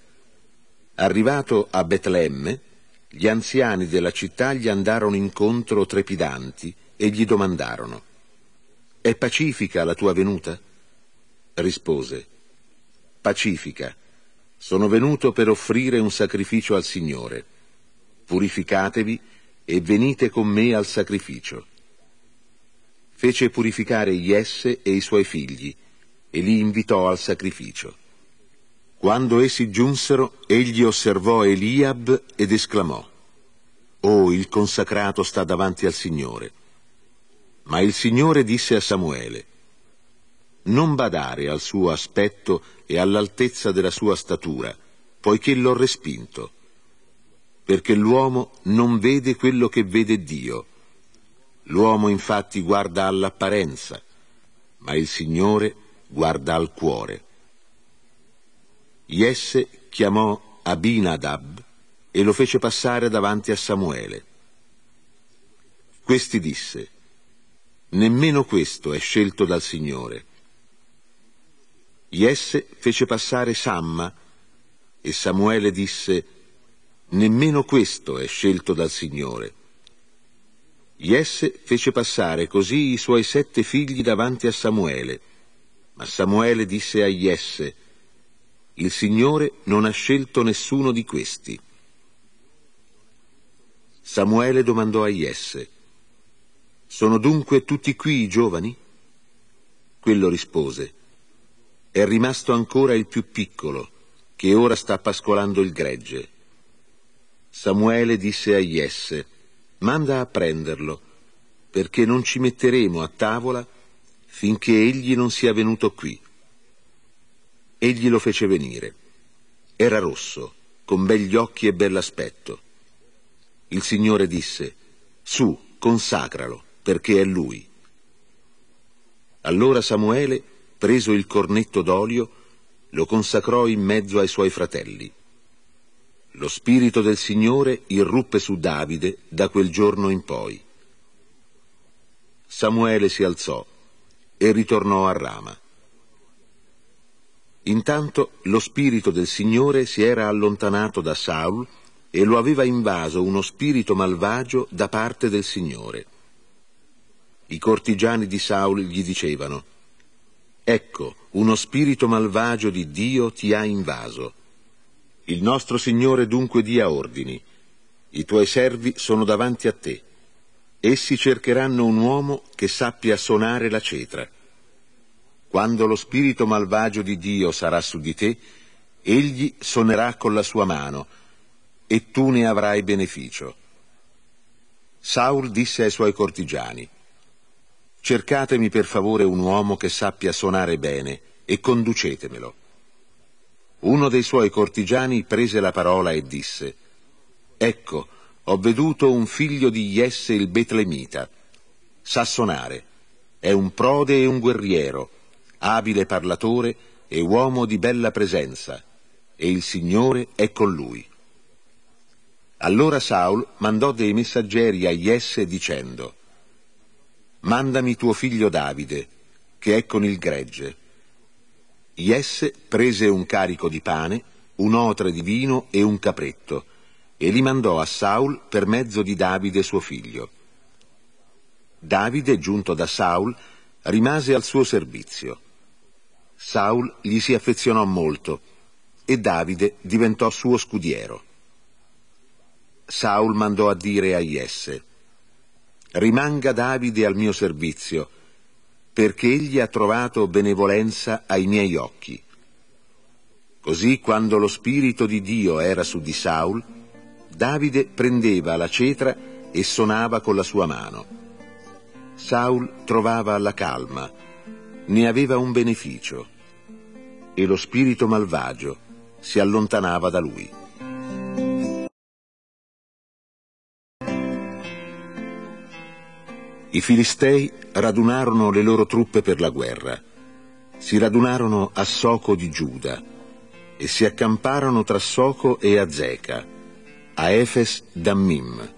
Arrivato a Betlemme, gli anziani della città gli andarono incontro trepidanti e gli domandarono È pacifica la tua venuta? Rispose pacifica. Sono venuto per offrire un sacrificio al Signore. Purificatevi e venite con me al sacrificio. Fece purificare Iesse e i suoi figli e li invitò al sacrificio. Quando essi giunsero, egli osservò Eliab ed esclamò, Oh, il consacrato sta davanti al Signore. Ma il Signore disse a Samuele, non badare al suo aspetto e all'altezza della sua statura, poiché l'ho respinto, perché l'uomo non vede quello che vede Dio. L'uomo infatti guarda all'apparenza, ma il Signore guarda al cuore. Jesse chiamò Abinadab e lo fece passare davanti a Samuele. Questi disse, Nemmeno questo è scelto dal Signore. Jesse fece passare Samma e Samuele disse, Nemmeno questo è scelto dal Signore. Jesse fece passare così i suoi sette figli davanti a Samuele, ma Samuele disse a Jesse, Il Signore non ha scelto nessuno di questi. Samuele domandò a Jesse, Sono dunque tutti qui i giovani? Quello rispose, è rimasto ancora il più piccolo, che ora sta pascolando il gregge. Samuele disse a Jesse, manda a prenderlo, perché non ci metteremo a tavola finché egli non sia venuto qui. Egli lo fece venire. Era rosso, con begli occhi e bell'aspetto. Il Signore disse, su, consacralo, perché è lui. Allora Samuele preso il cornetto d'olio, lo consacrò in mezzo ai suoi fratelli. Lo Spirito del Signore irruppe su Davide da quel giorno in poi. Samuele si alzò e ritornò a Rama. Intanto lo Spirito del Signore si era allontanato da Saul e lo aveva invaso uno spirito malvagio da parte del Signore. I cortigiani di Saul gli dicevano Ecco, uno spirito malvagio di Dio ti ha invaso. Il nostro Signore dunque dia ordini. I tuoi servi sono davanti a te. Essi cercheranno un uomo che sappia suonare la cetra. Quando lo spirito malvagio di Dio sarà su di te, egli suonerà con la sua mano, e tu ne avrai beneficio. Saul disse ai suoi cortigiani, Cercatemi per favore un uomo che sappia suonare bene e conducetemelo. Uno dei suoi cortigiani prese la parola e disse Ecco, ho veduto un figlio di Jesse il Betlemita. Sa suonare, è un prode e un guerriero, abile parlatore e uomo di bella presenza, e il Signore è con lui. Allora Saul mandò dei messaggeri a Jesse dicendo mandami tuo figlio Davide, che è con il gregge. Jesse prese un carico di pane, un'otre di vino e un capretto, e li mandò a Saul per mezzo di Davide suo figlio. Davide, giunto da Saul, rimase al suo servizio. Saul gli si affezionò molto e Davide diventò suo scudiero. Saul mandò a dire a Jesse, Rimanga Davide al mio servizio, perché egli ha trovato benevolenza ai miei occhi. Così quando lo Spirito di Dio era su di Saul, Davide prendeva la cetra e suonava con la sua mano. Saul trovava la calma, ne aveva un beneficio, e lo spirito malvagio si allontanava da lui. I Filistei radunarono le loro truppe per la guerra, si radunarono a Soco di Giuda e si accamparono tra Soco e Azeca, a Efes Dammim.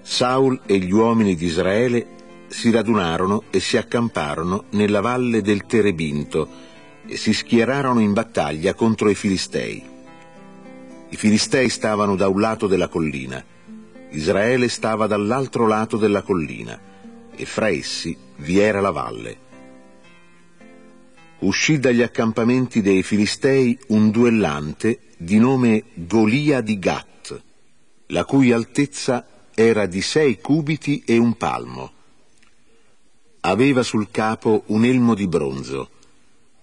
Saul e gli uomini di Israele si radunarono e si accamparono nella valle del Terebinto e si schierarono in battaglia contro i Filistei. I Filistei stavano da un lato della collina, Israele stava dall'altro lato della collina e fra essi vi era la valle. Uscì dagli accampamenti dei Filistei un duellante di nome Golia di Gat, la cui altezza era di sei cubiti e un palmo. Aveva sul capo un elmo di bronzo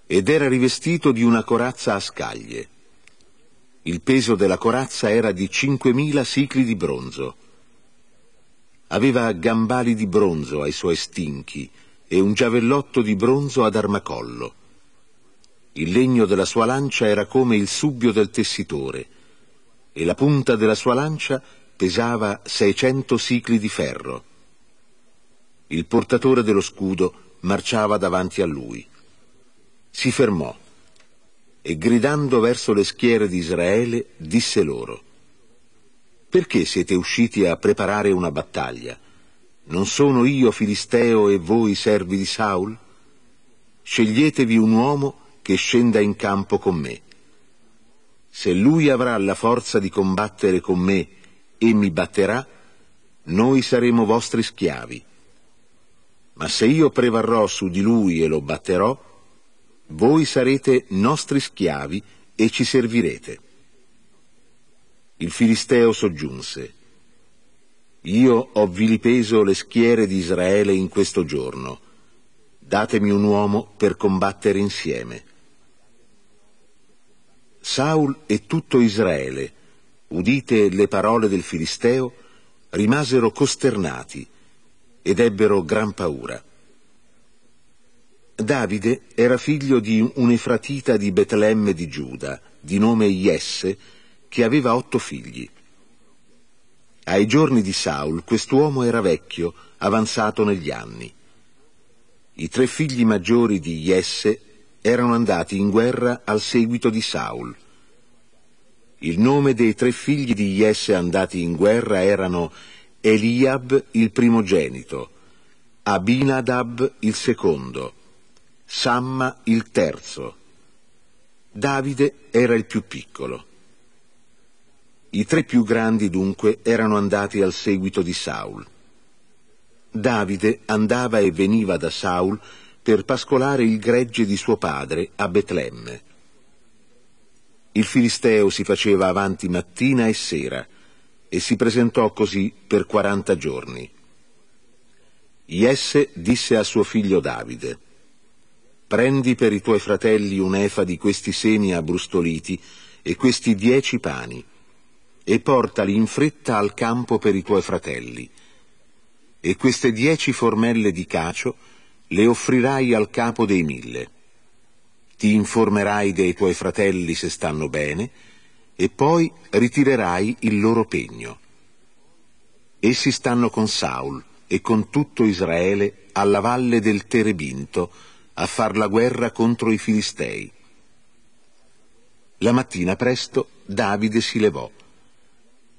ed era rivestito di una corazza a scaglie. Il peso della corazza era di 5.000 sicli di bronzo. Aveva gambali di bronzo ai suoi stinchi e un giavellotto di bronzo ad armacollo. Il legno della sua lancia era come il subbio del tessitore e la punta della sua lancia pesava 600 sicli di ferro. Il portatore dello scudo marciava davanti a lui. Si fermò e gridando verso le schiere di Israele disse loro, Perché siete usciti a preparare una battaglia? Non sono io filisteo e voi servi di Saul? Sceglietevi un uomo che scenda in campo con me. Se lui avrà la forza di combattere con me e mi batterà, noi saremo vostri schiavi. Ma se io prevarrò su di lui e lo batterò, voi sarete nostri schiavi e ci servirete. Il Filisteo soggiunse, Io ho vilipeso le schiere di Israele in questo giorno, datemi un uomo per combattere insieme. Saul e tutto Israele, udite le parole del Filisteo, rimasero costernati ed ebbero gran paura. Davide era figlio di un efratita di Betlemme di Giuda, di nome Iesse, che aveva otto figli. Ai giorni di Saul quest'uomo era vecchio, avanzato negli anni. I tre figli maggiori di Iesse erano andati in guerra al seguito di Saul. Il nome dei tre figli di Iesse andati in guerra erano Eliab il primogenito, Abinadab il secondo, Samma il terzo. Davide era il più piccolo. I tre più grandi dunque erano andati al seguito di Saul. Davide andava e veniva da Saul per pascolare il gregge di suo padre a Betlemme. Il Filisteo si faceva avanti mattina e sera e si presentò così per quaranta giorni. Iesse disse a suo figlio Davide, Prendi per i tuoi fratelli un'efa di questi semi abbrustoliti e questi dieci pani, e portali in fretta al campo per i tuoi fratelli. E queste dieci formelle di cacio le offrirai al capo dei mille. Ti informerai dei tuoi fratelli se stanno bene, e poi ritirerai il loro pegno. Essi stanno con Saul e con tutto Israele alla valle del Terebinto, a far la guerra contro i Filistei. La mattina presto Davide si levò,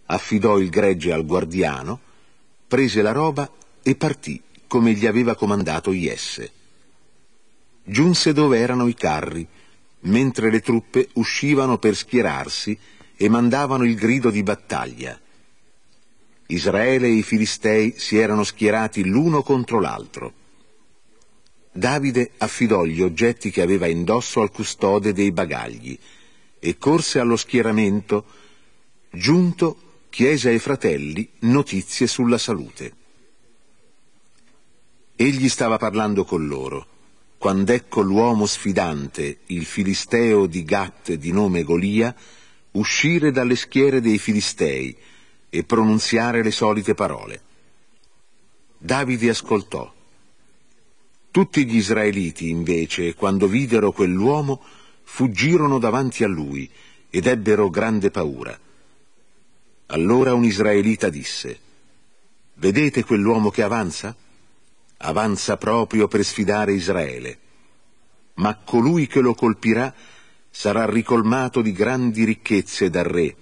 affidò il gregge al guardiano, prese la roba e partì come gli aveva comandato Iesse. Giunse dove erano i carri, mentre le truppe uscivano per schierarsi e mandavano il grido di battaglia. Israele e i Filistei si erano schierati l'uno contro l'altro. Davide affidò gli oggetti che aveva indosso al custode dei bagagli e corse allo schieramento. Giunto, chiese ai fratelli notizie sulla salute. Egli stava parlando con loro, quando ecco l'uomo sfidante, il filisteo di Gat di nome Golia, uscire dalle schiere dei filistei e pronunziare le solite parole. Davide ascoltò tutti gli israeliti, invece, quando videro quell'uomo, fuggirono davanti a lui ed ebbero grande paura. Allora un israelita disse, Vedete quell'uomo che avanza? Avanza proprio per sfidare Israele. Ma colui che lo colpirà sarà ricolmato di grandi ricchezze dal re,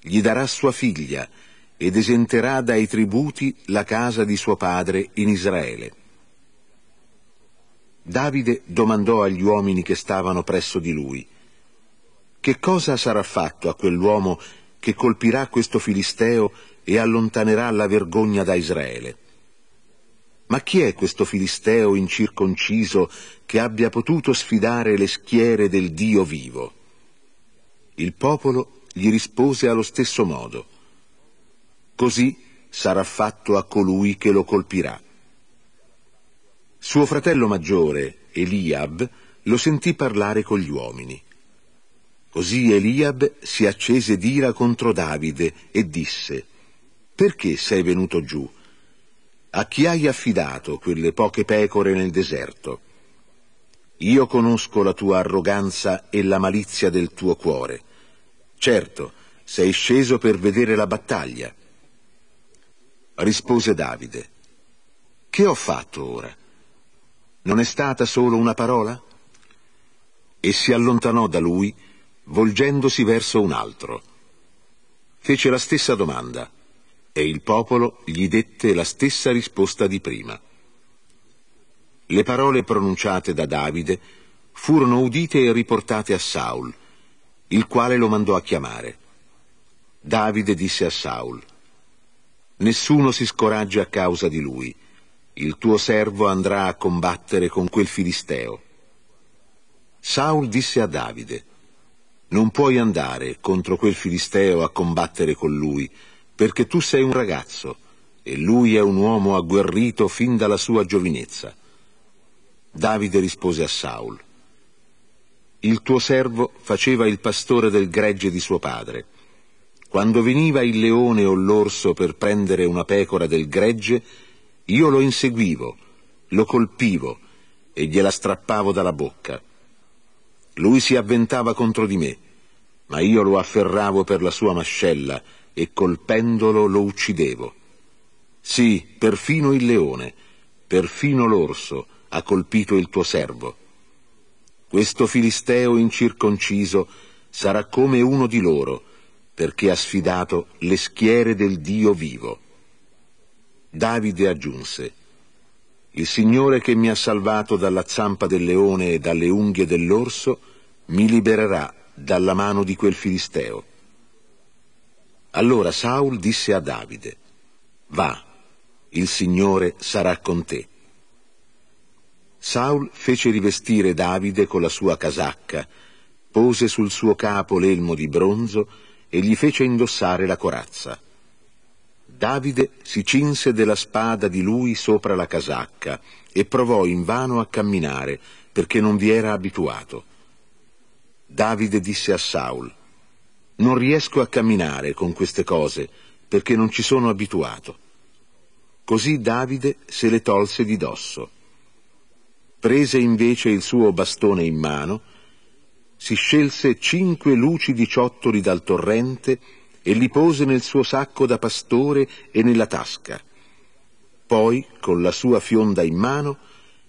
gli darà sua figlia ed esenterà dai tributi la casa di suo padre in Israele. Davide domandò agli uomini che stavano presso di lui, Che cosa sarà fatto a quell'uomo che colpirà questo Filisteo e allontanerà la vergogna da Israele? Ma chi è questo Filisteo incirconciso che abbia potuto sfidare le schiere del Dio vivo? Il popolo gli rispose allo stesso modo. Così sarà fatto a colui che lo colpirà. Suo fratello maggiore, Eliab, lo sentì parlare con gli uomini. Così Eliab si accese d'ira contro Davide e disse, Perché sei venuto giù? A chi hai affidato quelle poche pecore nel deserto? Io conosco la tua arroganza e la malizia del tuo cuore. Certo, sei sceso per vedere la battaglia. Rispose Davide, Che ho fatto ora? Non è stata solo una parola? E si allontanò da lui, volgendosi verso un altro. Fece la stessa domanda e il popolo gli dette la stessa risposta di prima. Le parole pronunciate da Davide furono udite e riportate a Saul, il quale lo mandò a chiamare. Davide disse a Saul, Nessuno si scoraggia a causa di lui il tuo servo andrà a combattere con quel filisteo. Saul disse a Davide, non puoi andare contro quel filisteo a combattere con lui, perché tu sei un ragazzo e lui è un uomo agguerrito fin dalla sua giovinezza. Davide rispose a Saul, il tuo servo faceva il pastore del gregge di suo padre. Quando veniva il leone o l'orso per prendere una pecora del gregge, io lo inseguivo, lo colpivo e gliela strappavo dalla bocca. Lui si avventava contro di me, ma io lo afferravo per la sua mascella e colpendolo lo uccidevo. Sì, perfino il leone, perfino l'orso ha colpito il tuo servo. Questo filisteo incirconciso sarà come uno di loro, perché ha sfidato le schiere del Dio vivo. Davide aggiunse, Il Signore che mi ha salvato dalla zampa del leone e dalle unghie dell'orso mi libererà dalla mano di quel filisteo. Allora Saul disse a Davide, Va, il Signore sarà con te. Saul fece rivestire Davide con la sua casacca, pose sul suo capo l'elmo di bronzo e gli fece indossare la corazza. Davide si cinse della spada di lui sopra la casacca e provò invano a camminare perché non vi era abituato. Davide disse a Saul, non riesco a camminare con queste cose perché non ci sono abituato. Così Davide se le tolse di dosso. Prese invece il suo bastone in mano, si scelse cinque lucidi ciottoli dal torrente e li pose nel suo sacco da pastore e nella tasca. Poi, con la sua fionda in mano,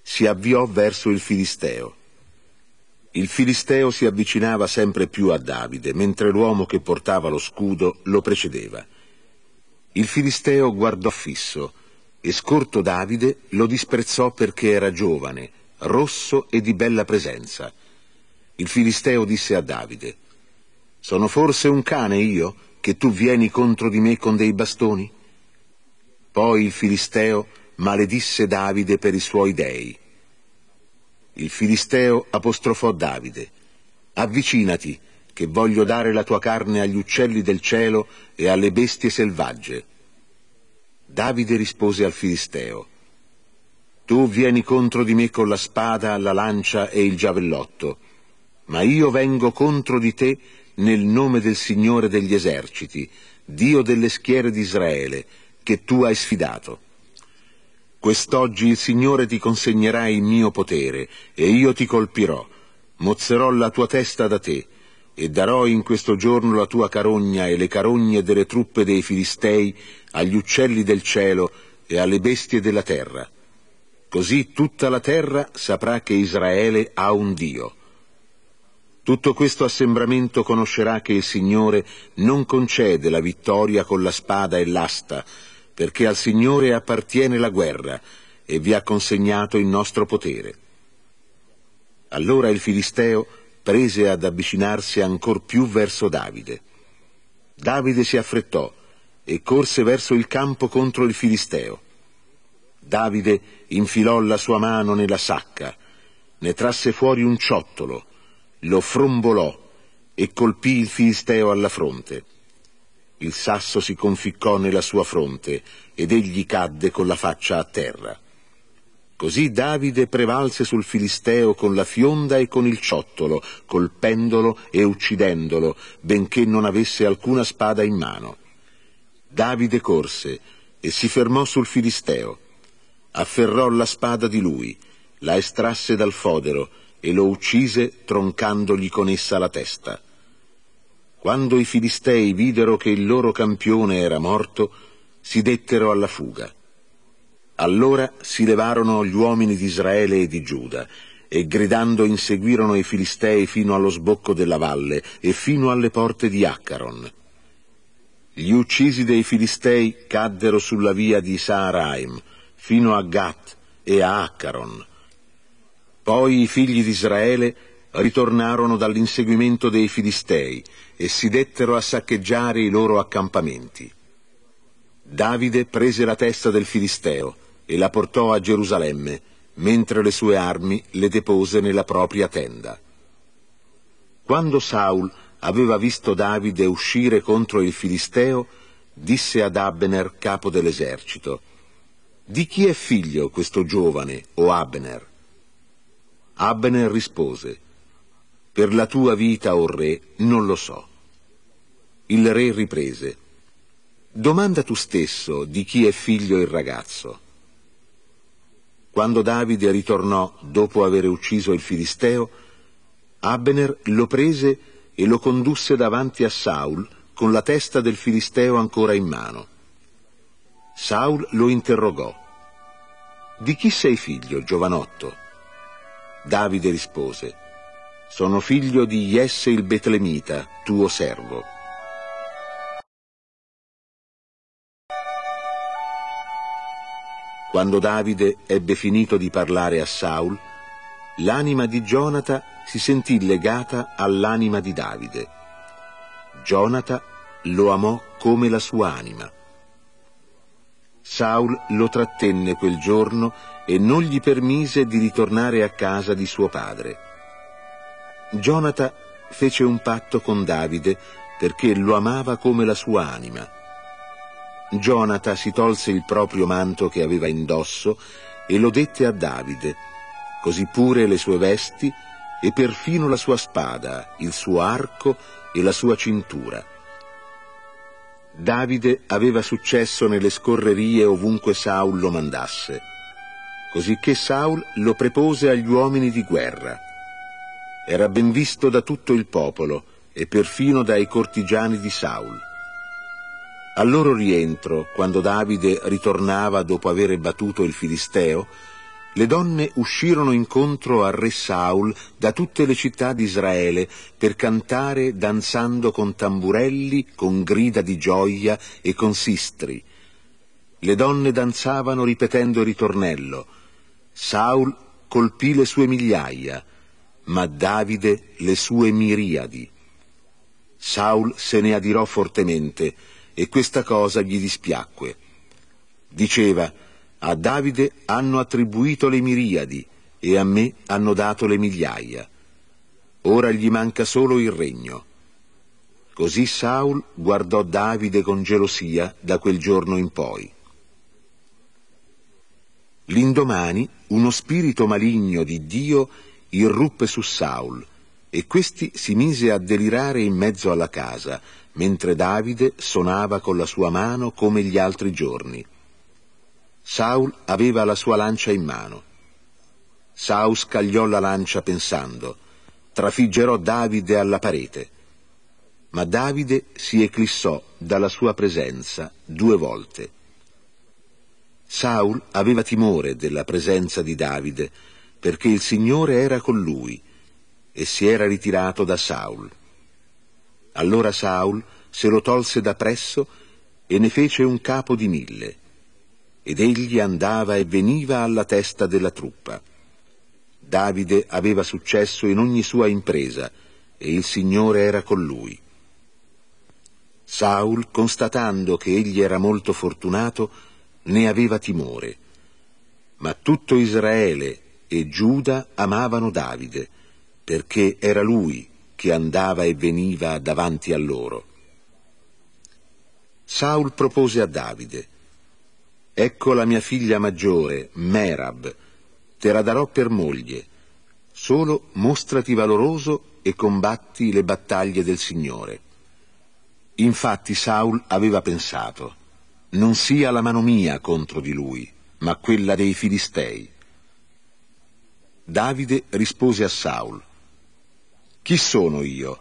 si avviò verso il Filisteo. Il Filisteo si avvicinava sempre più a Davide, mentre l'uomo che portava lo scudo lo precedeva. Il Filisteo guardò fisso e scorto Davide lo disprezzò perché era giovane, rosso e di bella presenza. Il Filisteo disse a Davide, Sono forse un cane io? che tu vieni contro di me con dei bastoni? Poi il Filisteo maledisse Davide per i suoi dei. Il Filisteo apostrofò Davide, avvicinati, che voglio dare la tua carne agli uccelli del cielo e alle bestie selvagge. Davide rispose al Filisteo, Tu vieni contro di me con la spada, la lancia e il giavellotto, ma io vengo contro di te nel nome del Signore degli eserciti, Dio delle schiere di Israele, che tu hai sfidato. Quest'oggi il Signore ti consegnerà il mio potere, e io ti colpirò, mozzerò la tua testa da te, e darò in questo giorno la tua carogna e le carogne delle truppe dei Filistei agli uccelli del cielo e alle bestie della terra. Così tutta la terra saprà che Israele ha un Dio. Tutto questo assembramento conoscerà che il Signore non concede la vittoria con la spada e l'asta, perché al Signore appartiene la guerra e vi ha consegnato il nostro potere. Allora il Filisteo prese ad avvicinarsi ancor più verso Davide. Davide si affrettò e corse verso il campo contro il Filisteo. Davide infilò la sua mano nella sacca, ne trasse fuori un ciottolo, lo frombolò e colpì il Filisteo alla fronte. Il sasso si conficcò nella sua fronte ed egli cadde con la faccia a terra. Così Davide prevalse sul Filisteo con la fionda e con il ciottolo, colpendolo e uccidendolo, benché non avesse alcuna spada in mano. Davide corse e si fermò sul Filisteo, afferrò la spada di lui, la estrasse dal fodero e lo uccise troncandogli con essa la testa. Quando i filistei videro che il loro campione era morto, si dettero alla fuga. Allora si levarono gli uomini di Israele e di Giuda, e gridando inseguirono i filistei fino allo sbocco della valle e fino alle porte di Accaron. Gli uccisi dei filistei caddero sulla via di Saaraim, fino a Gat e a Accaron, poi i figli di Israele ritornarono dall'inseguimento dei Filistei e si dettero a saccheggiare i loro accampamenti. Davide prese la testa del Filisteo e la portò a Gerusalemme, mentre le sue armi le depose nella propria tenda. Quando Saul aveva visto Davide uscire contro il Filisteo, disse ad Abner, capo dell'esercito, Di chi è figlio questo giovane, o Abner? Abner rispose, Per la tua vita, o oh re, non lo so. Il re riprese, Domanda tu stesso di chi è figlio il ragazzo. Quando Davide ritornò dopo aver ucciso il Filisteo, Abner lo prese e lo condusse davanti a Saul con la testa del Filisteo ancora in mano. Saul lo interrogò. Di chi sei figlio, giovanotto? Davide rispose, Sono figlio di Jesse il Betlemita, tuo servo. Quando Davide ebbe finito di parlare a Saul, l'anima di Gionata si sentì legata all'anima di Davide. Gionata lo amò come la sua anima. Saul lo trattenne quel giorno e non gli permise di ritornare a casa di suo padre. Jonata fece un patto con Davide perché lo amava come la sua anima. Jonata si tolse il proprio manto che aveva indosso e lo dette a Davide, così pure le sue vesti e perfino la sua spada, il suo arco e la sua cintura. Davide aveva successo nelle scorrerie ovunque Saul lo mandasse, cosicché Saul lo prepose agli uomini di guerra. Era ben visto da tutto il popolo e perfino dai cortigiani di Saul. Al loro rientro, quando Davide ritornava dopo aver battuto il Filisteo, le donne uscirono incontro al Re Saul da tutte le città di Israele per cantare danzando con tamburelli, con grida di gioia e con sistri. Le donne danzavano ripetendo il ritornello. Saul colpì le sue migliaia, ma Davide le sue miriadi. Saul se ne adirò fortemente e questa cosa gli dispiacque. Diceva, a Davide hanno attribuito le miriadi e a me hanno dato le migliaia. Ora gli manca solo il regno. Così Saul guardò Davide con gelosia da quel giorno in poi. L'indomani uno spirito maligno di Dio irruppe su Saul e questi si mise a delirare in mezzo alla casa, mentre Davide sonava con la sua mano come gli altri giorni. Saul aveva la sua lancia in mano. Saul scagliò la lancia pensando, trafiggerò Davide alla parete. Ma Davide si eclissò dalla sua presenza due volte. Saul aveva timore della presenza di Davide, perché il Signore era con lui e si era ritirato da Saul. Allora Saul se lo tolse da presso e ne fece un capo di mille ed egli andava e veniva alla testa della truppa. Davide aveva successo in ogni sua impresa e il Signore era con lui. Saul, constatando che egli era molto fortunato, ne aveva timore. Ma tutto Israele e Giuda amavano Davide, perché era lui che andava e veniva davanti a loro. Saul propose a Davide, Ecco la mia figlia maggiore, Merab, te la darò per moglie. Solo mostrati valoroso e combatti le battaglie del Signore. Infatti Saul aveva pensato, non sia la mano mia contro di lui, ma quella dei Filistei. Davide rispose a Saul, Chi sono io?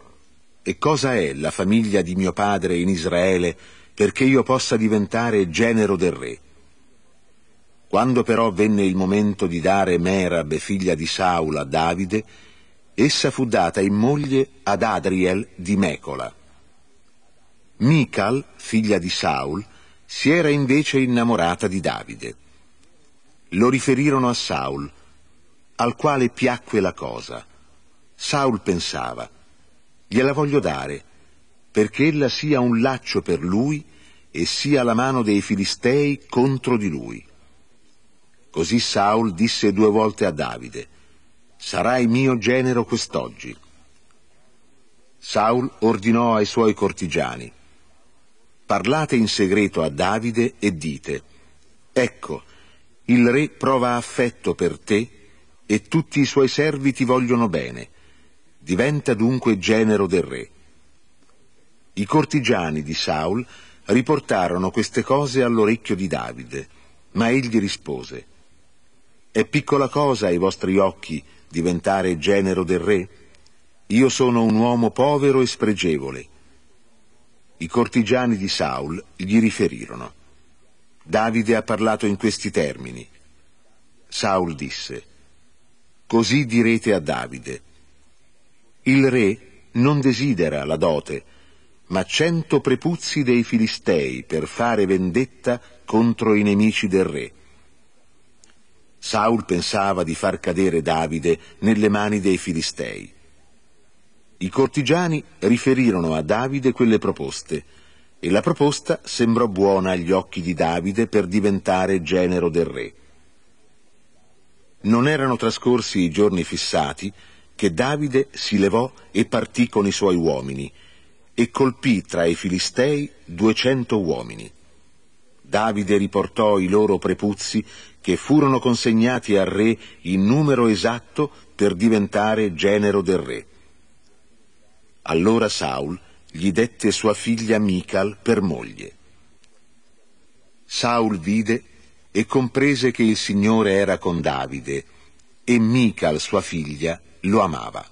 E cosa è la famiglia di mio padre in Israele perché io possa diventare genero del re? Quando però venne il momento di dare Merab, figlia di Saul, a Davide, essa fu data in moglie ad Adriel di Mecola. Mical, figlia di Saul, si era invece innamorata di Davide. Lo riferirono a Saul, al quale piacque la cosa. Saul pensava, gliela voglio dare, perché ella sia un laccio per lui e sia la mano dei Filistei contro di lui. Così Saul disse due volte a Davide, Sarai mio genero quest'oggi. Saul ordinò ai suoi cortigiani, Parlate in segreto a Davide e dite, Ecco, il re prova affetto per te e tutti i suoi servi ti vogliono bene. Diventa dunque genero del re. I cortigiani di Saul riportarono queste cose all'orecchio di Davide, ma egli rispose, è piccola cosa ai vostri occhi diventare genero del re? Io sono un uomo povero e spregevole. I cortigiani di Saul gli riferirono. Davide ha parlato in questi termini. Saul disse, Così direte a Davide, il re non desidera la dote, ma cento prepuzzi dei Filistei per fare vendetta contro i nemici del re. Saul pensava di far cadere Davide nelle mani dei Filistei. I cortigiani riferirono a Davide quelle proposte e la proposta sembrò buona agli occhi di Davide per diventare genero del re. Non erano trascorsi i giorni fissati che Davide si levò e partì con i suoi uomini e colpì tra i Filistei duecento uomini. Davide riportò i loro prepuzzi che furono consegnati al re in numero esatto per diventare genero del re. Allora Saul gli dette sua figlia Mical per moglie. Saul vide e comprese che il Signore era con Davide e Mical sua figlia lo amava.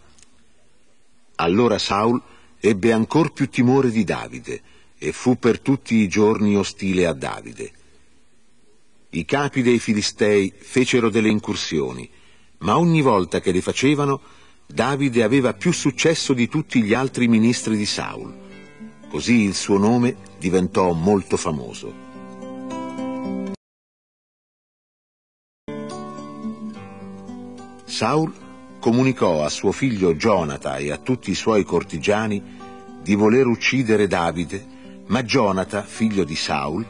Allora Saul ebbe ancor più timore di Davide e fu per tutti i giorni ostile a Davide. I capi dei Filistei fecero delle incursioni, ma ogni volta che le facevano, Davide aveva più successo di tutti gli altri ministri di Saul. Così il suo nome diventò molto famoso. Saul comunicò a suo figlio Jonata e a tutti i suoi cortigiani di voler uccidere Davide, ma Jonata, figlio di Saul,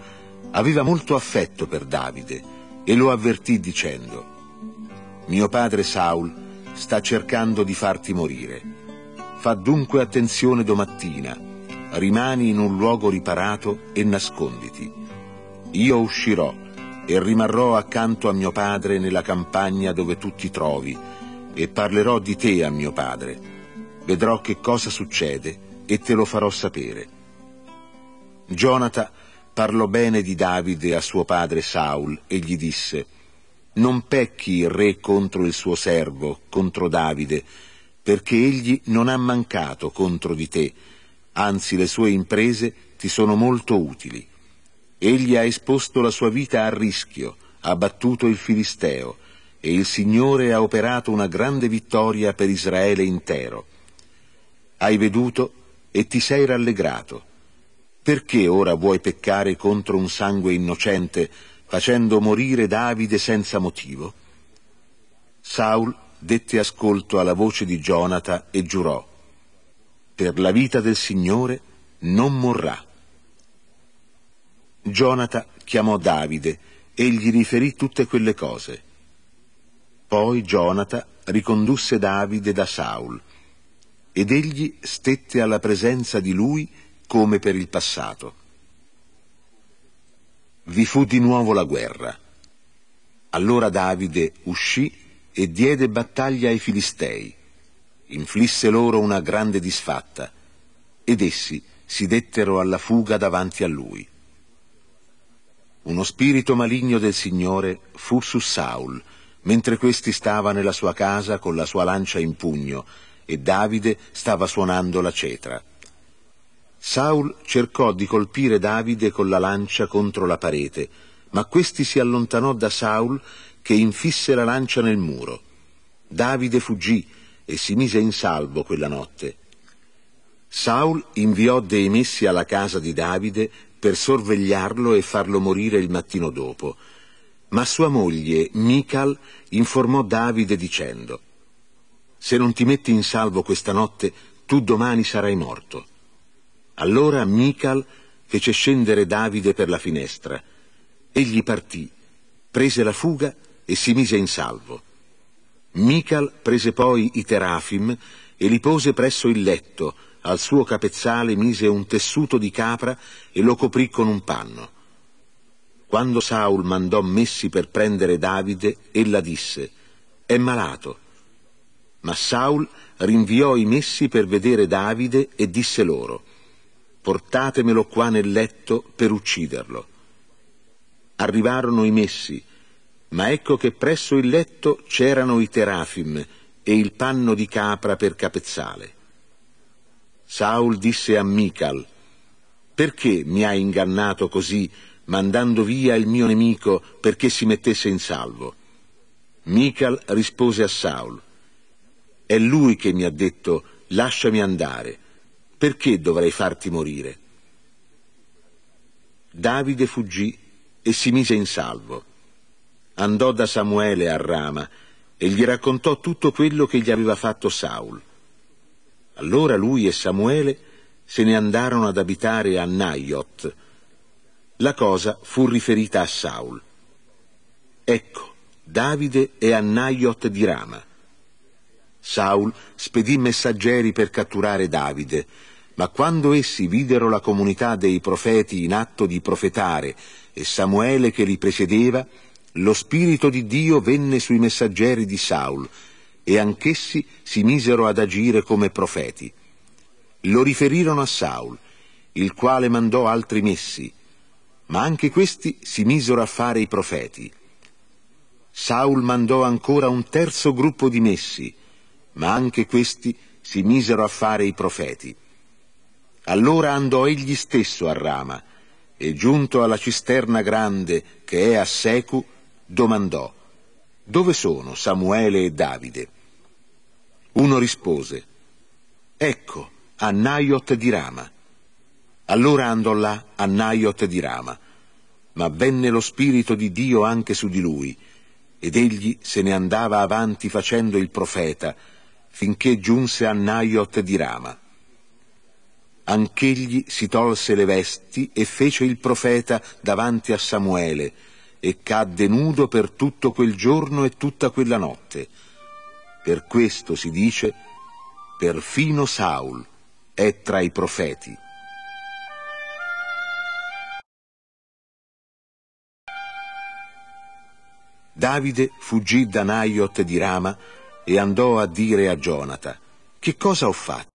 aveva molto affetto per Davide e lo avvertì dicendo Mio padre Saul sta cercando di farti morire. Fa dunque attenzione domattina, rimani in un luogo riparato e nasconditi. Io uscirò e rimarrò accanto a mio padre nella campagna dove tu ti trovi e parlerò di te a mio padre. Vedrò che cosa succede e te lo farò sapere. Jonathan parlò bene di Davide a suo padre Saul e gli disse Non pecchi il re contro il suo servo, contro Davide, perché egli non ha mancato contro di te, anzi le sue imprese ti sono molto utili. Egli ha esposto la sua vita a rischio, ha battuto il Filisteo, e il Signore ha operato una grande vittoria per Israele intero. Hai veduto e ti sei rallegrato perché ora vuoi peccare contro un sangue innocente, facendo morire Davide senza motivo? Saul dette ascolto alla voce di Jonata e giurò, per la vita del Signore non morrà. Jonata chiamò Davide e gli riferì tutte quelle cose. Poi Jonata ricondusse Davide da Saul ed egli stette alla presenza di lui come per il passato. Vi fu di nuovo la guerra. Allora Davide uscì e diede battaglia ai Filistei, inflisse loro una grande disfatta, ed essi si dettero alla fuga davanti a lui. Uno spirito maligno del Signore fu su Saul, mentre questi stava nella sua casa con la sua lancia in pugno e Davide stava suonando la cetra. Saul cercò di colpire Davide con la lancia contro la parete, ma questi si allontanò da Saul che infisse la lancia nel muro. Davide fuggì e si mise in salvo quella notte. Saul inviò dei messi alla casa di Davide per sorvegliarlo e farlo morire il mattino dopo, ma sua moglie, Mical, informò Davide dicendo Se non ti metti in salvo questa notte, tu domani sarai morto. Allora Mical fece scendere Davide per la finestra. Egli partì, prese la fuga e si mise in salvo. Mical prese poi i terafim e li pose presso il letto, al suo capezzale mise un tessuto di capra e lo coprì con un panno. Quando Saul mandò Messi per prendere Davide, ella disse, è malato. Ma Saul rinviò i Messi per vedere Davide e disse loro, portatemelo qua nel letto per ucciderlo. Arrivarono i messi, ma ecco che presso il letto c'erano i terafim e il panno di capra per capezzale. Saul disse a Mical, perché mi hai ingannato così, mandando via il mio nemico perché si mettesse in salvo? Mical rispose a Saul, è lui che mi ha detto, lasciami andare perché dovrei farti morire? Davide fuggì e si mise in salvo. Andò da Samuele a Rama e gli raccontò tutto quello che gli aveva fatto Saul. Allora lui e Samuele se ne andarono ad abitare a Naiot. La cosa fu riferita a Saul. Ecco, Davide è a Naiot di Rama. Saul spedì messaggeri per catturare Davide, ma quando essi videro la comunità dei profeti in atto di profetare e Samuele che li precedeva, lo Spirito di Dio venne sui messaggeri di Saul e anch'essi si misero ad agire come profeti. Lo riferirono a Saul, il quale mandò altri messi, ma anche questi si misero a fare i profeti. Saul mandò ancora un terzo gruppo di messi, ma anche questi si misero a fare i profeti. Allora andò egli stesso a Rama e giunto alla cisterna grande che è a Secu, domandò Dove sono Samuele e Davide? Uno rispose Ecco, a Naiot di Rama. Allora andò là a Naiot di Rama, ma venne lo spirito di Dio anche su di lui, ed egli se ne andava avanti facendo il profeta, finché giunse a Naiot di Rama. Anch'egli si tolse le vesti e fece il profeta davanti a Samuele, e cadde nudo per tutto quel giorno e tutta quella notte. Per questo si dice, perfino Saul è tra i profeti. Davide fuggì da Naiot di Rama e andò a dire a Jonata, che cosa ho fatto?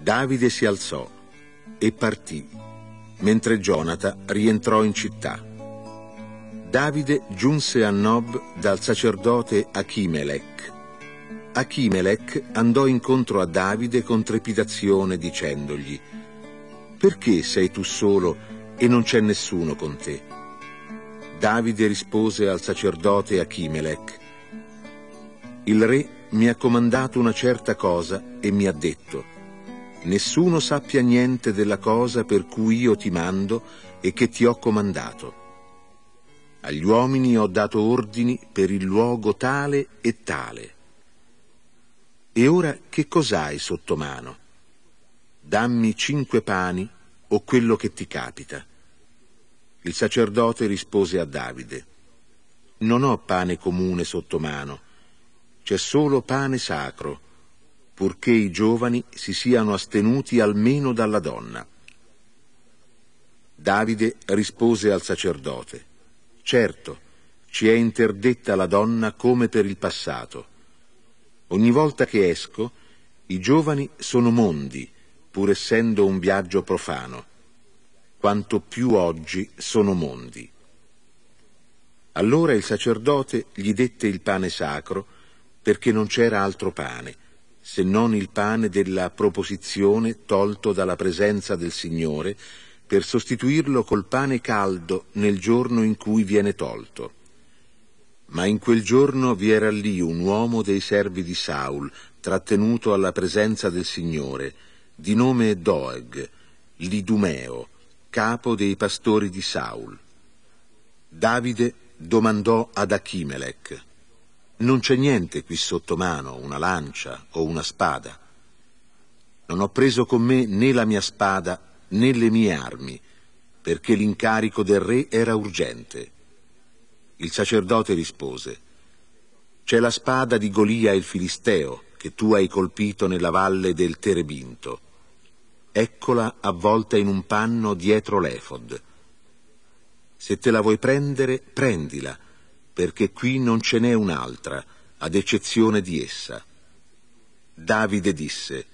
Davide si alzò e partì, mentre Jonata rientrò in città. Davide giunse a Nob dal sacerdote Achimelech. Achimelech andò incontro a Davide con trepidazione dicendogli «Perché sei tu solo e non c'è nessuno con te?» Davide rispose al sacerdote Achimelech «Il re mi ha comandato una certa cosa e mi ha detto, nessuno sappia niente della cosa per cui io ti mando e che ti ho comandato. Agli uomini ho dato ordini per il luogo tale e tale. E ora che cos'hai sotto mano? Dammi cinque pani o quello che ti capita. Il sacerdote rispose a Davide, Non ho pane comune sotto mano c'è solo pane sacro, purché i giovani si siano astenuti almeno dalla donna. Davide rispose al sacerdote, certo, ci è interdetta la donna come per il passato. Ogni volta che esco, i giovani sono mondi, pur essendo un viaggio profano, quanto più oggi sono mondi. Allora il sacerdote gli dette il pane sacro perché non c'era altro pane, se non il pane della proposizione tolto dalla presenza del Signore, per sostituirlo col pane caldo nel giorno in cui viene tolto. Ma in quel giorno vi era lì un uomo dei servi di Saul, trattenuto alla presenza del Signore, di nome Doeg, l'Idumeo, capo dei pastori di Saul. Davide domandò ad Achimelech, non c'è niente qui sotto mano, una lancia o una spada. Non ho preso con me né la mia spada né le mie armi, perché l'incarico del re era urgente. Il sacerdote rispose, c'è la spada di Golia il Filisteo che tu hai colpito nella valle del Terebinto. Eccola avvolta in un panno dietro l'efod. Se te la vuoi prendere, prendila perché qui non ce n'è un'altra, ad eccezione di essa. Davide disse,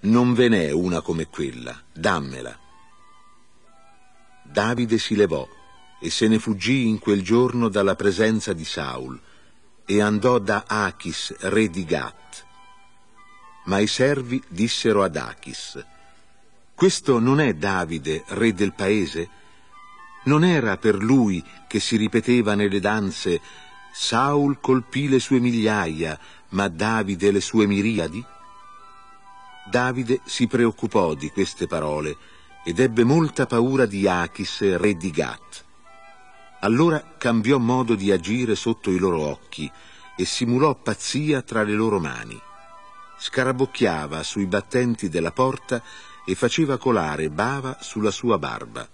Non ve n'è una come quella, dammela. Davide si levò e se ne fuggì in quel giorno dalla presenza di Saul e andò da Achis, re di Gat. Ma i servi dissero ad Achis, Questo non è Davide, re del paese? Non era per lui che si ripeteva nelle danze Saul colpì le sue migliaia, ma Davide le sue miriadi? Davide si preoccupò di queste parole ed ebbe molta paura di Achis, re di Gat. Allora cambiò modo di agire sotto i loro occhi e simulò pazzia tra le loro mani. Scarabocchiava sui battenti della porta e faceva colare bava sulla sua barba.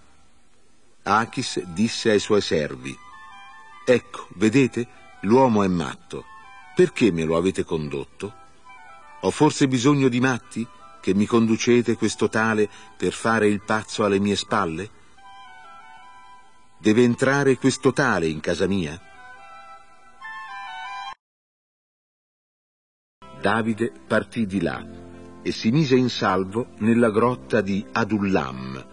Achis disse ai suoi servi, Ecco, vedete, l'uomo è matto. Perché me lo avete condotto? Ho forse bisogno di matti che mi conducete questo tale per fare il pazzo alle mie spalle? Deve entrare questo tale in casa mia? Davide partì di là e si mise in salvo nella grotta di Adullam,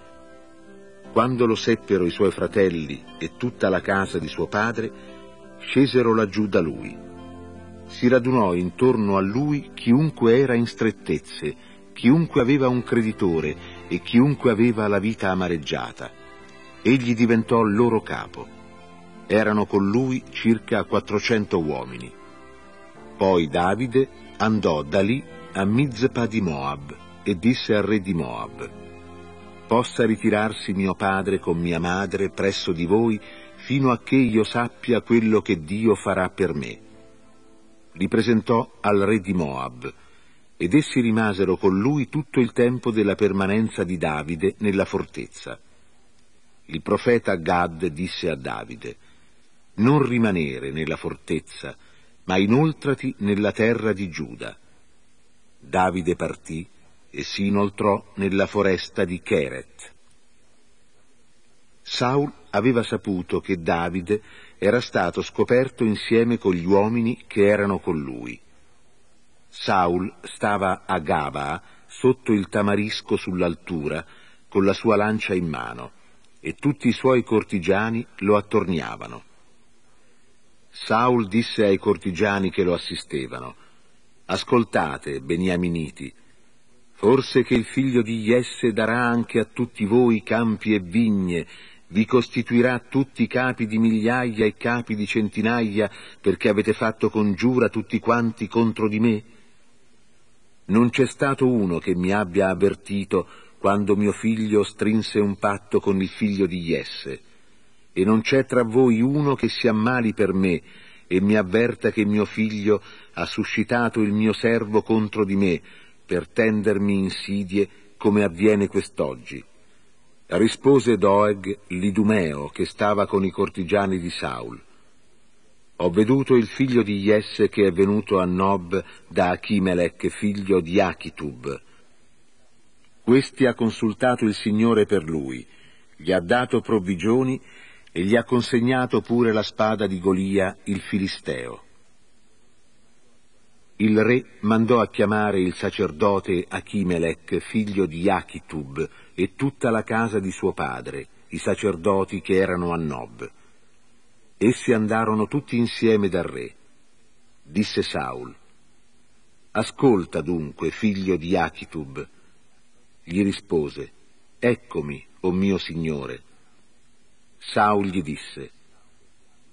quando lo seppero i suoi fratelli e tutta la casa di suo padre, scesero laggiù da lui. Si radunò intorno a lui chiunque era in strettezze, chiunque aveva un creditore e chiunque aveva la vita amareggiata. Egli diventò loro capo. Erano con lui circa 400 uomini. Poi Davide andò da lì a Mizpa di Moab e disse al re di Moab, possa ritirarsi mio padre con mia madre presso di voi fino a che io sappia quello che Dio farà per me. Li presentò al re di Moab, ed essi rimasero con lui tutto il tempo della permanenza di Davide nella fortezza. Il profeta Gad disse a Davide, Non rimanere nella fortezza, ma inoltrati nella terra di Giuda. Davide partì e si inoltrò nella foresta di Cheret. Saul aveva saputo che Davide era stato scoperto insieme con gli uomini che erano con lui. Saul stava a Gaba, sotto il tamarisco sull'altura, con la sua lancia in mano, e tutti i suoi cortigiani lo attorniavano. Saul disse ai cortigiani che lo assistevano, Ascoltate, beniaminiti, Forse che il figlio di Iesse darà anche a tutti voi campi e vigne, vi costituirà tutti capi di migliaia e capi di centinaia, perché avete fatto congiura tutti quanti contro di me? Non c'è stato uno che mi abbia avvertito quando mio figlio strinse un patto con il figlio di Iesse, e non c'è tra voi uno che si ammali per me e mi avverta che mio figlio ha suscitato il mio servo contro di me, per tendermi insidie come avviene quest'oggi. Rispose Doeg l'Idumeo che stava con i cortigiani di Saul. Ho veduto il figlio di Yes che è venuto a Nob da Achimelech, figlio di Achitub. Questi ha consultato il Signore per lui, gli ha dato provvigioni e gli ha consegnato pure la spada di Golia, il Filisteo il re mandò a chiamare il sacerdote Achimelech, figlio di Achitub, e tutta la casa di suo padre, i sacerdoti che erano a Nob. Essi andarono tutti insieme dal re. Disse Saul, Ascolta dunque, figlio di Achitub. Gli rispose, Eccomi, o oh mio signore. Saul gli disse,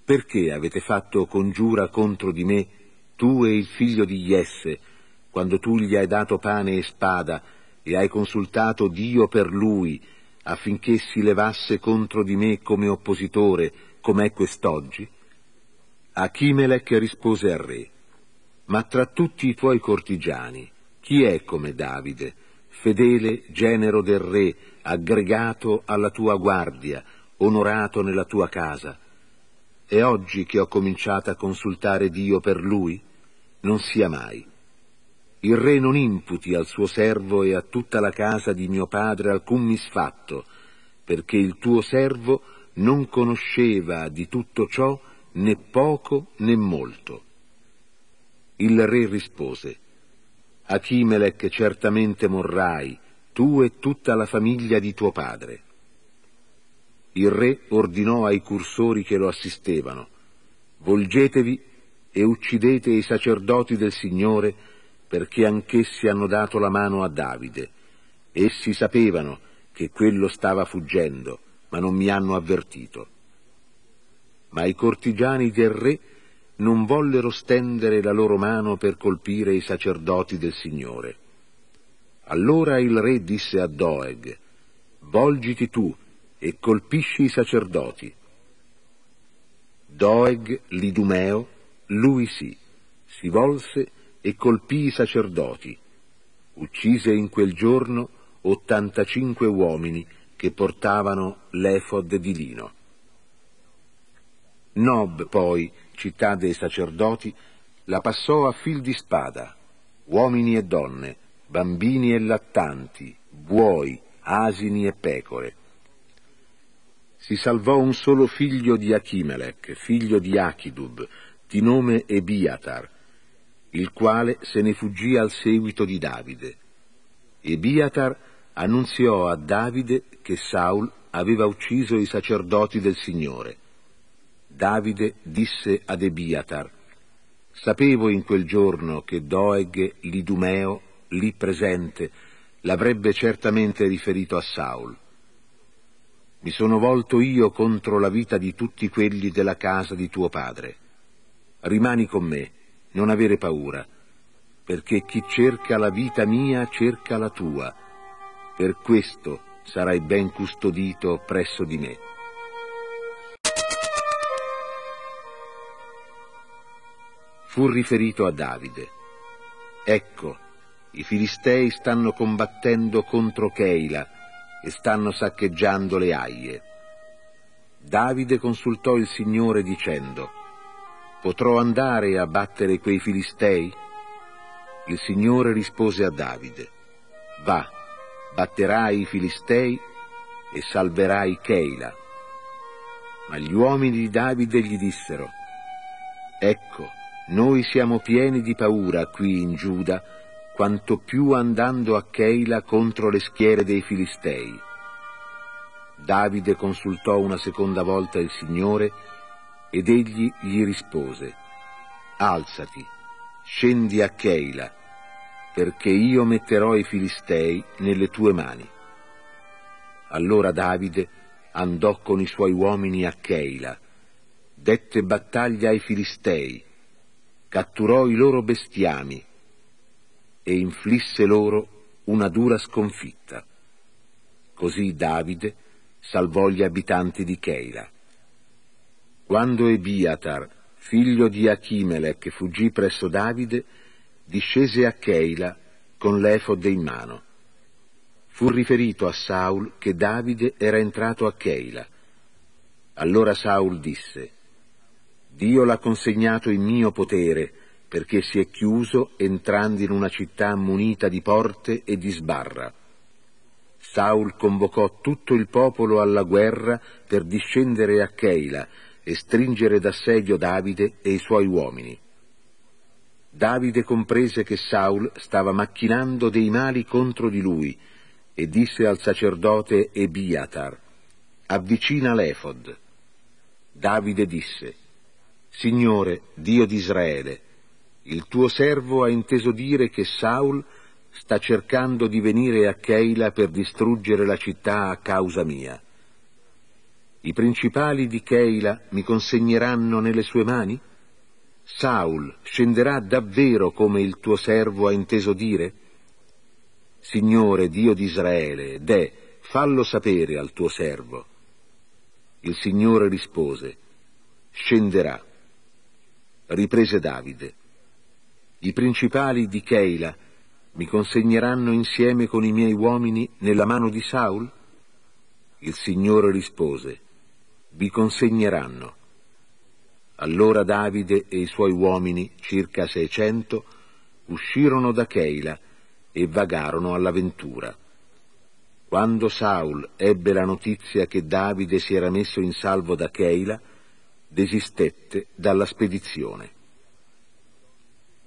Perché avete fatto congiura contro di me tu e il figlio di Jesse, quando tu gli hai dato pane e spada e hai consultato Dio per lui, affinché si levasse contro di me come oppositore, com'è quest'oggi? Achimelech rispose al re, ma tra tutti i tuoi cortigiani, chi è come Davide, fedele genero del re, aggregato alla tua guardia, onorato nella tua casa? è oggi che ho cominciato a consultare Dio per lui? Non sia mai. Il re non imputi al suo servo e a tutta la casa di mio padre alcun misfatto, perché il tuo servo non conosceva di tutto ciò né poco né molto. Il re rispose, Achimelech certamente morrai, tu e tutta la famiglia di tuo padre il re ordinò ai cursori che lo assistevano, volgetevi e uccidete i sacerdoti del Signore perché anch'essi hanno dato la mano a Davide. Essi sapevano che quello stava fuggendo, ma non mi hanno avvertito. Ma i cortigiani del re non vollero stendere la loro mano per colpire i sacerdoti del Signore. Allora il re disse a Doeg, Volgiti tu, e colpisce i sacerdoti. Doeg l'Idumeo, lui sì, si volse e colpì i sacerdoti. Uccise in quel giorno 85 uomini che portavano l'efod di lino. Nob, poi, città dei sacerdoti, la passò a fil di spada, uomini e donne, bambini e lattanti, buoi, asini e pecore si salvò un solo figlio di Achimelech, figlio di Achidub, di nome Ebiatar, il quale se ne fuggì al seguito di Davide. Ebiatar annunziò a Davide che Saul aveva ucciso i sacerdoti del Signore. Davide disse ad Ebiatar, Sapevo in quel giorno che Doeg, l'Idumeo, lì presente, l'avrebbe certamente riferito a Saul mi sono volto io contro la vita di tutti quelli della casa di tuo padre. Rimani con me, non avere paura, perché chi cerca la vita mia cerca la tua. Per questo sarai ben custodito presso di me. Fu riferito a Davide. Ecco, i Filistei stanno combattendo contro Keila, e stanno saccheggiando le aie. Davide consultò il Signore dicendo, Potrò andare a battere quei filistei? Il Signore rispose a Davide, Va, batterai i filistei e salverai Keila. Ma gli uomini di Davide gli dissero, Ecco, noi siamo pieni di paura qui in Giuda quanto più andando a Keila contro le schiere dei Filistei. Davide consultò una seconda volta il Signore ed egli gli rispose, Alzati, scendi a Keila, perché io metterò i Filistei nelle tue mani. Allora Davide andò con i suoi uomini a Keila, dette battaglia ai Filistei, catturò i loro bestiami, e inflisse loro una dura sconfitta. Così Davide salvò gli abitanti di Keila. Quando Ebiatar, figlio di Achimelech, fuggì presso Davide, discese a Keila con l'efod in mano. Fu riferito a Saul che Davide era entrato a Keila. Allora Saul disse, Dio l'ha consegnato in mio potere, perché si è chiuso entrando in una città munita di porte e di sbarra. Saul convocò tutto il popolo alla guerra per discendere a Keila e stringere d'assedio Davide e i suoi uomini. Davide comprese che Saul stava macchinando dei mali contro di lui e disse al sacerdote Ebiatar, avvicina l'Efod. Davide disse, Signore, Dio di Israele, il tuo servo ha inteso dire che Saul sta cercando di venire a Keila per distruggere la città a causa mia. I principali di Keila mi consegneranno nelle sue mani? Saul scenderà davvero come il tuo servo ha inteso dire? Signore Dio di Israele, deh, fallo sapere al tuo servo. Il Signore rispose, scenderà. Riprese Davide i principali di Keila mi consegneranno insieme con i miei uomini nella mano di Saul? Il Signore rispose, vi consegneranno. Allora Davide e i suoi uomini, circa seicento, uscirono da Keila e vagarono all'avventura. Quando Saul ebbe la notizia che Davide si era messo in salvo da Keila, desistette dalla spedizione.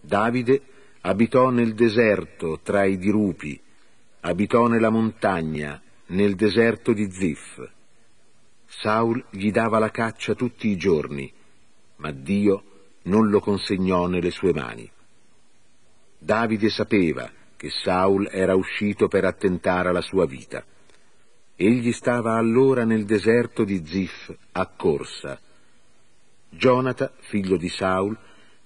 Davide abitò nel deserto tra i dirupi, abitò nella montagna, nel deserto di Zif. Saul gli dava la caccia tutti i giorni, ma Dio non lo consegnò nelle sue mani. Davide sapeva che Saul era uscito per attentare alla sua vita. Egli stava allora nel deserto di Zif, a corsa. Jonata, figlio di Saul,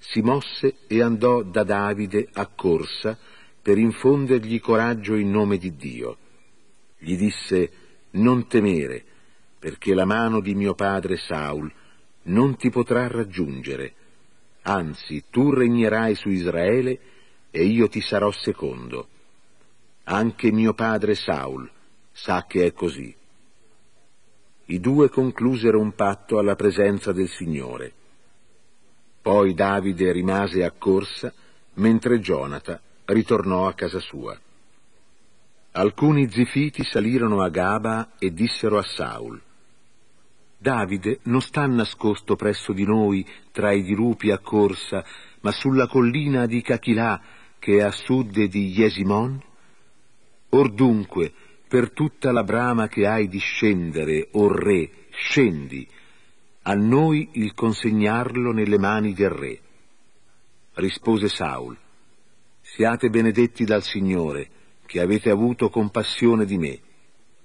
si mosse e andò da Davide a corsa per infondergli coraggio in nome di Dio. Gli disse, non temere, perché la mano di mio padre Saul non ti potrà raggiungere, anzi tu regnerai su Israele e io ti sarò secondo. Anche mio padre Saul sa che è così. I due conclusero un patto alla presenza del Signore. Poi Davide rimase a corsa mentre Jonata ritornò a casa sua. Alcuni zifiti salirono a Gaba e dissero a Saul Davide non sta nascosto presso di noi tra i dirupi a corsa, ma sulla collina di Cachilà che è a sud di Jesimon? Or dunque, per tutta la brama che hai di scendere, o re, scendi, a noi il consegnarlo nelle mani del re. Rispose Saul, siate benedetti dal Signore, che avete avuto compassione di me.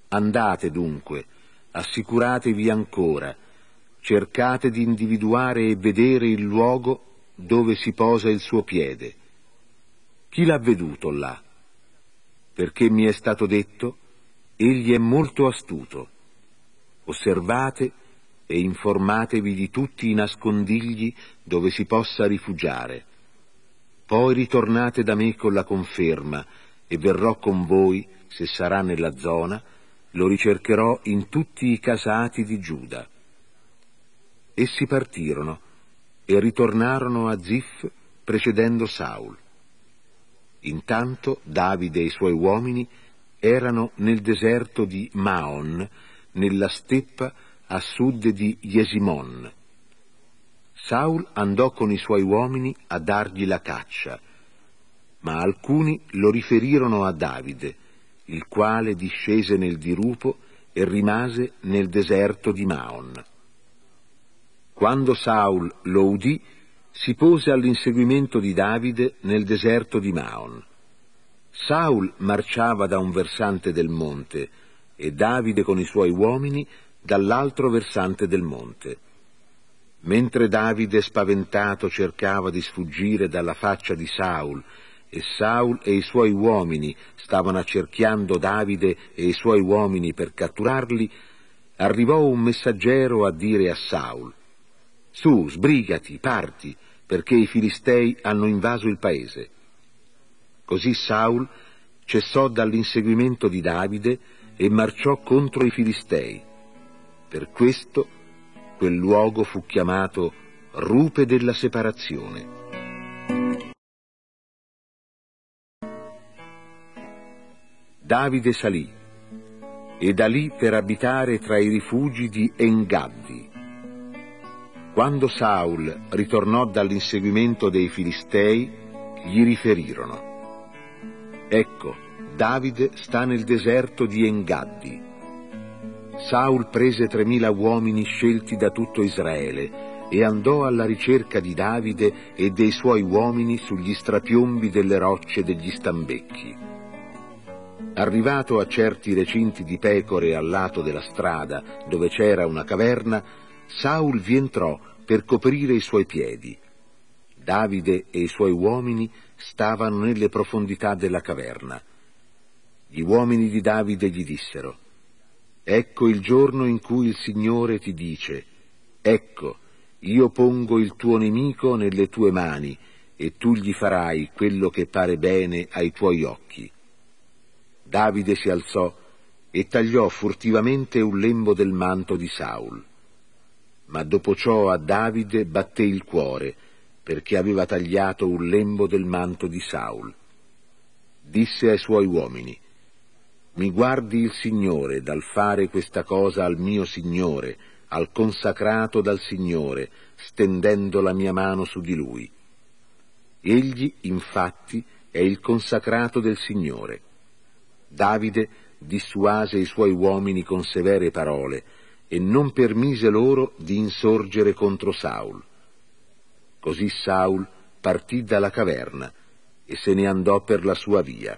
Andate dunque, assicuratevi ancora, cercate di individuare e vedere il luogo dove si posa il suo piede. Chi l'ha veduto là? Perché mi è stato detto, egli è molto astuto. Osservate e informatevi di tutti i nascondigli dove si possa rifugiare. Poi ritornate da me con la conferma e verrò con voi, se sarà nella zona, lo ricercherò in tutti i casati di Giuda. Essi partirono e ritornarono a Zif precedendo Saul. Intanto Davide e i suoi uomini erano nel deserto di Maon, nella steppa a sud di Jesimon. Saul andò con i suoi uomini a dargli la caccia, ma alcuni lo riferirono a Davide, il quale discese nel dirupo e rimase nel deserto di Maon. Quando Saul lo udì, si pose all'inseguimento di Davide nel deserto di Maon. Saul marciava da un versante del monte e Davide con i suoi uomini dall'altro versante del monte. Mentre Davide spaventato cercava di sfuggire dalla faccia di Saul, e Saul e i suoi uomini stavano accerchiando Davide e i suoi uomini per catturarli, arrivò un messaggero a dire a Saul, Su, sbrigati, parti, perché i Filistei hanno invaso il paese. Così Saul cessò dall'inseguimento di Davide e marciò contro i Filistei. Per questo quel luogo fu chiamato rupe della separazione. Davide salì e da lì per abitare tra i rifugi di Engaddi. Quando Saul ritornò dall'inseguimento dei Filistei, gli riferirono. Ecco, Davide sta nel deserto di Engaddi Saul prese tremila uomini scelti da tutto Israele e andò alla ricerca di Davide e dei suoi uomini sugli strapiombi delle rocce degli stambecchi. Arrivato a certi recinti di pecore al lato della strada, dove c'era una caverna, Saul vi entrò per coprire i suoi piedi. Davide e i suoi uomini stavano nelle profondità della caverna. Gli uomini di Davide gli dissero, Ecco il giorno in cui il Signore ti dice, ecco, io pongo il tuo nemico nelle tue mani e tu gli farai quello che pare bene ai tuoi occhi. Davide si alzò e tagliò furtivamente un lembo del manto di Saul. Ma dopo ciò a Davide batté il cuore, perché aveva tagliato un lembo del manto di Saul. Disse ai suoi uomini, mi guardi il Signore dal fare questa cosa al mio Signore, al consacrato dal Signore, stendendo la mia mano su di lui. Egli, infatti, è il consacrato del Signore. Davide dissuase i suoi uomini con severe parole e non permise loro di insorgere contro Saul. Così Saul partì dalla caverna e se ne andò per la sua via.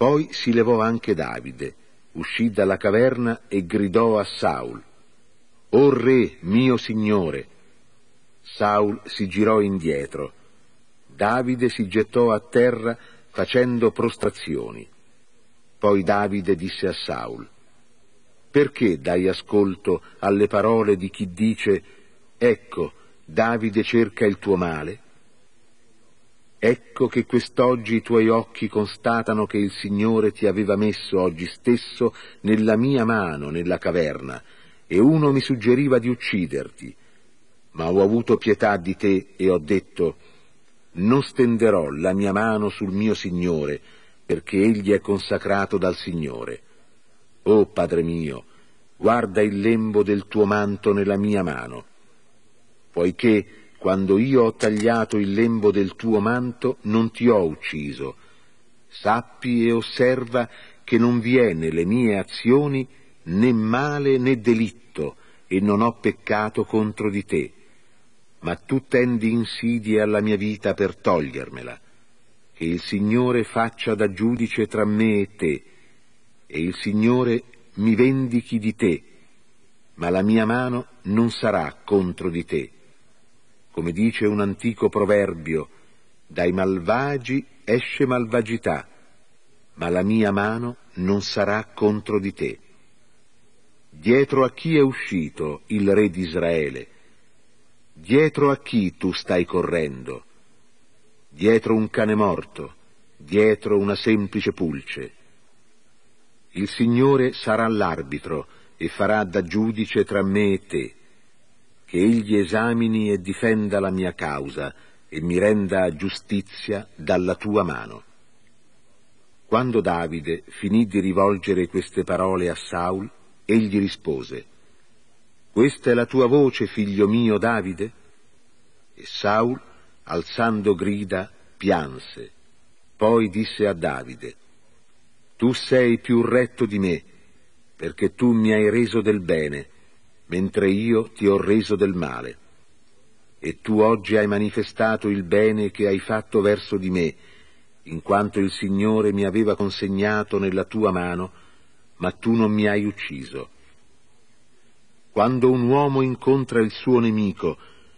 Poi si levò anche Davide, uscì dalla caverna e gridò a Saul, O re mio signore! Saul si girò indietro. Davide si gettò a terra facendo prostrazioni. Poi Davide disse a Saul, Perché dai ascolto alle parole di chi dice, Ecco, Davide cerca il tuo male? Ecco che quest'oggi i tuoi occhi constatano che il Signore ti aveva messo oggi stesso nella mia mano, nella caverna, e uno mi suggeriva di ucciderti. Ma ho avuto pietà di te e ho detto, non stenderò la mia mano sul mio Signore, perché egli è consacrato dal Signore. O oh, Padre mio, guarda il lembo del tuo manto nella mia mano, poiché quando io ho tagliato il lembo del tuo manto, non ti ho ucciso. Sappi e osserva che non vi è nelle mie azioni né male né delitto, e non ho peccato contro di te. Ma tu tendi insidie alla mia vita per togliermela. Che il Signore faccia da giudice tra me e te, e il Signore mi vendichi di te, ma la mia mano non sarà contro di te come dice un antico proverbio, dai malvagi esce malvagità, ma la mia mano non sarà contro di te. Dietro a chi è uscito il re di Israele? Dietro a chi tu stai correndo? Dietro un cane morto, dietro una semplice pulce. Il Signore sarà l'arbitro e farà da giudice tra me e te che egli esamini e difenda la mia causa e mi renda giustizia dalla tua mano. Quando Davide finì di rivolgere queste parole a Saul, egli rispose, Questa è la tua voce, figlio mio Davide? E Saul, alzando grida, pianse. Poi disse a Davide, Tu sei più retto di me, perché tu mi hai reso del bene, mentre io ti ho reso del male. E tu oggi hai manifestato il bene che hai fatto verso di me, in quanto il Signore mi aveva consegnato nella tua mano, ma tu non mi hai ucciso. Quando un uomo incontra il suo nemico,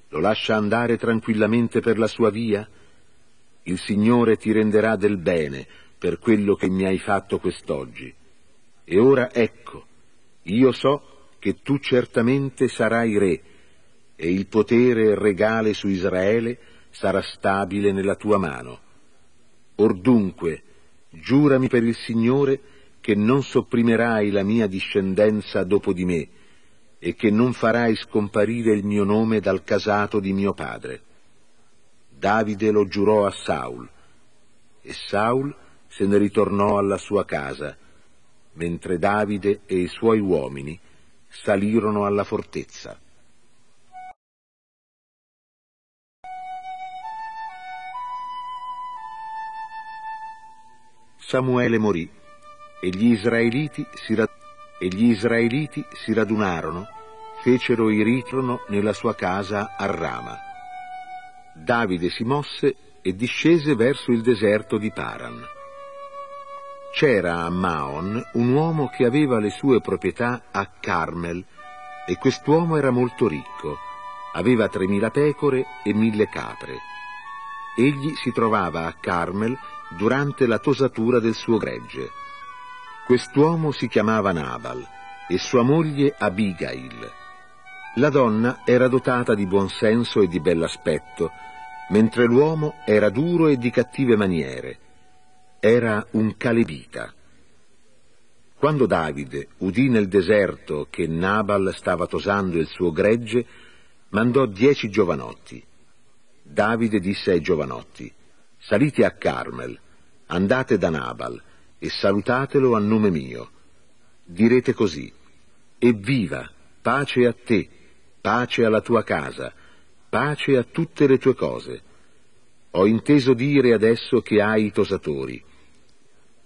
lo lascia andare tranquillamente per la sua via? Il Signore ti renderà del bene per quello che mi hai fatto quest'oggi. E ora ecco, io so che tu certamente sarai re, e il potere regale su Israele sarà stabile nella tua mano. Or dunque, giurami per il Signore che non sopprimerai la mia discendenza dopo di me, e che non farai scomparire il mio nome dal casato di mio padre. Davide lo giurò a Saul, e Saul se ne ritornò alla sua casa, mentre Davide e i suoi uomini salirono alla fortezza. Samuele morì e gli israeliti si, rad... e gli israeliti si radunarono, fecero i ritrono nella sua casa a Rama. Davide si mosse e discese verso il deserto di Paran. C'era a Maon un uomo che aveva le sue proprietà a Carmel e quest'uomo era molto ricco. Aveva 3.000 pecore e 1.000 capre. Egli si trovava a Carmel durante la tosatura del suo gregge. Quest'uomo si chiamava Nabal e sua moglie Abigail. La donna era dotata di buon senso e di bell'aspetto, mentre l'uomo era duro e di cattive maniere era un calebita. Quando Davide udì nel deserto che Nabal stava tosando il suo gregge, mandò dieci giovanotti. Davide disse ai giovanotti, salite a Carmel, andate da Nabal e salutatelo a nome mio. Direte così, evviva, pace a te, pace alla tua casa, pace a tutte le tue cose. Ho inteso dire adesso che hai i tosatori,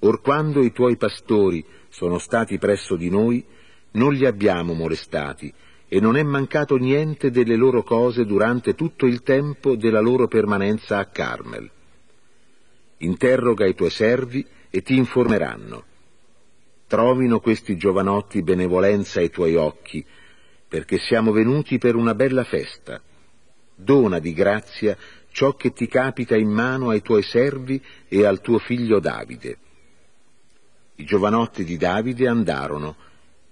Or quando i tuoi pastori sono stati presso di noi, non li abbiamo molestati e non è mancato niente delle loro cose durante tutto il tempo della loro permanenza a Carmel. Interroga i tuoi servi e ti informeranno. Trovino questi giovanotti benevolenza ai tuoi occhi, perché siamo venuti per una bella festa. Dona di grazia ciò che ti capita in mano ai tuoi servi e al tuo figlio Davide. I giovanotti di Davide andarono,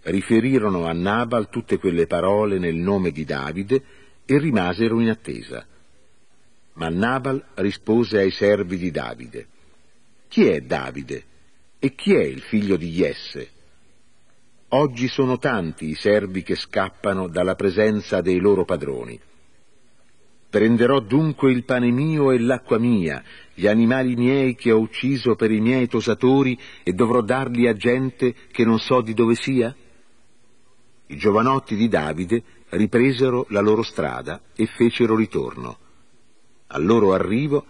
riferirono a Nabal tutte quelle parole nel nome di Davide e rimasero in attesa. Ma Nabal rispose ai servi di Davide, Chi è Davide? E chi è il figlio di Jesse? Oggi sono tanti i servi che scappano dalla presenza dei loro padroni. Prenderò dunque il pane mio e l'acqua mia, gli animali miei che ho ucciso per i miei tosatori e dovrò darli a gente che non so di dove sia? I giovanotti di Davide ripresero la loro strada e fecero ritorno. Al loro arrivo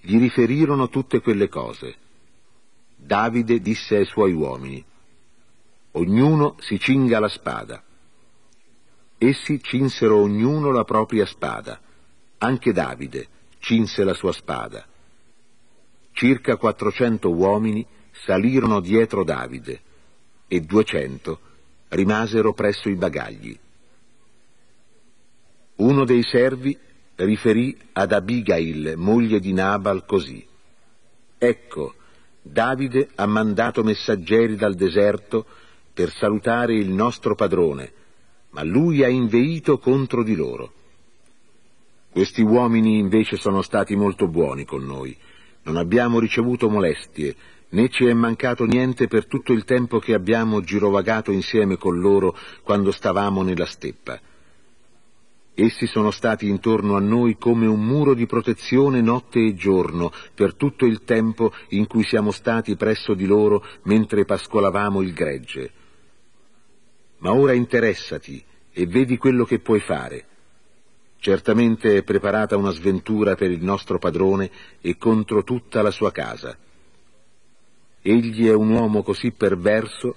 gli riferirono tutte quelle cose. Davide disse ai suoi uomini, ognuno si cinga la spada. Essi cinsero ognuno la propria spada. Anche Davide cinse la sua spada circa 400 uomini salirono dietro Davide e 200 rimasero presso i bagagli. Uno dei servi riferì ad Abigail, moglie di Nabal, così. Ecco, Davide ha mandato messaggeri dal deserto per salutare il nostro padrone, ma lui ha inveito contro di loro. Questi uomini invece sono stati molto buoni con noi non abbiamo ricevuto molestie, né ci è mancato niente per tutto il tempo che abbiamo girovagato insieme con loro quando stavamo nella steppa. Essi sono stati intorno a noi come un muro di protezione notte e giorno per tutto il tempo in cui siamo stati presso di loro mentre pascolavamo il gregge. Ma ora interessati e vedi quello che puoi fare. Certamente è preparata una sventura per il nostro padrone e contro tutta la sua casa. Egli è un uomo così perverso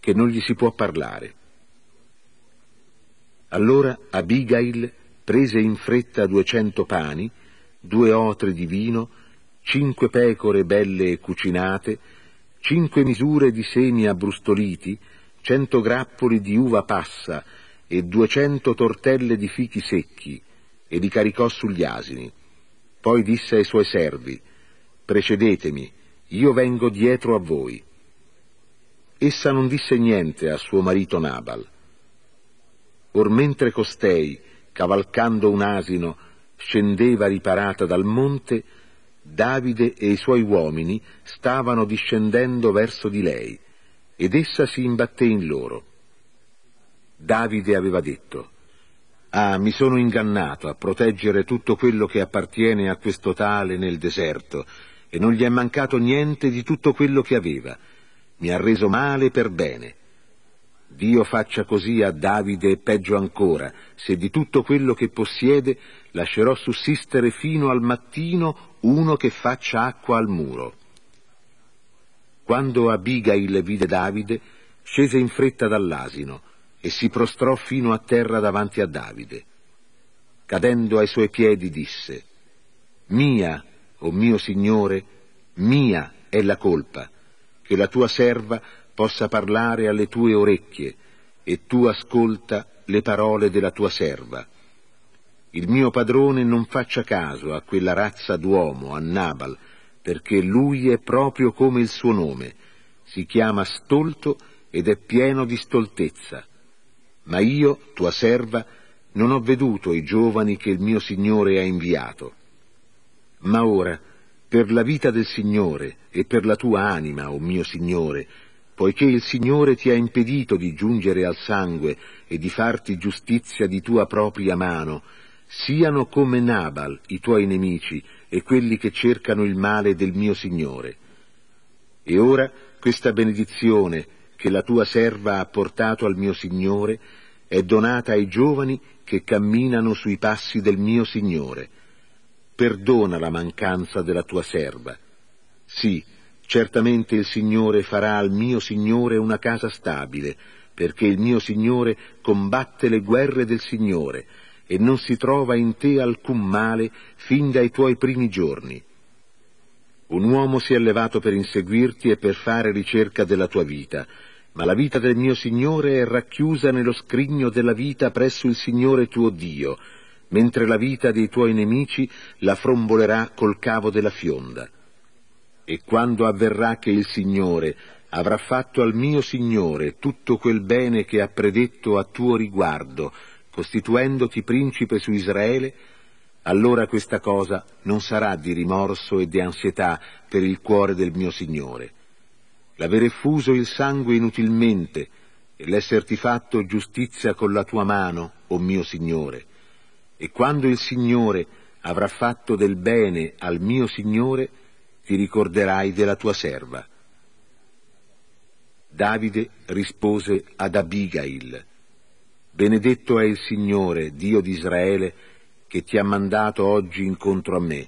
che non gli si può parlare. Allora Abigail prese in fretta duecento pani, due otre di vino, cinque pecore belle cucinate, cinque misure di semi abbrustoliti, cento grappoli di uva passa, e duecento tortelle di fichi secchi e li caricò sugli asini. Poi disse ai suoi servi, Precedetemi, io vengo dietro a voi. Essa non disse niente a suo marito Nabal. Or mentre costei, cavalcando un asino, scendeva riparata dal monte, Davide e i suoi uomini stavano discendendo verso di lei, ed essa si imbatté in loro Davide aveva detto, Ah, mi sono ingannato a proteggere tutto quello che appartiene a questo tale nel deserto, e non gli è mancato niente di tutto quello che aveva. Mi ha reso male per bene. Dio faccia così a Davide e peggio ancora, se di tutto quello che possiede lascerò sussistere fino al mattino uno che faccia acqua al muro. Quando Abigail vide Davide, scese in fretta dall'asino, e si prostrò fino a terra davanti a Davide. Cadendo ai suoi piedi disse, Mia, o oh mio Signore, mia è la colpa, che la tua serva possa parlare alle tue orecchie, e tu ascolta le parole della tua serva. Il mio padrone non faccia caso a quella razza d'uomo, a Nabal, perché lui è proprio come il suo nome, si chiama stolto ed è pieno di stoltezza. Ma io, tua serva, non ho veduto i giovani che il mio Signore ha inviato. Ma ora, per la vita del Signore e per la tua anima, o oh mio Signore, poiché il Signore ti ha impedito di giungere al sangue e di farti giustizia di tua propria mano, siano come Nabal i tuoi nemici e quelli che cercano il male del mio Signore. E ora questa benedizione che la tua serva ha portato al mio Signore è donata ai giovani che camminano sui passi del mio Signore. Perdona la mancanza della tua serva. Sì, certamente il Signore farà al mio Signore una casa stabile, perché il mio Signore combatte le guerre del Signore, e non si trova in te alcun male fin dai tuoi primi giorni. Un uomo si è levato per inseguirti e per fare ricerca della tua vita, ma la vita del mio Signore è racchiusa nello scrigno della vita presso il Signore tuo Dio, mentre la vita dei tuoi nemici la frombolerà col cavo della fionda. E quando avverrà che il Signore avrà fatto al mio Signore tutto quel bene che ha predetto a tuo riguardo, costituendoti principe su Israele, allora questa cosa non sarà di rimorso e di ansietà per il cuore del mio Signore l'avere effuso il sangue inutilmente e l'esserti fatto giustizia con la tua mano, o oh mio Signore. E quando il Signore avrà fatto del bene al mio Signore, ti ricorderai della tua serva. Davide rispose ad Abigail, Benedetto è il Signore, Dio di Israele, che ti ha mandato oggi incontro a me.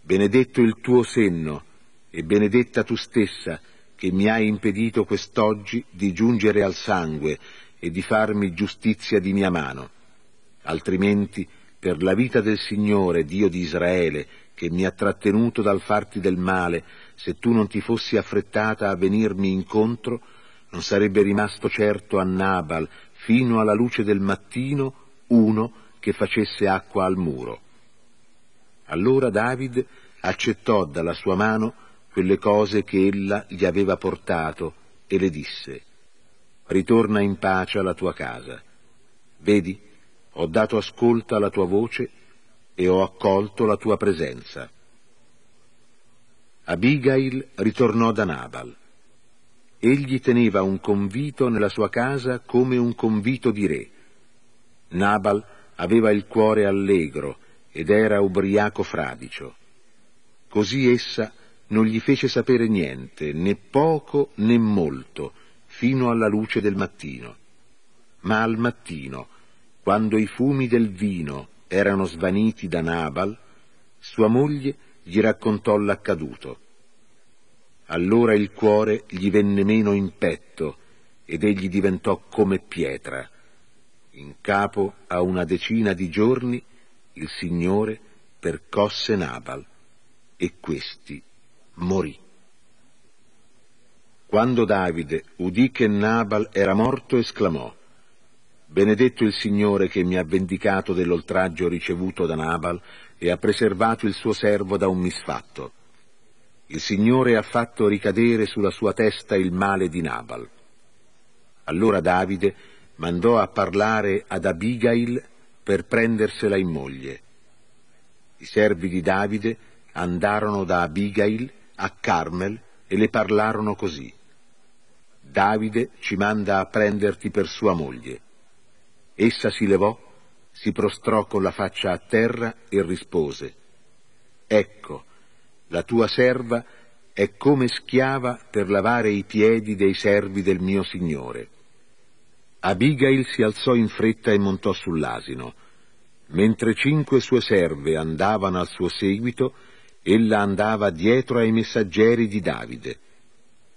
Benedetto il tuo senno, e benedetta tu stessa, che mi hai impedito quest'oggi di giungere al sangue e di farmi giustizia di mia mano. Altrimenti, per la vita del Signore, Dio di Israele, che mi ha trattenuto dal farti del male, se tu non ti fossi affrettata a venirmi incontro, non sarebbe rimasto certo a Nabal, fino alla luce del mattino, uno che facesse acqua al muro. Allora David accettò dalla sua mano quelle cose che ella gli aveva portato e le disse, ritorna in pace alla tua casa. Vedi, ho dato ascolto alla tua voce e ho accolto la tua presenza. Abigail ritornò da Nabal. Egli teneva un convito nella sua casa come un convito di re. Nabal aveva il cuore allegro ed era ubriaco fradicio. Così essa non gli fece sapere niente, né poco né molto, fino alla luce del mattino. Ma al mattino, quando i fumi del vino erano svaniti da Nabal, sua moglie gli raccontò l'accaduto. Allora il cuore gli venne meno in petto ed egli diventò come pietra. In capo a una decina di giorni il Signore percosse Nabal e questi morì. Quando Davide udì che Nabal era morto, esclamò Benedetto il Signore che mi ha vendicato dell'oltraggio ricevuto da Nabal e ha preservato il suo servo da un misfatto. Il Signore ha fatto ricadere sulla sua testa il male di Nabal. Allora Davide mandò a parlare ad Abigail per prendersela in moglie. I servi di Davide andarono da Abigail a Carmel e le parlarono così. Davide ci manda a prenderti per sua moglie. Essa si levò, si prostrò con la faccia a terra e rispose, Ecco, la tua serva è come schiava per lavare i piedi dei servi del mio Signore. Abigail si alzò in fretta e montò sull'asino. Mentre cinque sue serve andavano al suo seguito, ella andava dietro ai messaggeri di Davide,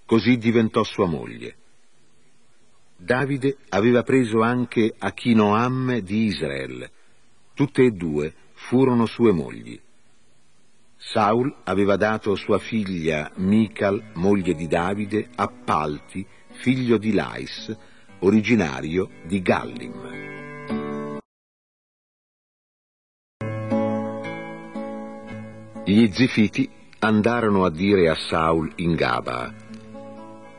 così diventò sua moglie. Davide aveva preso anche Achinoam di Israel, tutte e due furono sue mogli. Saul aveva dato sua figlia Mical, moglie di Davide, a Palti, figlio di Lais, originario di Gallim. Gli zifiti andarono a dire a Saul in Gaba,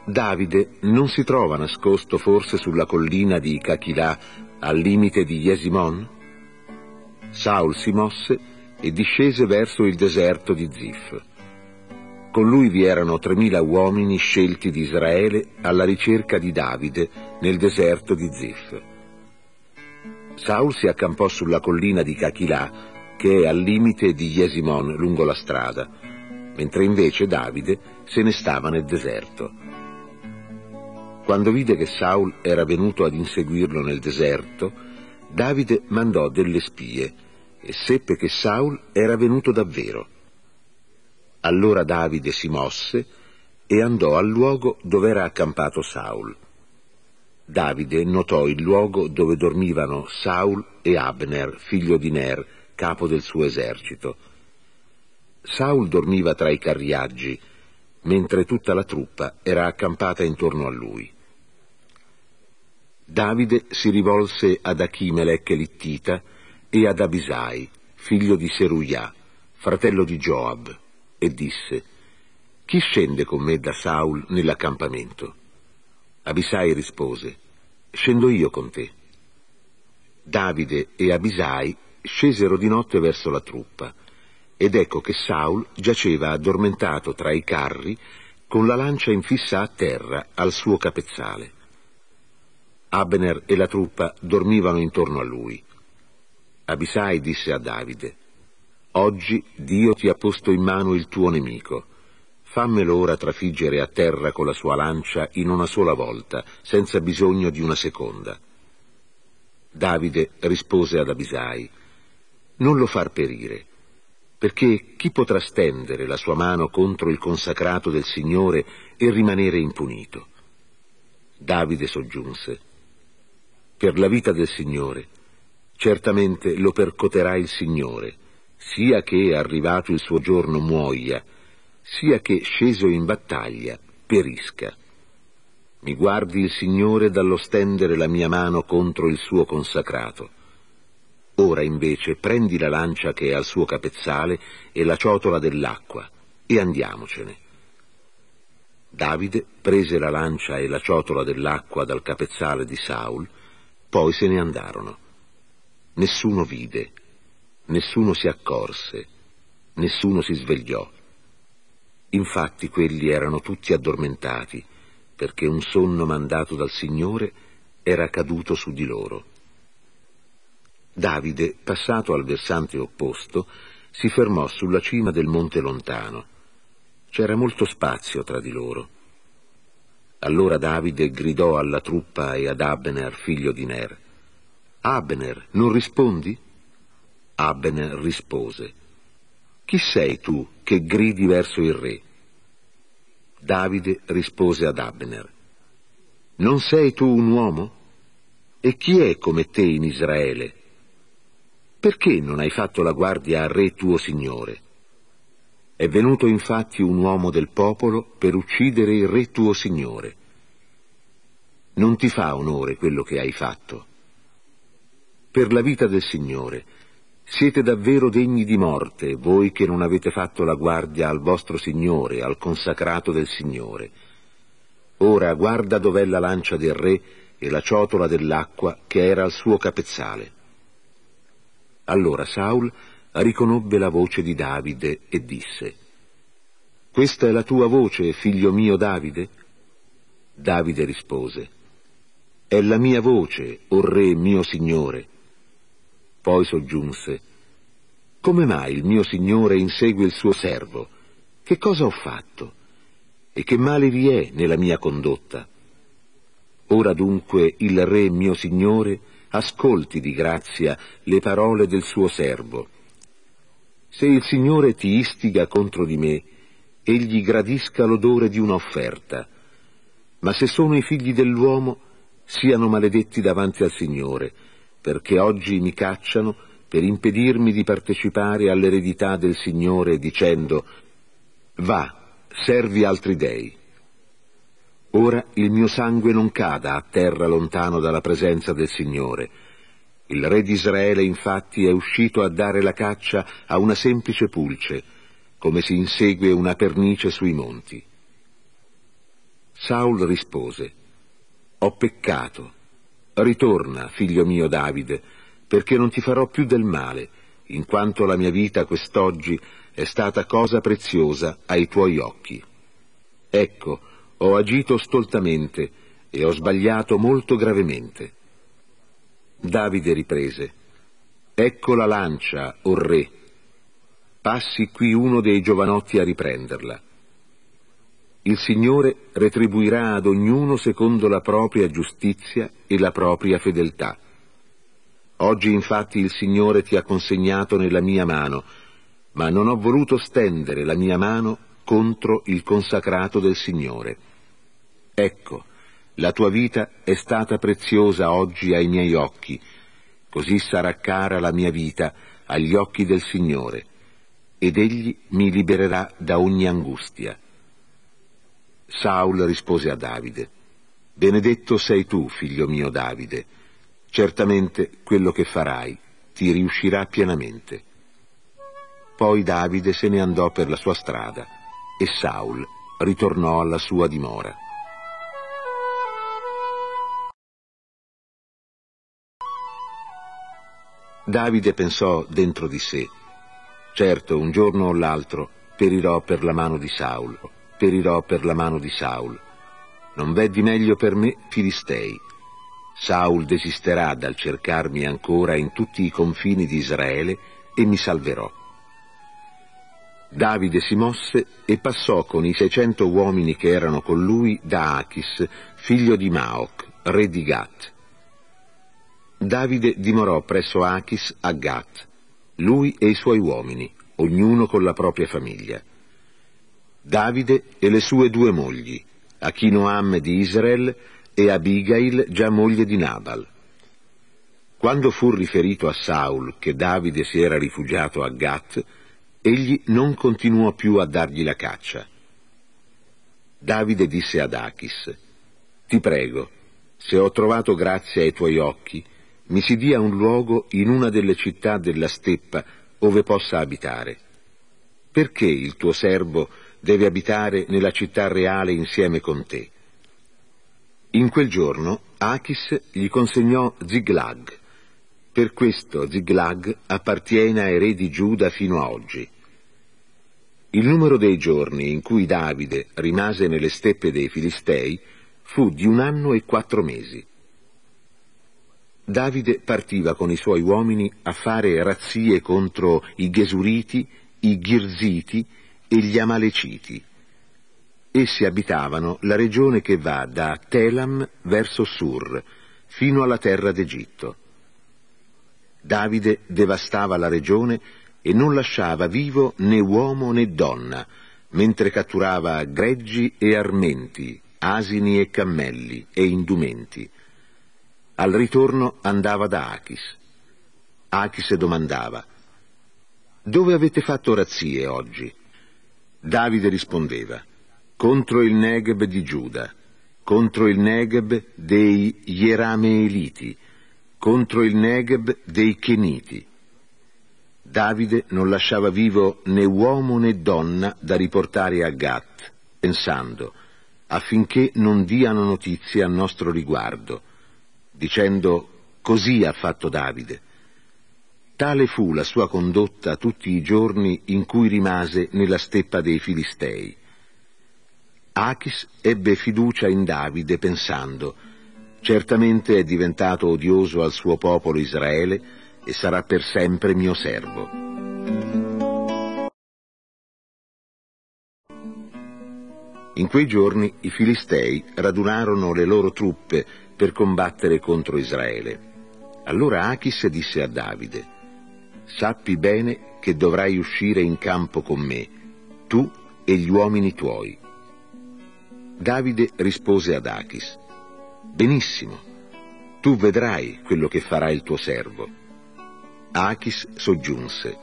Davide non si trova nascosto forse sulla collina di Cachilà, al limite di Yesimon? Saul si mosse e discese verso il deserto di Zif. Con lui vi erano 3.000 uomini scelti di Israele alla ricerca di Davide nel deserto di Zif. Saul si accampò sulla collina di Cachilà che è al limite di Jesimon lungo la strada, mentre invece Davide se ne stava nel deserto. Quando vide che Saul era venuto ad inseguirlo nel deserto, Davide mandò delle spie e seppe che Saul era venuto davvero. Allora Davide si mosse e andò al luogo dove era accampato Saul. Davide notò il luogo dove dormivano Saul e Abner, figlio di Ner, capo del suo esercito. Saul dormiva tra i carriaggi, mentre tutta la truppa era accampata intorno a lui. Davide si rivolse ad Achimelech Littita e ad Abisai, figlio di Seruiah, fratello di Joab, e disse, Chi scende con me da Saul nell'accampamento? Abisai rispose, Scendo io con te. Davide e Abisai scesero di notte verso la truppa ed ecco che Saul giaceva addormentato tra i carri con la lancia infissa a terra al suo capezzale. Abner e la truppa dormivano intorno a lui. Abisai disse a Davide, Oggi Dio ti ha posto in mano il tuo nemico. Fammelo ora trafiggere a terra con la sua lancia in una sola volta, senza bisogno di una seconda. Davide rispose ad Abisai, non lo far perire, perché chi potrà stendere la sua mano contro il consacrato del Signore e rimanere impunito? Davide soggiunse, per la vita del Signore, certamente lo percoterà il Signore, sia che arrivato il suo giorno muoia, sia che sceso in battaglia perisca. Mi guardi il Signore dallo stendere la mia mano contro il suo consacrato Ora invece prendi la lancia che è al suo capezzale e la ciotola dell'acqua, e andiamocene. Davide prese la lancia e la ciotola dell'acqua dal capezzale di Saul, poi se ne andarono. Nessuno vide, nessuno si accorse, nessuno si svegliò. Infatti quelli erano tutti addormentati, perché un sonno mandato dal Signore era caduto su di loro. Davide, passato al versante opposto, si fermò sulla cima del monte lontano. C'era molto spazio tra di loro. Allora Davide gridò alla truppa e ad Abner, figlio di Ner. Abner, non rispondi? Abner rispose. Chi sei tu che gridi verso il re? Davide rispose ad Abner. Non sei tu un uomo? E chi è come te in Israele? perché non hai fatto la guardia al re tuo signore? È venuto infatti un uomo del popolo per uccidere il re tuo signore. Non ti fa onore quello che hai fatto. Per la vita del Signore, siete davvero degni di morte, voi che non avete fatto la guardia al vostro Signore, al consacrato del Signore. Ora guarda dov'è la lancia del re e la ciotola dell'acqua che era al suo capezzale. Allora Saul riconobbe la voce di Davide e disse, Questa è la tua voce, figlio mio Davide? Davide rispose, È la mia voce, o re mio signore. Poi soggiunse, Come mai il mio signore insegue il suo servo? Che cosa ho fatto? E che male vi è nella mia condotta? Ora dunque il re mio signore ascolti di grazia le parole del suo servo. Se il Signore ti istiga contro di me, egli gradisca l'odore di un'offerta. Ma se sono i figli dell'uomo, siano maledetti davanti al Signore, perché oggi mi cacciano per impedirmi di partecipare all'eredità del Signore dicendo, va, servi altri dei. Ora il mio sangue non cada a terra lontano dalla presenza del Signore. Il re di Israele infatti è uscito a dare la caccia a una semplice pulce, come si insegue una pernice sui monti. Saul rispose, Ho peccato. Ritorna, figlio mio Davide, perché non ti farò più del male, in quanto la mia vita quest'oggi è stata cosa preziosa ai tuoi occhi. Ecco, ho agito stoltamente e ho sbagliato molto gravemente. Davide riprese, Ecco la lancia, o re. Passi qui uno dei giovanotti a riprenderla. Il Signore retribuirà ad ognuno secondo la propria giustizia e la propria fedeltà. Oggi infatti il Signore ti ha consegnato nella mia mano, ma non ho voluto stendere la mia mano contro il consacrato del Signore. Ecco, la tua vita è stata preziosa oggi ai miei occhi, così sarà cara la mia vita agli occhi del Signore, ed egli mi libererà da ogni angustia. Saul rispose a Davide, Benedetto sei tu, figlio mio Davide, certamente quello che farai ti riuscirà pienamente. Poi Davide se ne andò per la sua strada e Saul ritornò alla sua dimora. Davide pensò dentro di sé, certo un giorno o l'altro perirò per la mano di Saul, perirò per la mano di Saul. Non v'è di meglio per me Filistei. Saul desisterà dal cercarmi ancora in tutti i confini di Israele e mi salverò. Davide si mosse e passò con i seicento uomini che erano con lui da Achis, figlio di Maoc, re di Gat, Davide dimorò presso Achis a Gat, lui e i suoi uomini, ognuno con la propria famiglia. Davide e le sue due mogli, Achinoam di Israel e Abigail, già moglie di Nabal. Quando fu riferito a Saul che Davide si era rifugiato a Gat, egli non continuò più a dargli la caccia. Davide disse ad Achis, Ti prego, se ho trovato grazia ai tuoi occhi, mi si dia un luogo in una delle città della steppa ove possa abitare. Perché il tuo servo deve abitare nella città reale insieme con te? In quel giorno Achis gli consegnò Ziglag. Per questo Ziglag appartiene ai re di Giuda fino a oggi. Il numero dei giorni in cui Davide rimase nelle steppe dei Filistei fu di un anno e quattro mesi. Davide partiva con i suoi uomini a fare razzie contro i Gesuriti, i Ghirziti e gli Amaleciti. Essi abitavano la regione che va da Telam verso Sur, fino alla terra d'Egitto. Davide devastava la regione e non lasciava vivo né uomo né donna, mentre catturava greggi e armenti, asini e cammelli e indumenti. Al ritorno andava da Achis. Achis domandava Dove avete fatto razzie oggi? Davide rispondeva Contro il Negeb di Giuda, contro il Negeb dei Jerameeliti, contro il Negeb dei Keniti. Davide non lasciava vivo né uomo né donna da riportare a Gat, pensando, affinché non diano notizie a nostro riguardo, dicendo Così ha fatto Davide. Tale fu la sua condotta tutti i giorni in cui rimase nella steppa dei Filistei. Achis ebbe fiducia in Davide pensando Certamente è diventato odioso al suo popolo Israele e sarà per sempre mio servo. In quei giorni i Filistei radunarono le loro truppe per combattere contro Israele. Allora Achis disse a Davide, sappi bene che dovrai uscire in campo con me, tu e gli uomini tuoi. Davide rispose ad Achis, benissimo, tu vedrai quello che farà il tuo servo. Achis soggiunse,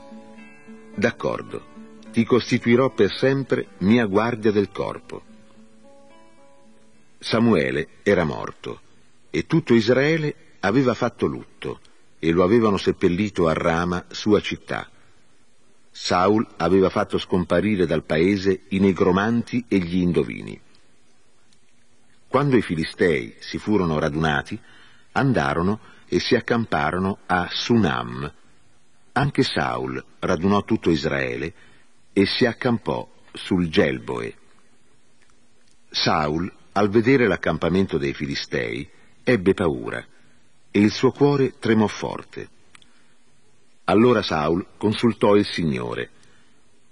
d'accordo, ti costituirò per sempre mia guardia del corpo. Samuele era morto e tutto Israele aveva fatto lutto e lo avevano seppellito a Rama, sua città. Saul aveva fatto scomparire dal paese i negromanti e gli indovini. Quando i filistei si furono radunati, andarono e si accamparono a Sunam. Anche Saul radunò tutto Israele e si accampò sul Gelboe. Saul, al vedere l'accampamento dei filistei, ebbe paura e il suo cuore tremò forte. Allora Saul consultò il Signore,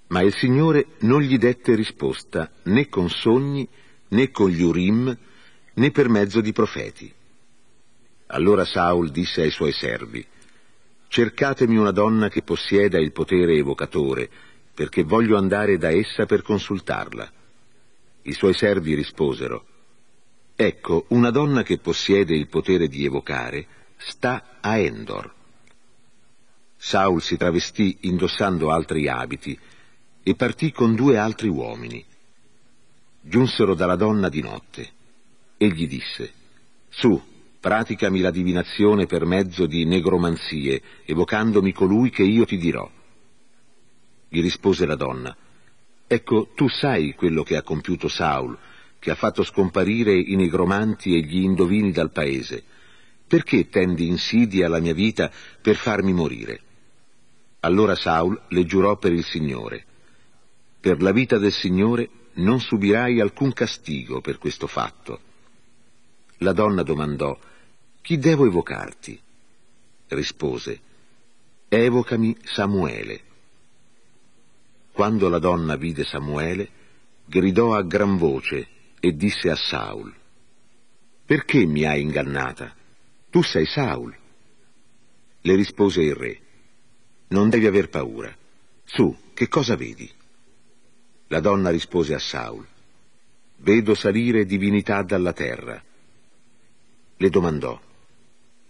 ma il Signore non gli dette risposta né con sogni né con gli urim né per mezzo di profeti. Allora Saul disse ai suoi servi, Cercatemi una donna che possieda il potere evocatore, perché voglio andare da essa per consultarla. I suoi servi risposero, Ecco, una donna che possiede il potere di evocare sta a Endor. Saul si travestì indossando altri abiti e partì con due altri uomini. Giunsero dalla donna di notte. Egli disse, Su, praticami la divinazione per mezzo di negromanzie, evocandomi colui che io ti dirò. Gli rispose la donna, Ecco, tu sai quello che ha compiuto Saul, che ha fatto scomparire i nigromanti e gli indovini dal paese, perché tendi insidia alla mia vita per farmi morire? Allora Saul le giurò per il Signore. Per la vita del Signore non subirai alcun castigo per questo fatto. La donna domandò, Chi devo evocarti? Rispose, Evocami Samuele. Quando la donna vide Samuele, gridò a gran voce, e disse a Saul, Perché mi hai ingannata? Tu sei Saul. Le rispose il re, Non devi aver paura. Su, che cosa vedi? La donna rispose a Saul, Vedo salire divinità dalla terra. Le domandò,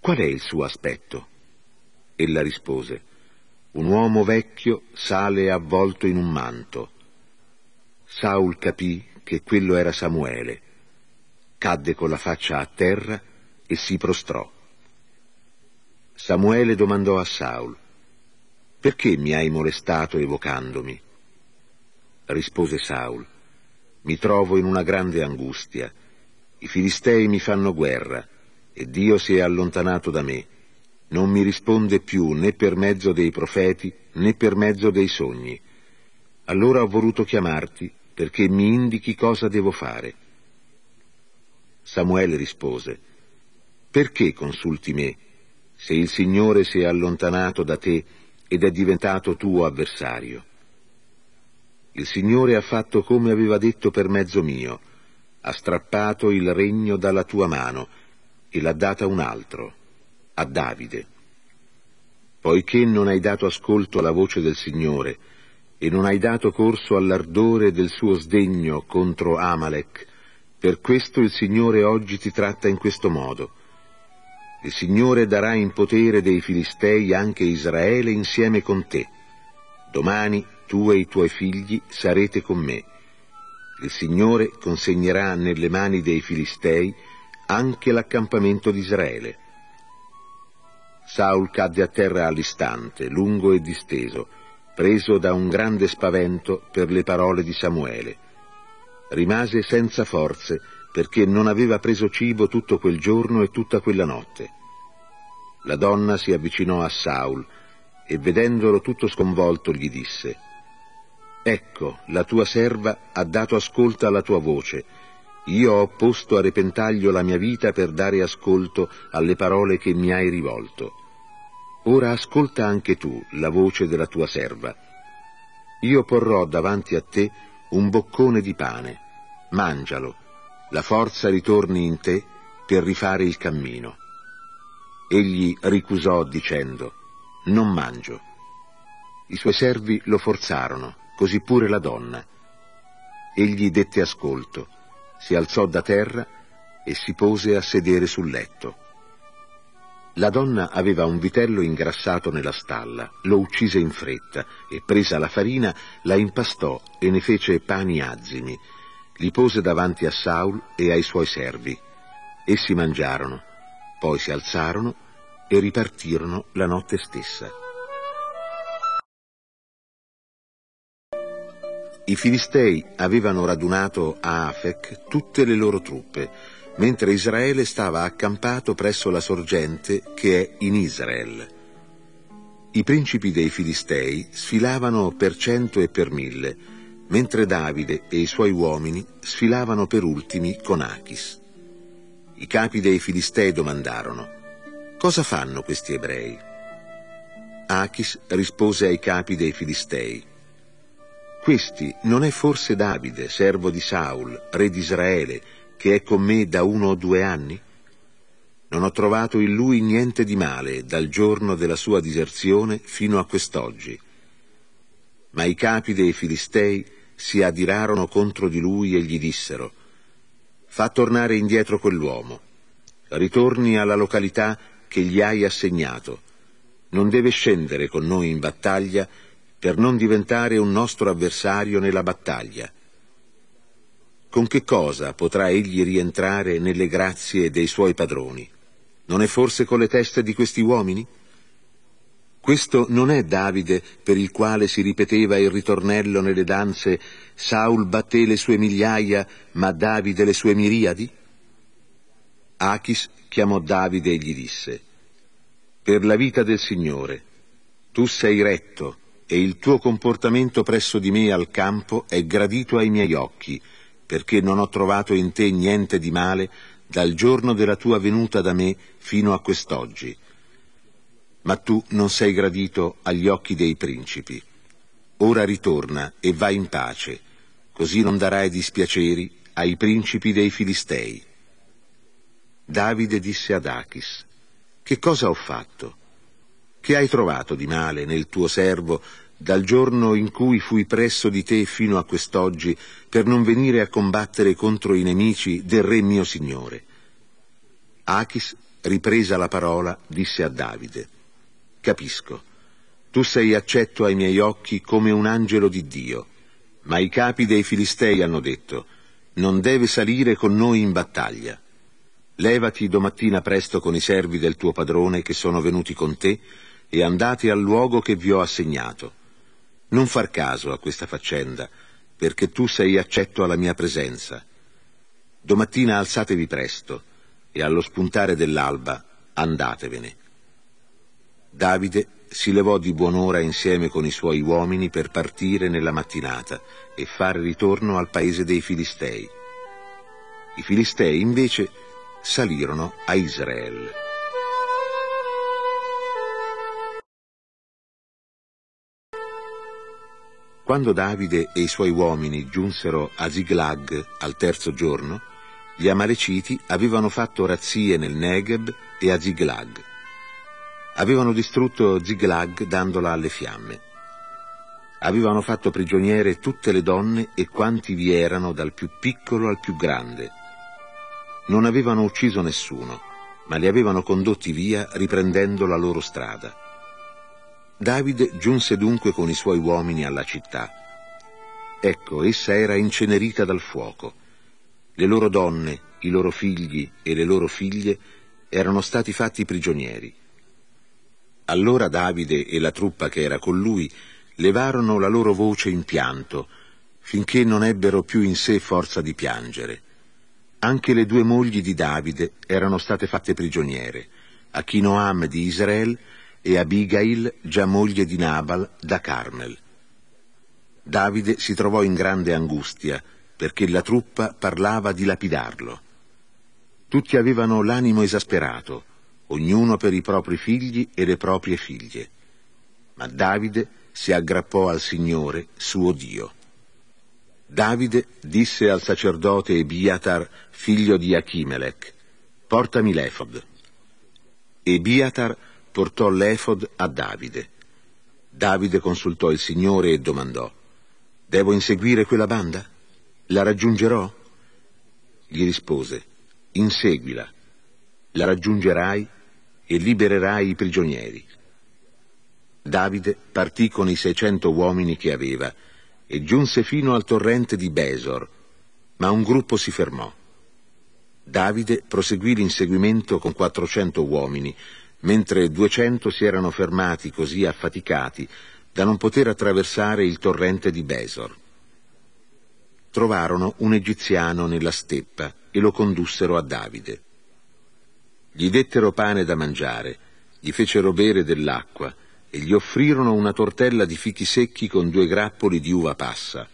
Qual è il suo aspetto? Ella rispose, Un uomo vecchio sale avvolto in un manto. Saul capì che quello era Samuele. Cadde con la faccia a terra e si prostrò. Samuele domandò a Saul, perché mi hai molestato evocandomi? Rispose Saul, mi trovo in una grande angustia. I filistei mi fanno guerra e Dio si è allontanato da me. Non mi risponde più né per mezzo dei profeti né per mezzo dei sogni. Allora ho voluto chiamarti perché mi indichi cosa devo fare. Samuele rispose, perché consulti me, se il Signore si è allontanato da te ed è diventato tuo avversario? Il Signore ha fatto come aveva detto per mezzo mio, ha strappato il regno dalla tua mano e l'ha data un altro, a Davide. Poiché non hai dato ascolto alla voce del Signore, e non hai dato corso all'ardore del suo sdegno contro Amalek. Per questo il Signore oggi ti tratta in questo modo. Il Signore darà in potere dei Filistei anche Israele insieme con te. Domani tu e i tuoi figli sarete con me. Il Signore consegnerà nelle mani dei Filistei anche l'accampamento di Israele. Saul cadde a terra all'istante, lungo e disteso, preso da un grande spavento per le parole di Samuele. Rimase senza forze perché non aveva preso cibo tutto quel giorno e tutta quella notte. La donna si avvicinò a Saul e vedendolo tutto sconvolto gli disse Ecco, la tua serva ha dato ascolto alla tua voce. Io ho posto a repentaglio la mia vita per dare ascolto alle parole che mi hai rivolto. Ora ascolta anche tu la voce della tua serva. Io porrò davanti a te un boccone di pane, mangialo, la forza ritorni in te per rifare il cammino. Egli ricusò dicendo, non mangio. I suoi servi lo forzarono, così pure la donna. Egli dette ascolto, si alzò da terra e si pose a sedere sul letto. La donna aveva un vitello ingrassato nella stalla, lo uccise in fretta e, presa la farina, la impastò e ne fece pani azzimi. Li pose davanti a Saul e ai suoi servi. Essi mangiarono, poi si alzarono e ripartirono la notte stessa. I Filistei avevano radunato a Afec tutte le loro truppe, mentre Israele stava accampato presso la sorgente che è in Israel. I principi dei Filistei sfilavano per cento e per mille, mentre Davide e i suoi uomini sfilavano per ultimi con Achis. I capi dei Filistei domandarono, cosa fanno questi ebrei? Achis rispose ai capi dei Filistei, questi non è forse Davide, servo di Saul, re di Israele, che è con me da uno o due anni? Non ho trovato in lui niente di male dal giorno della sua diserzione fino a quest'oggi. Ma i capi dei Filistei si adirarono contro di lui e gli dissero Fa tornare indietro quell'uomo, ritorni alla località che gli hai assegnato. Non deve scendere con noi in battaglia per non diventare un nostro avversario nella battaglia con che cosa potrà egli rientrare nelle grazie dei suoi padroni? Non è forse con le teste di questi uomini? Questo non è Davide per il quale si ripeteva il ritornello nelle danze Saul batté le sue migliaia, ma Davide le sue miriadi? Achis chiamò Davide e gli disse Per la vita del Signore, tu sei retto e il tuo comportamento presso di me al campo è gradito ai miei occhi, perché non ho trovato in te niente di male dal giorno della tua venuta da me fino a quest'oggi. Ma tu non sei gradito agli occhi dei principi. Ora ritorna e vai in pace, così non darai dispiaceri ai principi dei Filistei. Davide disse ad Achis, Che cosa ho fatto? Che hai trovato di male nel tuo servo dal giorno in cui fui presso di te fino a quest'oggi, per non venire a combattere contro i nemici del re mio signore. Achis, ripresa la parola, disse a Davide, Capisco, tu sei accetto ai miei occhi come un angelo di Dio, ma i capi dei Filistei hanno detto, Non deve salire con noi in battaglia. Levati domattina presto con i servi del tuo padrone che sono venuti con te, e andate al luogo che vi ho assegnato non far caso a questa faccenda, perché tu sei accetto alla mia presenza. Domattina alzatevi presto e allo spuntare dell'alba andatevene. Davide si levò di buon'ora insieme con i suoi uomini per partire nella mattinata e fare ritorno al paese dei Filistei. I Filistei invece salirono a Israele. Quando Davide e i suoi uomini giunsero a Ziglag al terzo giorno, gli Amaleciti avevano fatto razzie nel Negev e a Ziglag. Avevano distrutto Ziglag dandola alle fiamme. Avevano fatto prigioniere tutte le donne e quanti vi erano dal più piccolo al più grande. Non avevano ucciso nessuno, ma li avevano condotti via riprendendo la loro strada. Davide giunse dunque con i suoi uomini alla città. Ecco, essa era incenerita dal fuoco. Le loro donne, i loro figli e le loro figlie erano stati fatti prigionieri. Allora Davide e la truppa che era con lui levarono la loro voce in pianto, finché non ebbero più in sé forza di piangere. Anche le due mogli di Davide erano state fatte prigioniere, Achinoam di Israele e Abigail, già moglie di Nabal, da Carmel. Davide si trovò in grande angustia perché la truppa parlava di lapidarlo. Tutti avevano l'animo esasperato, ognuno per i propri figli e le proprie figlie. Ma Davide si aggrappò al Signore, suo Dio. Davide disse al sacerdote Ebiatar, figlio di Achimelech, portami l'efod. Ebiatar portò l'efod a Davide. Davide consultò il Signore e domandò, Devo inseguire quella banda? La raggiungerò? Gli rispose, Inseguila, la raggiungerai e libererai i prigionieri. Davide partì con i 600 uomini che aveva e giunse fino al torrente di Besor, ma un gruppo si fermò. Davide proseguì l'inseguimento con 400 uomini mentre 200 si erano fermati così affaticati da non poter attraversare il torrente di Besor. Trovarono un egiziano nella steppa e lo condussero a Davide. Gli dettero pane da mangiare, gli fecero bere dell'acqua e gli offrirono una tortella di fichi secchi con due grappoli di uva passa.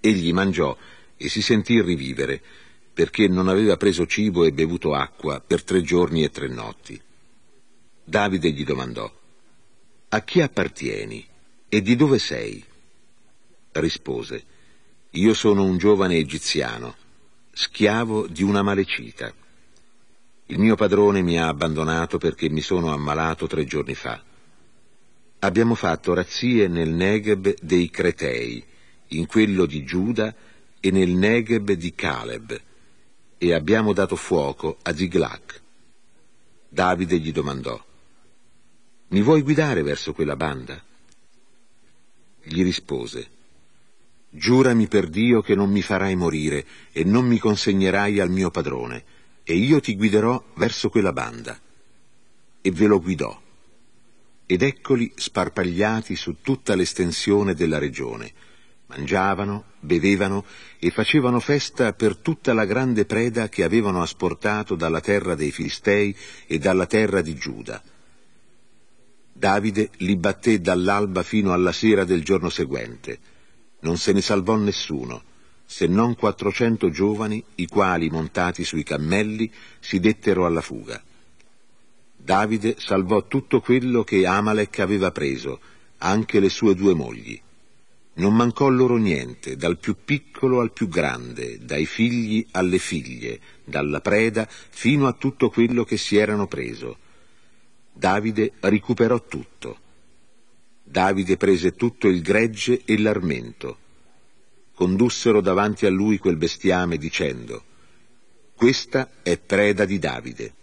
Egli mangiò e si sentì rivivere perché non aveva preso cibo e bevuto acqua per tre giorni e tre notti. Davide gli domandò, A chi appartieni e di dove sei? Rispose, Io sono un giovane egiziano, schiavo di una malecita. Il mio padrone mi ha abbandonato perché mi sono ammalato tre giorni fa. Abbiamo fatto razzie nel Negeb dei Cretei, in quello di Giuda e nel Negeb di Caleb, e abbiamo dato fuoco a Ziglac. Davide gli domandò, mi vuoi guidare verso quella banda? Gli rispose, giurami per Dio che non mi farai morire e non mi consegnerai al mio padrone, e io ti guiderò verso quella banda. E ve lo guidò. Ed eccoli sparpagliati su tutta l'estensione della regione, Mangiavano, bevevano e facevano festa per tutta la grande preda che avevano asportato dalla terra dei Filistei e dalla terra di Giuda. Davide li batté dall'alba fino alla sera del giorno seguente. Non se ne salvò nessuno, se non quattrocento giovani, i quali, montati sui cammelli, si dettero alla fuga. Davide salvò tutto quello che Amalek aveva preso, anche le sue due mogli. Non mancò loro niente, dal più piccolo al più grande, dai figli alle figlie, dalla preda fino a tutto quello che si erano preso. Davide recuperò tutto. Davide prese tutto il gregge e l'armento. Condussero davanti a lui quel bestiame dicendo, Questa è preda di Davide.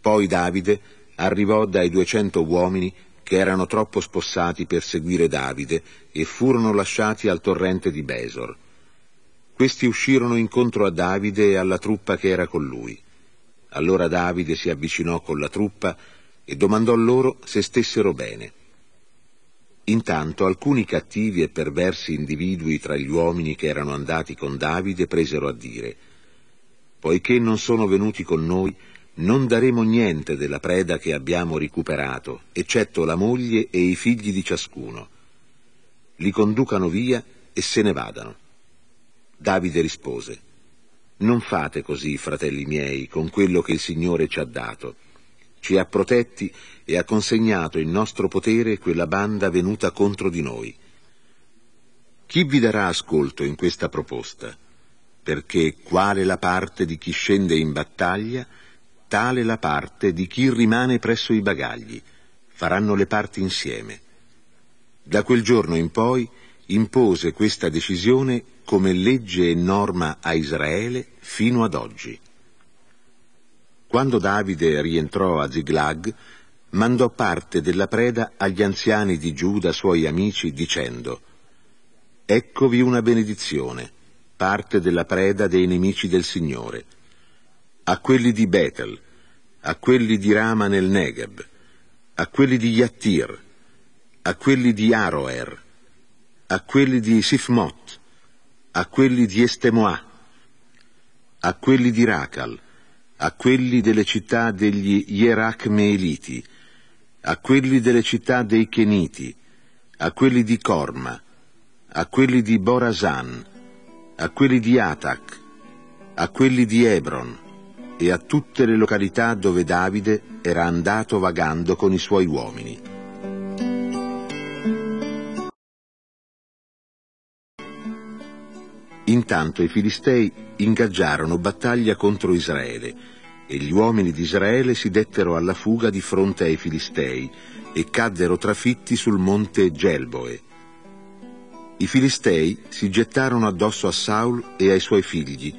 Poi Davide arrivò dai duecento uomini che erano troppo spossati per seguire Davide e furono lasciati al torrente di Besor. Questi uscirono incontro a Davide e alla truppa che era con lui. Allora Davide si avvicinò con la truppa e domandò loro se stessero bene. Intanto alcuni cattivi e perversi individui tra gli uomini che erano andati con Davide presero a dire Poiché non sono venuti con noi, non daremo niente della preda che abbiamo recuperato, eccetto la moglie e i figli di ciascuno. Li conducano via e se ne vadano. Davide rispose, Non fate così, fratelli miei, con quello che il Signore ci ha dato. Ci ha protetti e ha consegnato in nostro potere quella banda venuta contro di noi. Chi vi darà ascolto in questa proposta? Perché quale la parte di chi scende in battaglia? tale la parte di chi rimane presso i bagagli, faranno le parti insieme. Da quel giorno in poi impose questa decisione come legge e norma a Israele fino ad oggi. Quando Davide rientrò a Ziglag, mandò parte della preda agli anziani di Giuda, suoi amici, dicendo Eccovi una benedizione, parte della preda dei nemici del Signore a quelli di Betel, a quelli di Rama nel Negeb, a quelli di Yattir, a quelli di Aroer, a quelli di Sifmot, a quelli di Estemoa, a quelli di Rakal, a quelli delle città degli Ierachmeeliti, a quelli delle città dei Keniti, a quelli di Corma, a quelli di Borazan, a quelli di Atac, a quelli di Hebron, e a tutte le località dove Davide era andato vagando con i suoi uomini. Intanto i Filistei ingaggiarono battaglia contro Israele e gli uomini di Israele si dettero alla fuga di fronte ai Filistei e caddero trafitti sul monte Gelboe. I Filistei si gettarono addosso a Saul e ai suoi figli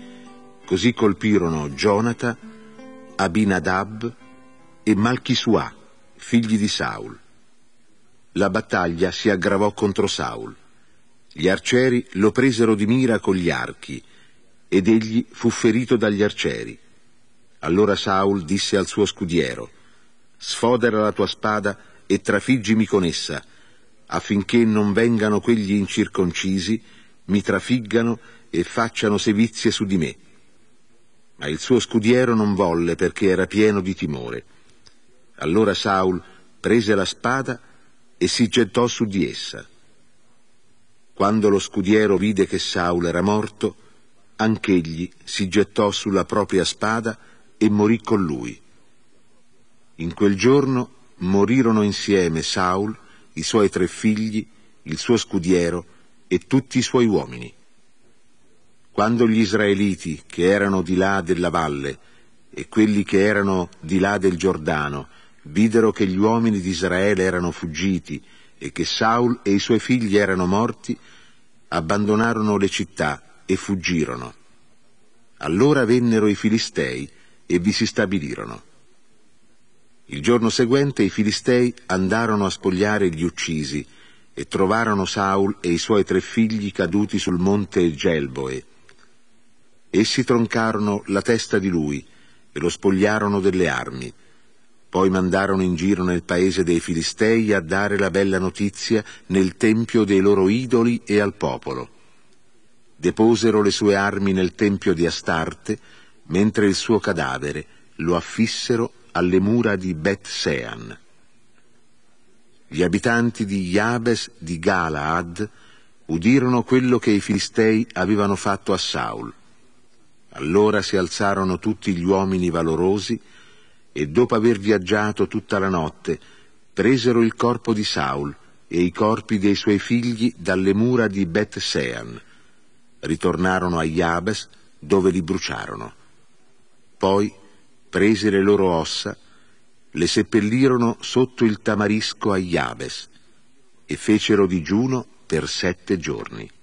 Così colpirono Jonata, Abinadab e Malchisua, figli di Saul. La battaglia si aggravò contro Saul. Gli arcieri lo presero di mira con gli archi ed egli fu ferito dagli arcieri. Allora Saul disse al suo scudiero, sfodera la tua spada e trafiggimi con essa, affinché non vengano quegli incirconcisi, mi trafiggano e facciano sevizie su di me ma il suo scudiero non volle perché era pieno di timore. Allora Saul prese la spada e si gettò su di essa. Quando lo scudiero vide che Saul era morto, anch'egli si gettò sulla propria spada e morì con lui. In quel giorno morirono insieme Saul, i suoi tre figli, il suo scudiero e tutti i suoi uomini. Quando gli israeliti che erano di là della valle e quelli che erano di là del Giordano videro che gli uomini di Israele erano fuggiti e che Saul e i suoi figli erano morti, abbandonarono le città e fuggirono. Allora vennero i Filistei e vi si stabilirono. Il giorno seguente i Filistei andarono a spogliare gli uccisi e trovarono Saul e i suoi tre figli caduti sul monte Gelboe Essi troncarono la testa di lui e lo spogliarono delle armi. Poi mandarono in giro nel paese dei Filistei a dare la bella notizia nel tempio dei loro idoli e al popolo. Deposero le sue armi nel tempio di Astarte, mentre il suo cadavere lo affissero alle mura di Bet-Sean. Gli abitanti di Jabes di Galaad udirono quello che i Filistei avevano fatto a Saul allora si alzarono tutti gli uomini valorosi e dopo aver viaggiato tutta la notte presero il corpo di Saul e i corpi dei suoi figli dalle mura di Bet Sean. Ritornarono a Jabes dove li bruciarono. Poi prese le loro ossa, le seppellirono sotto il tamarisco a Jabes e fecero digiuno per sette giorni.